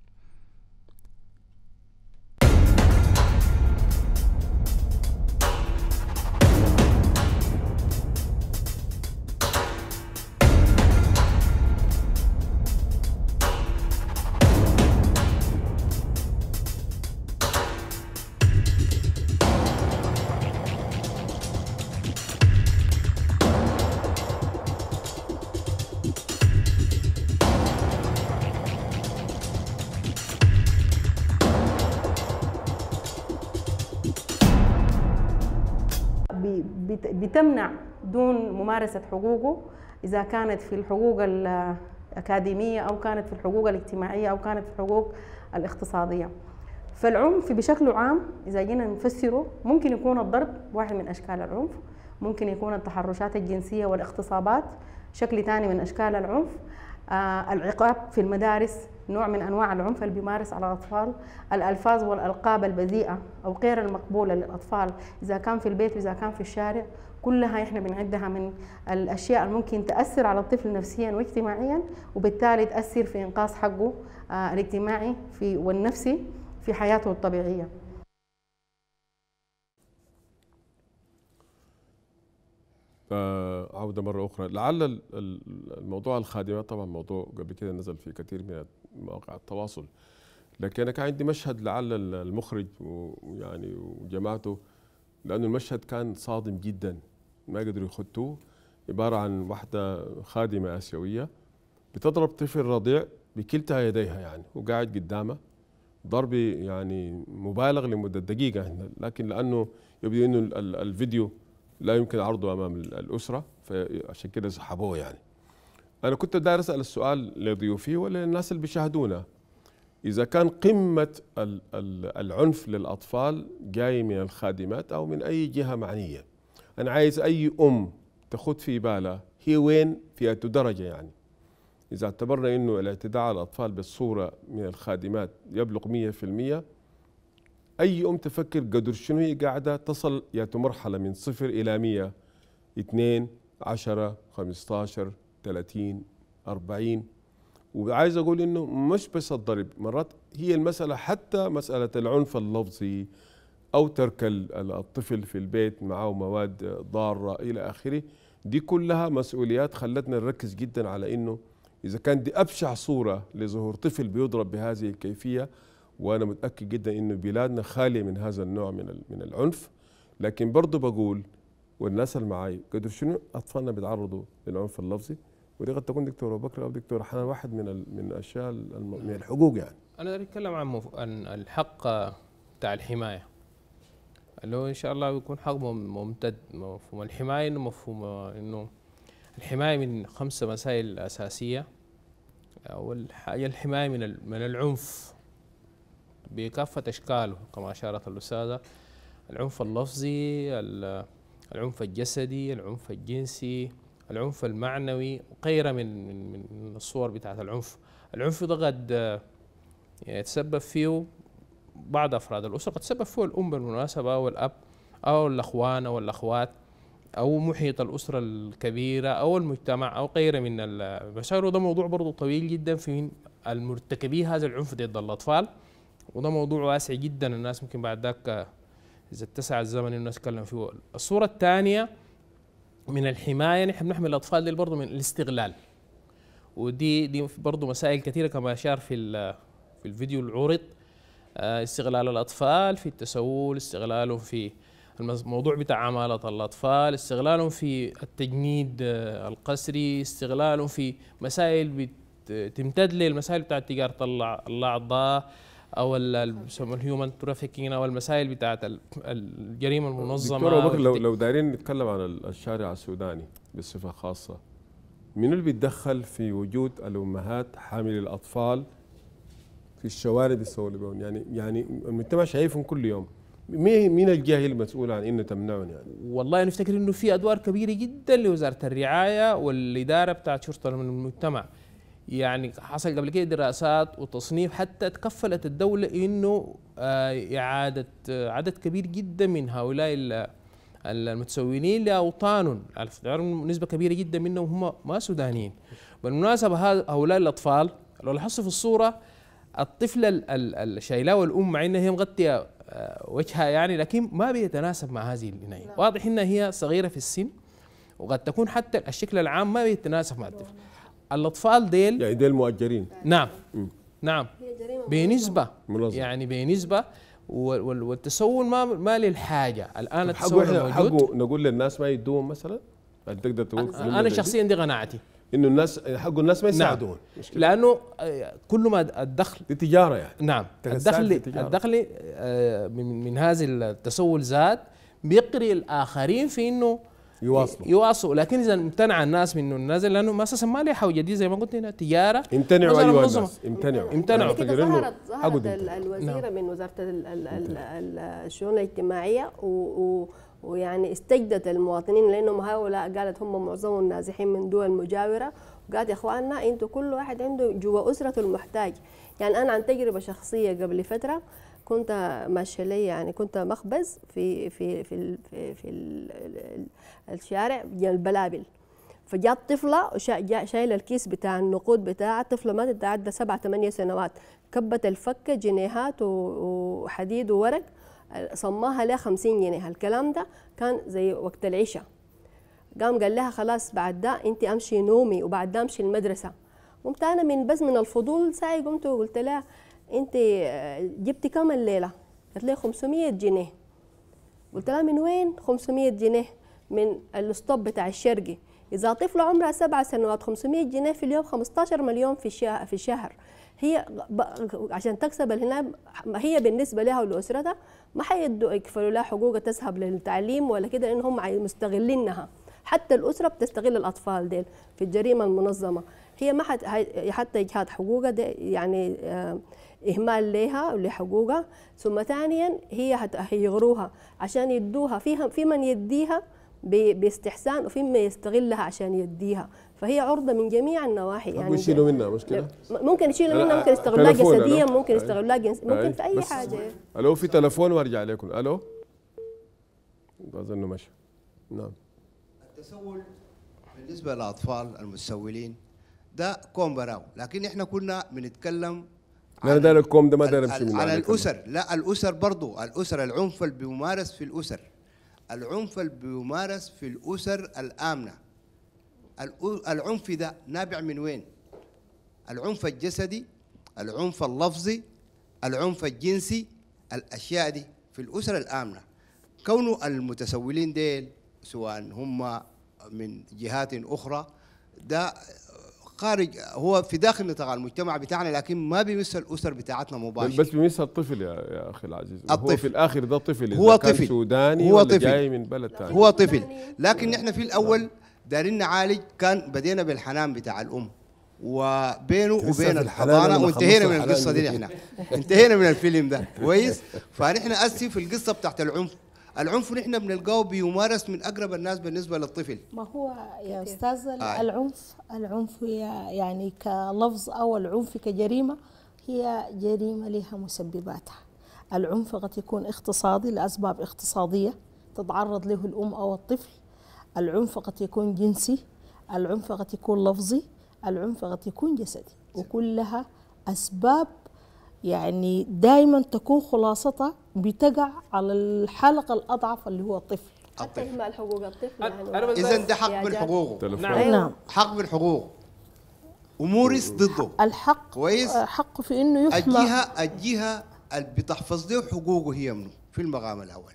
Speaker 4: تمنع دون ممارسة حقوقه إذا كانت في الحقوق الأكاديمية أو كانت في الحقوق الاجتماعية أو كانت في الحقوق الاقتصادية فالعنف بشكل عام إذا جينا نفسره ممكن يكون الضرب واحد من أشكال العنف ممكن يكون التحرشات الجنسية والاغتصابات شكل ثاني من أشكال العنف آه العقاب في المدارس نوع من أنواع العنف اللي بيمارس على الأطفال الألفاظ والألقاب البذيئة أو غير المقبولة للأطفال إذا كان في البيت وإذا كان في الشارع كلها احنا بنعدها من الاشياء اللي ممكن تاثر على الطفل نفسيا واجتماعيا وبالتالي تاثر في انقاص حقه آه، الاجتماعي في والنفسي في حياته الطبيعيه
Speaker 2: عودة مرة أخرى لعل الموضوع الخادمات طبعا موضوع قبل كده نزل في كثير من مواقع التواصل لكن أنا كان عندي مشهد لعل المخرج ويعني وجماعته لأنه المشهد كان صادم جدا ما قدروا يخطوه عبارة عن واحدة خادمة آسيوية بتضرب طفل رضيع بكلتا يديها يعني وقاعد قدامه ضرب يعني مبالغ لمدة دقيقة لكن لأنه يبدو أنه الفيديو لا يمكن عرضه أمام الأسرة فعشان كده سحبوه يعني أنا كنت داير أسأل السؤال لضيوفي وللناس اللي بيشاهدونا إذا كان قمة العنف للأطفال جاي من الخادمات أو من أي جهة معنية انا عايز اي ام تاخد في بالها هي وين في أي درجه يعني اذا اعتبرنا انه الاعتداء على الاطفال بالصوره من الخادمات يبلغ 100% اي ام تفكر قدر شنو هي قاعده تصل يا مرحله من صفر الى 100 2 10 15 30 40 وعايز اقول انه مش بس الضرب مرات هي المساله حتى مساله العنف اللفظي أو ترك الطفل في البيت معه مواد ضارة إلى آخره دي كلها مسؤوليات خلتنا نركز جدا على أنه إذا كان دي أبشع صورة لظهور طفل بيضرب بهذه الكيفية وأنا متأكد جدا أنه بلادنا خالية من هذا النوع من من العنف لكن برضه بقول والناس اللي معي قدر شنو أطفالنا بيتعرضوا للعنف اللفظي ودي قد تكون دكتور بكر أو دكتور حنان واحد من من الأشياء من الحقوق يعني
Speaker 3: أنا أتكلم عن الحق بتاع الحماية اللي هو ان شاء الله بيكون حق ممتد مفهوم الحمايه انه مفهوم انه الحمايه من خمسه مسائل اساسيه اول حاجه الحمايه من من العنف بكافه اشكاله كما اشارت الاستاذه العنف اللفظي العنف الجسدي العنف الجنسي العنف المعنوي وغيره من من من الصور بتاعت العنف العنف ده قد يتسبب فيه بعض أفراد الأسرة قد تسبب فيه الأم بالمناسبة والأب أو الأخوان أو الأخوات أو محيط الأسرة الكبيرة أو المجتمع أو غيره من المسائل وده موضوع برضه طويل جدا في المرتكبي هذا العنف ضد الأطفال وده موضوع واسع جدا الناس ممكن بعد ذاك إذا اتسع الزمن الناس تكلم فيه الصورة الثانية من الحماية نحن يعني بنحمي الأطفال دي برضه من الاستغلال ودي دي برضه مسائل كثيرة كما اشار في في الفيديو اللي عرض آه، استغلال الأطفال في التسول استغلالهم في الموضوع بتاع عمالة الأطفال استغلالهم في التجنيد آه، القسري استغلالهم في مسائل تمتد للمسائل بتاع تجارة الأعضاء أو الهيومن ترافيكينج أو المسائل بتاعت الجريمة المنظمة دكتور بكر لو,
Speaker 2: لو دايرين نتكلم عن الشارع السوداني بصفة خاصة من اللي بيتدخل في وجود الأمهات حامل الأطفال في الشوارب الصولبون يعني يعني المجتمع شايفهم كل يوم
Speaker 3: مين مين الجهه المسؤول عن انه تمنعهم يعني؟ والله نفتكر انه في ادوار كبيره جدا لوزاره الرعايه والاداره بتاعت شرطه من المجتمع يعني حصل قبل كده دراسات وتصنيف حتى تكفلت الدوله انه آه، اعاده عدد كبير جدا من هؤلاء المتسولين لاوطانهم نسبه كبيره جدا منهم هم ما سودانيين بالمناسبه هؤلاء الاطفال لو لاحظتوا في الصوره الطفله الشايلاه والام مع انها هي مغطيه آه، وجهها يعني لكن ما بيتناسب مع هذه العنايه نعم. واضح انها هي صغيره في السن وقد تكون حتى الشكل العام ما بيتناسب مع الطفل نعم. الاطفال ديل يعني ديل مؤجرين نعم م. نعم بنسبه منظم. يعني بنسبه والتسول ما ما للحاجه الان التسول موجود
Speaker 2: نقول للناس ما يدوم مثلا هل تقدر تقول انا شخصيا دي قناعتي انه الناس حق الناس ما نعم. يساعدون نعم. لانه
Speaker 3: آه، كل ما الدخل تجاره يعني نعم الدخل الدخل آه، من هذه التسول زاد بيقري الاخرين في انه يواصلوا يواصلوا لكن اذا امتنع الناس من النازل لانه اساسا ما لها حوجه زي ما قلت هنا تجاره امتنعوا ايوه
Speaker 2: الناس امتنعوا امتنعوا ظهرت ظهرت
Speaker 5: الوزيره نعم. من وزاره الشؤون الاجتماعيه و, و ويعني استجدت المواطنين لانهم هؤلاء قالت هم معظمهم نازحين من دول مجاوره وقالت يا اخواننا انتم كل واحد عنده جوا اسرته المحتاج يعني انا عن تجربه شخصيه قبل فتره كنت ماشيه لي يعني كنت مخبز في في في في, في الشارع جنب البلابل فجات طفله شايله الكيس بتاع النقود بتاعها طفله ما تتعدى سبعة ثمانية سنوات كبت الفكه جنيهات وحديد وورق صماها لها 50 جنيه الكلام ده كان زي وقت العشاء قام قال لها خلاص بعد ده انت امشي نومي وبعد ده امشي المدرسه قمت انا من بس من الفضول ساعي قمت وقلت لها انت آه، جبتي كم الليله قالت لي 500 جنيه قلت لها من وين 500 جنيه من الاسطب بتاع الشرقي اذا طفله عمرها سبع سنوات 500 جنيه في اليوم 15 مليون في الشهر هي عشان تكسب هنا هي بالنسبه لها ولاسرتها ما حيدوا يكفلوا لها حقوق تذهب للتعليم ولا كده لان هم مستغلينها حتى الاسره بتستغل الاطفال ديل في الجريمه المنظمه هي ما حت حتى اجهاد حقوقها يعني آه، اهمال ليها ولحقوقها ثم ثانيا هي هيغروها عشان يدوها فيها في من يديها باستحسان وفي من يستغلها عشان يديها فهي عرضه من جميع النواحي يعني ممكن يشيلوا منها مشكله ممكن يشيلوا
Speaker 8: منها ممكن يستغلوها جسديا ممكن يستغلوها جنس ممكن في اي حاجه
Speaker 2: الو في تليفون وارجع عليكم الو اظنه مشى نعم
Speaker 8: التسول بالنسبه للاطفال المتسولين ده كوم براو لكن احنا كنا بنتكلم
Speaker 2: انا داير الكوم ده ما داير امشي على
Speaker 8: الاسر لا الاسر برضو الاسر العنف اللي بيمارس في الاسر العنف اللي بيمارس في الاسر الامنه العنف ده نابع من وين العنف الجسدي العنف اللفظي العنف الجنسي الأشياء دي في الأسرة الآمنة كون المتسولين ديل سواء هم من جهات أخرى ده خارج هو في داخل نطاق المجتمع بتاعنا لكن ما بيمس الاسر بتاعتنا مباشره بس
Speaker 2: بيمسها الطفل يا يا اخي العزيز الطفل هو في الاخر ده طفل هو طفل سوداني هو طفل جاي من بلد ثاني هو طفل
Speaker 8: لكن نحن في الاول نعم. دارين نعالج كان بدينا بالحنان بتاع الام وبينه وبين الحضانه وانتهينا من القصه دي احنا انتهينا من الفيلم ده كويس فنحن اسف في القصه بتاعت العنف العنف نحن بنلقاه بيمارس من اقرب الناس بالنسبه للطفل ما
Speaker 4: هو يا استاذ آه. العنف العنف العنف يعني كلفظ او العنف كجريمه هي جريمه لها مسبباتها العنف قد يكون اقتصادي لاسباب اقتصاديه تتعرض له الام او الطفل العنف قد يكون جنسي العنف قد يكون لفظي العنف قد يكون جسدي وكلها أسباب يعني دائما تكون خلاصتها بتقع على الحلقة الأضعف اللي هو الطفل حتى
Speaker 5: إهمال حقوق الطفل يعني. إذا ده حق
Speaker 8: بالحقوق نعم. حق بالحقوق ومورس ضده الحق كويس حقه في انه يحمى الجهه الجهه اللي بتحفظ له حقوقه هي منه في المقام الاول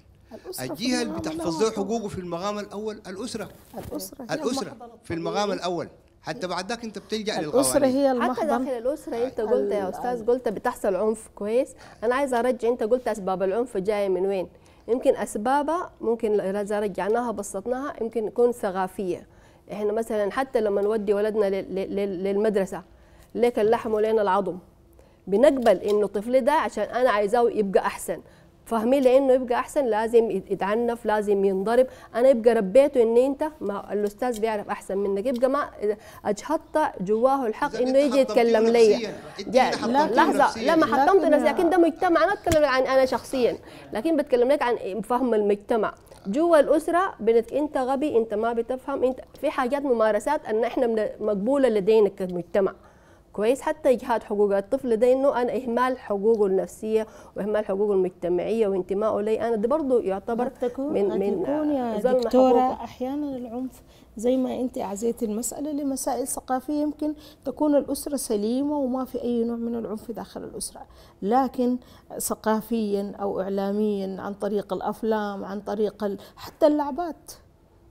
Speaker 5: الجهه اللي بتحفظ له
Speaker 8: حقوقه في المقام الاول الاسره الاسره الاسره في المقام الاول حتى بعد ذاك انت بتلجا للقوانين الاسره هي المحضر حتى داخل
Speaker 5: الاسره انت قلت يا استاذ قلت بتحصل عنف كويس انا عايزه ارجع انت قلت اسباب العنف جايه من وين يمكن اسبابها ممكن اذا رجعناها بسطناها يمكن تكون ثقافيه احنا مثلا حتى لما نودي ولدنا للمدرسه ليك اللحم ولين العظم بنقبل انه طفلي ده عشان انا عايزاه يبقى احسن فاهمين لانه يبقى احسن لازم يتعنف لازم ينضرب انا يبقى ربيته ان انت ما الاستاذ بيعرف احسن منك يبقى ما اجهضت جواه الحق انه يجي يتكلم لي لحظه لا ما حطمت نفسي لكن ده مجتمع انا اتكلم عن انا شخصيا لكن بتكلم لك عن فهم المجتمع جوا الاسره بنت انت غبي انت ما بتفهم انت في حاجات ممارسات ان احنا مقبوله لدينا كمجتمع كويس حتى اجهاد حقوق الطفل ده انه انا اهمال حقوقه النفسيه واهمال حقوقه المجتمعيه وانتمائه لي انا ده برضه يعتبر تكون من من يا دكتوره حقوقه.
Speaker 4: احيانا العنف زي ما انت عزيتي المساله لمسائل ثقافيه يمكن تكون الاسره سليمه وما في اي نوع من العنف داخل الاسره لكن ثقافيا او اعلاميا عن طريق الافلام عن طريق حتى اللعبات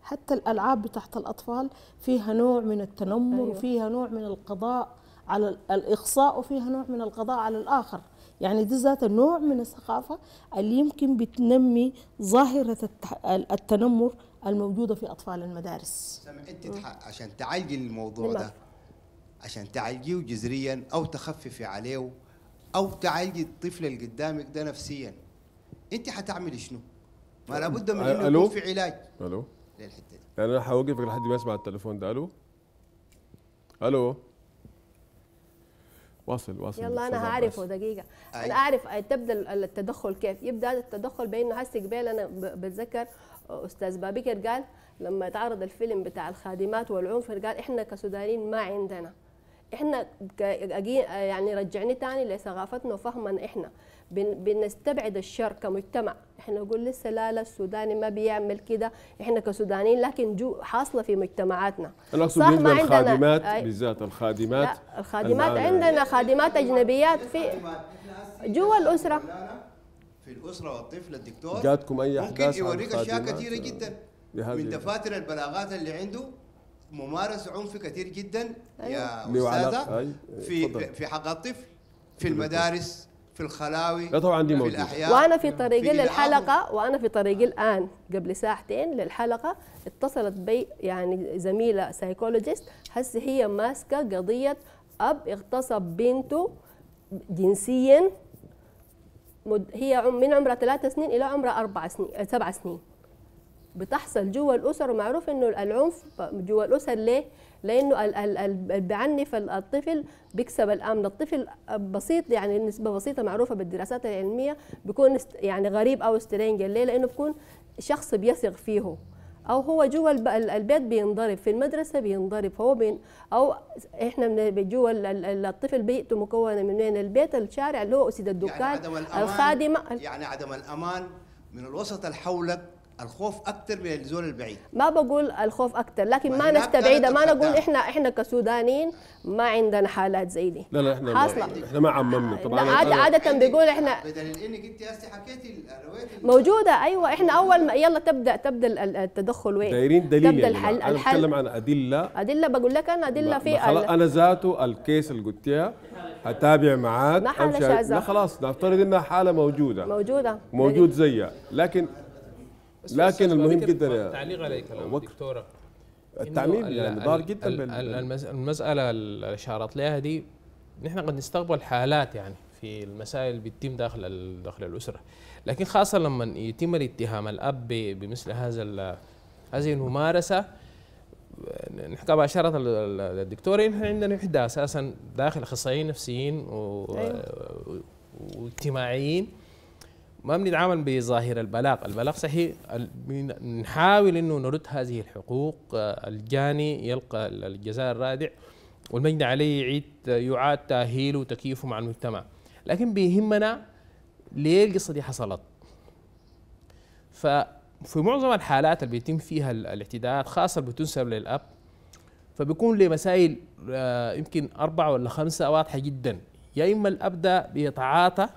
Speaker 4: حتى الالعاب بتاعت الاطفال فيها نوع من التنمر أيوة. وفيها نوع من القضاء على الإخصاء وفيها نوع من القضاء على الآخر يعني دي ذات نوع من الثقافة اللي يمكن بتنمي ظاهرة التنمر الموجودة في أطفال المدارس
Speaker 8: انت عشان تعالجي الموضوع ده عشان تعالجيه جذريا أو تخففي عليه أو تعالجي الطفل اللي قدامك ده نفسيا انت حتعملي شنو؟ ما لابد من انه يكون في علاج الو للحته
Speaker 2: دي يعني انا حوقفك لحد ما اسمع التليفون ده الو الو واصل واصل يلا انا هعرفه بس. دقيقه
Speaker 5: أي. انا اعرف تبدا التدخل كيف يبدا التدخل بانه هسه قبيل انا بتذكر استاذ بابكر قال لما تعرض الفيلم بتاع الخادمات والعنف قال احنا كسودانيين ما عندنا احنا يعني رجعني تاني لثقافتنا وفهمنا احنا بنستبعد الشر كمجتمع احنا نقول لسه لا لا السوداني ما بيعمل كده احنا كسودانيين لكن جو حاصله في مجتمعاتنا صح ما عندنا الخادمات
Speaker 2: بالذات الخادمات لا الخادمات عندنا
Speaker 5: خادمات اجنبيات في جوا الاسره
Speaker 8: في الاسره والطفل الدكتور جاتكم اي احداث ممكن يوريك اشياء كثيره جدا من دفاتر البلاغات اللي عنده ممارس عنف كثير جدا يا أيوه. استاذه في في حق الطفل في المدارس في الخلاوي لا طبعا دي في الأحياء وانا
Speaker 5: في طريقي للحلقه وانا في طريقي الان قبل ساعتين للحلقه اتصلت بي يعني زميله سايكولوجيست هسه هي ماسكه قضيه اب اغتصب بنته جنسيا هي من عمرها ثلاث سنين الى عمرها اربع سنين آه، سبع سنين بتحصل جوا الاسر ومعروف انه العنف جوا الاسر ليه؟ لانه ال بعنف الطفل بيكسب الامن الطفل بسيط يعني نسبه بسيطه معروفه بالدراسات العلميه بيكون يعني غريب او سترينجر ليه لانه بيكون شخص بيثق فيه او هو جوا البيت بينضرب في المدرسه بينضرب هو بين او احنا جوا الطفل بيئته مكونه من وين البيت الشارع اللي هو اسد يعني الدكان يعني عدم الأمان الخادمه
Speaker 8: يعني عدم الامان من الوسط اللي حولك الخوف اكثر من الزول البعيد
Speaker 5: ما بقول الخوف اكثر لكن ما نستبعد ما نقول احنا احنا كسودانيين ما عندنا حالات زي دي لا لا احنا
Speaker 10: حاصلة.
Speaker 8: ما
Speaker 2: احنا ما عممنا طبعا عادة, عادة
Speaker 5: بيقول احنا
Speaker 8: بدل انك انت هسه حكيتي
Speaker 5: موجوده ايوه احنا اول ما يلا تبدا تبدا التدخل وين دايرين دليل تبدا يعني، الحل انا الحل بتكلم
Speaker 2: عن ادله
Speaker 5: ادله بقول لك انا ادله في انا
Speaker 2: ذاته الكيس اللي قلتيها اتابع معاك ما حاله شاذه لا خلاص نفترض انها حاله موجوده
Speaker 5: موجوده موجود
Speaker 2: زيها
Speaker 3: لكن لكن المهم جدا تعليق على كلام دكتوره التعميم يعني ضار جدا المساله اللي اشارت لها دي نحن قد نستقبل حالات يعني في المسائل اللي بتتم داخل داخل الاسره لكن خاصه لما يتم الاتهام الاب بمثل هذا هذه الممارسه نحكي باشارة اشارت الدكتوره نحن عندنا وحده اساسا داخل اخصائيين نفسيين أيوه. واجتماعيين ما بنتعامل بظاهر البلاغ البلاغ صحيح بنحاول أنه نرد هذه الحقوق آه، الجاني يلقى الجزاء الرادع والمجني عليه يعيد آه، يعاد تأهيله وتكييفه مع المجتمع لكن بيهمنا ليه القصة دي حصلت ففي معظم الحالات اللي بيتم فيها الاعتداءات خاصة اللي بتنسب للأب فبيكون لمسائل آه، يمكن أربعة ولا خمسة واضحة جدا يا إما الأب ده بيتعاطى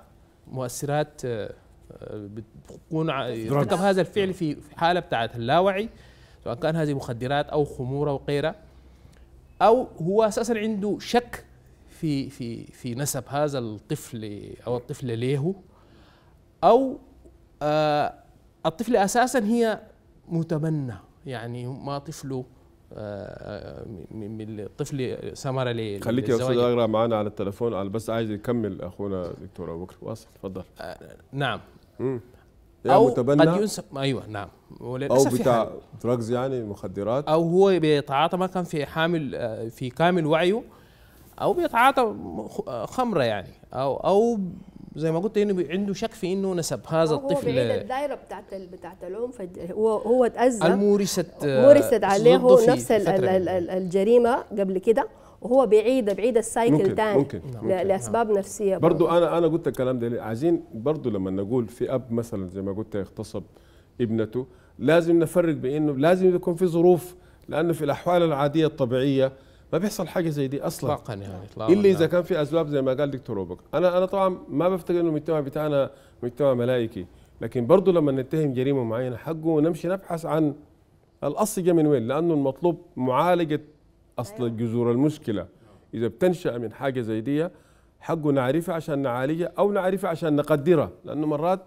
Speaker 3: مؤثرات بتكون ارتكب هذا الفعل في حاله بتاعت اللاوعي سواء كان هذه مخدرات او خمور او غيرها او هو اساسا عنده شك في في في نسب هذا الطفل او الطفله ليه او آه الطفله اساسا هي متبنى يعني ما طفله آه، من الطفل سمر لي خليك يا استاذ اقرا معنا
Speaker 2: على التليفون بس عايز يكمل اخونا دكتور ابو بكر واصل تفضل آه نعم او متبنى قد ينسب
Speaker 3: ايوه نعم وللاسف او يعني بتاع
Speaker 2: دراجز يعني مخدرات
Speaker 3: او هو بيتعاطى ما كان في حامل آه، في كامل وعيه او بيتعاطى آه، خمره يعني او او زي ما قلت انه عنده شك في انه نسب هذا الطفل هو بعيد
Speaker 5: الدائره بتاعت بتاعت الام هو هو تاذى مورست آه، مورست عليه نفس الجريمه قبل كده وهو بعيد بعيد السايكل تاني ممكن, ممكن لاسباب ممكن. نعم. نفسيه برضو, برضو انا
Speaker 2: انا قلت الكلام ده عايزين برضو لما نقول في اب مثلا زي ما قلت يغتصب ابنته لازم نفرق بانه لازم يكون في ظروف لانه في الاحوال العاديه الطبيعيه ما بيحصل حاجه زي دي اصلا اطلاقا
Speaker 3: يعني اطلاقا الا اذا نعم.
Speaker 2: كان في اسباب زي ما قال دكتور روبك انا انا طبعا ما بفتكر انه المجتمع بتاعنا مجتمع ملائكي لكن برضه لما نتهم جريمه معينه حقه ونمشي نبحث عن الاصل جاي من وين لانه المطلوب معالجه اصل أيوة. جذور المشكله اذا بتنشا من حاجه زي دي حقه نعرفها عشان نعالجها او نعرفها عشان نقدرها لانه مرات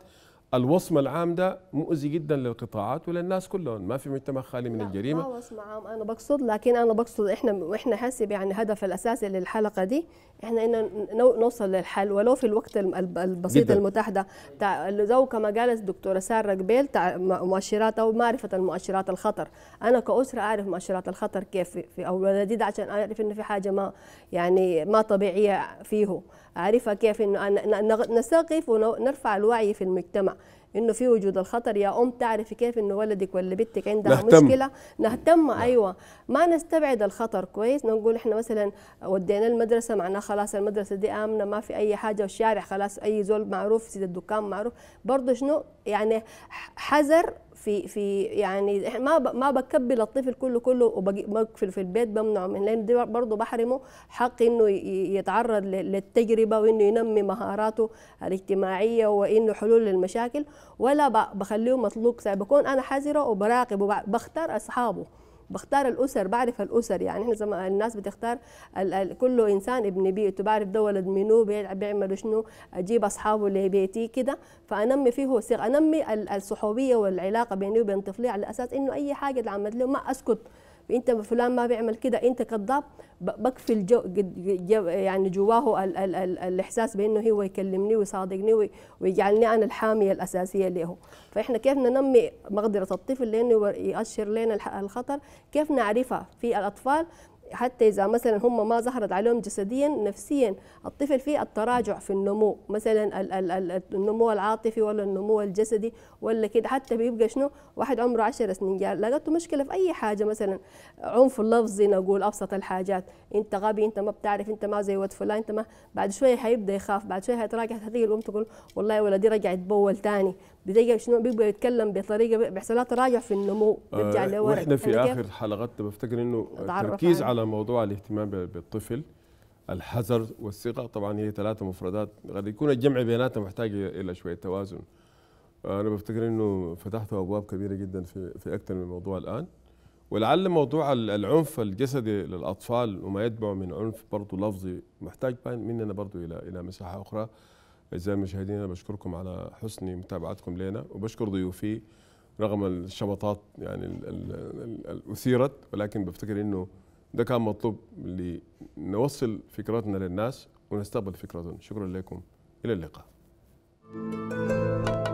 Speaker 2: الوصمه العام ده مؤذي جدا للقطاعات وللناس كلهم ما في مجتمع خالي من الجريمه لا
Speaker 5: وصمه عام انا بقصد لكن انا بقصد احنا واحنا حاسب يعني الهدف الاساسي للحلقه دي احنا ان نوصل للحل ولو في الوقت البسيط المتاح ده لو كما قالت الدكتوره ساره قبيل مؤشرات او معرفه المؤشرات الخطر انا كاسره اعرف مؤشرات الخطر كيف في او ده عشان اعرف ان في حاجه ما يعني ما طبيعيه فيه عارفه كيف إنه نثقف ونرفع الوعي في المجتمع انه في وجود الخطر يا ام تعرفي كيف انه ولدك ولا بنتك عندها نهتم. مشكله نهتم لا. ايوه ما نستبعد الخطر كويس نقول احنا مثلا ودينا المدرسه معناه خلاص المدرسه دي امنه ما في اي حاجه والشارع خلاص اي زول معروف سيد الدكان معروف برضه شنو يعني حذر في في يعني ما ما بكبي للطفل كله كله وبقفل في البيت بمنعه من لان دي برضه بحرمه حق انه يتعرض للتجربه وانه ينمي مهاراته الاجتماعيه وانه حلول للمشاكل ولا بخليه مطلوب بكون انا حذره وبراقب وبختار اصحابه بختار الاسر بعرف الاسر يعني احنا زي ما الناس بتختار كل انسان ابن بيئته بعرف ده ولد منو بيعمل شنو اجيب اصحابه لبيتي كده فانمي فيه انمي الصحوبيه والعلاقه بيني وبين طفلي على اساس انه اي حاجه اتعملت له ما اسكت انت فلان ما بيعمل كده انت كذاب بكفي الجو يعني جواه ال ال ال الاحساس بانه هو يكلمني ويصادقني ويجعلني انا الحاميه الاساسيه له فاحنا كيف ننمي مقدره الطفل لانه يؤشر لنا الخطر كيف نعرفها في الاطفال حتى إذا مثلا هم ما ظهرت عليهم جسديا نفسيا الطفل فيه التراجع في النمو مثلا ال ال ال النمو العاطفي ولا النمو الجسدي ولا كده حتى بيبقى شنو واحد عمره 10 سنين قال لقيته مشكلة في أي حاجة مثلا عنف اللفظي نقول أبسط الحاجات أنت غبي أنت ما بتعرف أنت ما زي ود فلان أنت ما بعد شوية حيبدا يخاف بعد شوية حيتراجع هتيجي الأم تقول والله ولدي رجع يتبول ثاني بيرجع شنو بيبقى يتكلم بطريقه بيحصل تراجع في النمو آه، بيرجع آه لورا واحنا في اخر
Speaker 2: حلقات بفتكر انه التركيز على موضوع الاهتمام بالطفل الحذر والثقه طبعا هي ثلاثه مفردات قد يكون الجمع بيناتها محتاج الى شويه توازن آه، انا بفتكر انه فتحت ابواب كبيره جدا في في اكثر من موضوع الان ولعل موضوع العنف الجسدي للاطفال وما يتبعه من عنف برضه لفظي محتاج مننا برضه الى الى مساحه اخرى أعزائي المشاهدين بشكركم على حسن متابعتكم لنا وبشكر ضيوفي رغم الشبطات يعني أثيرت ولكن بفتكر أنه ده كان مطلوب لنوصل فكرتنا للناس ونستقبل فكرتهم شكرا لكم إلى اللقاء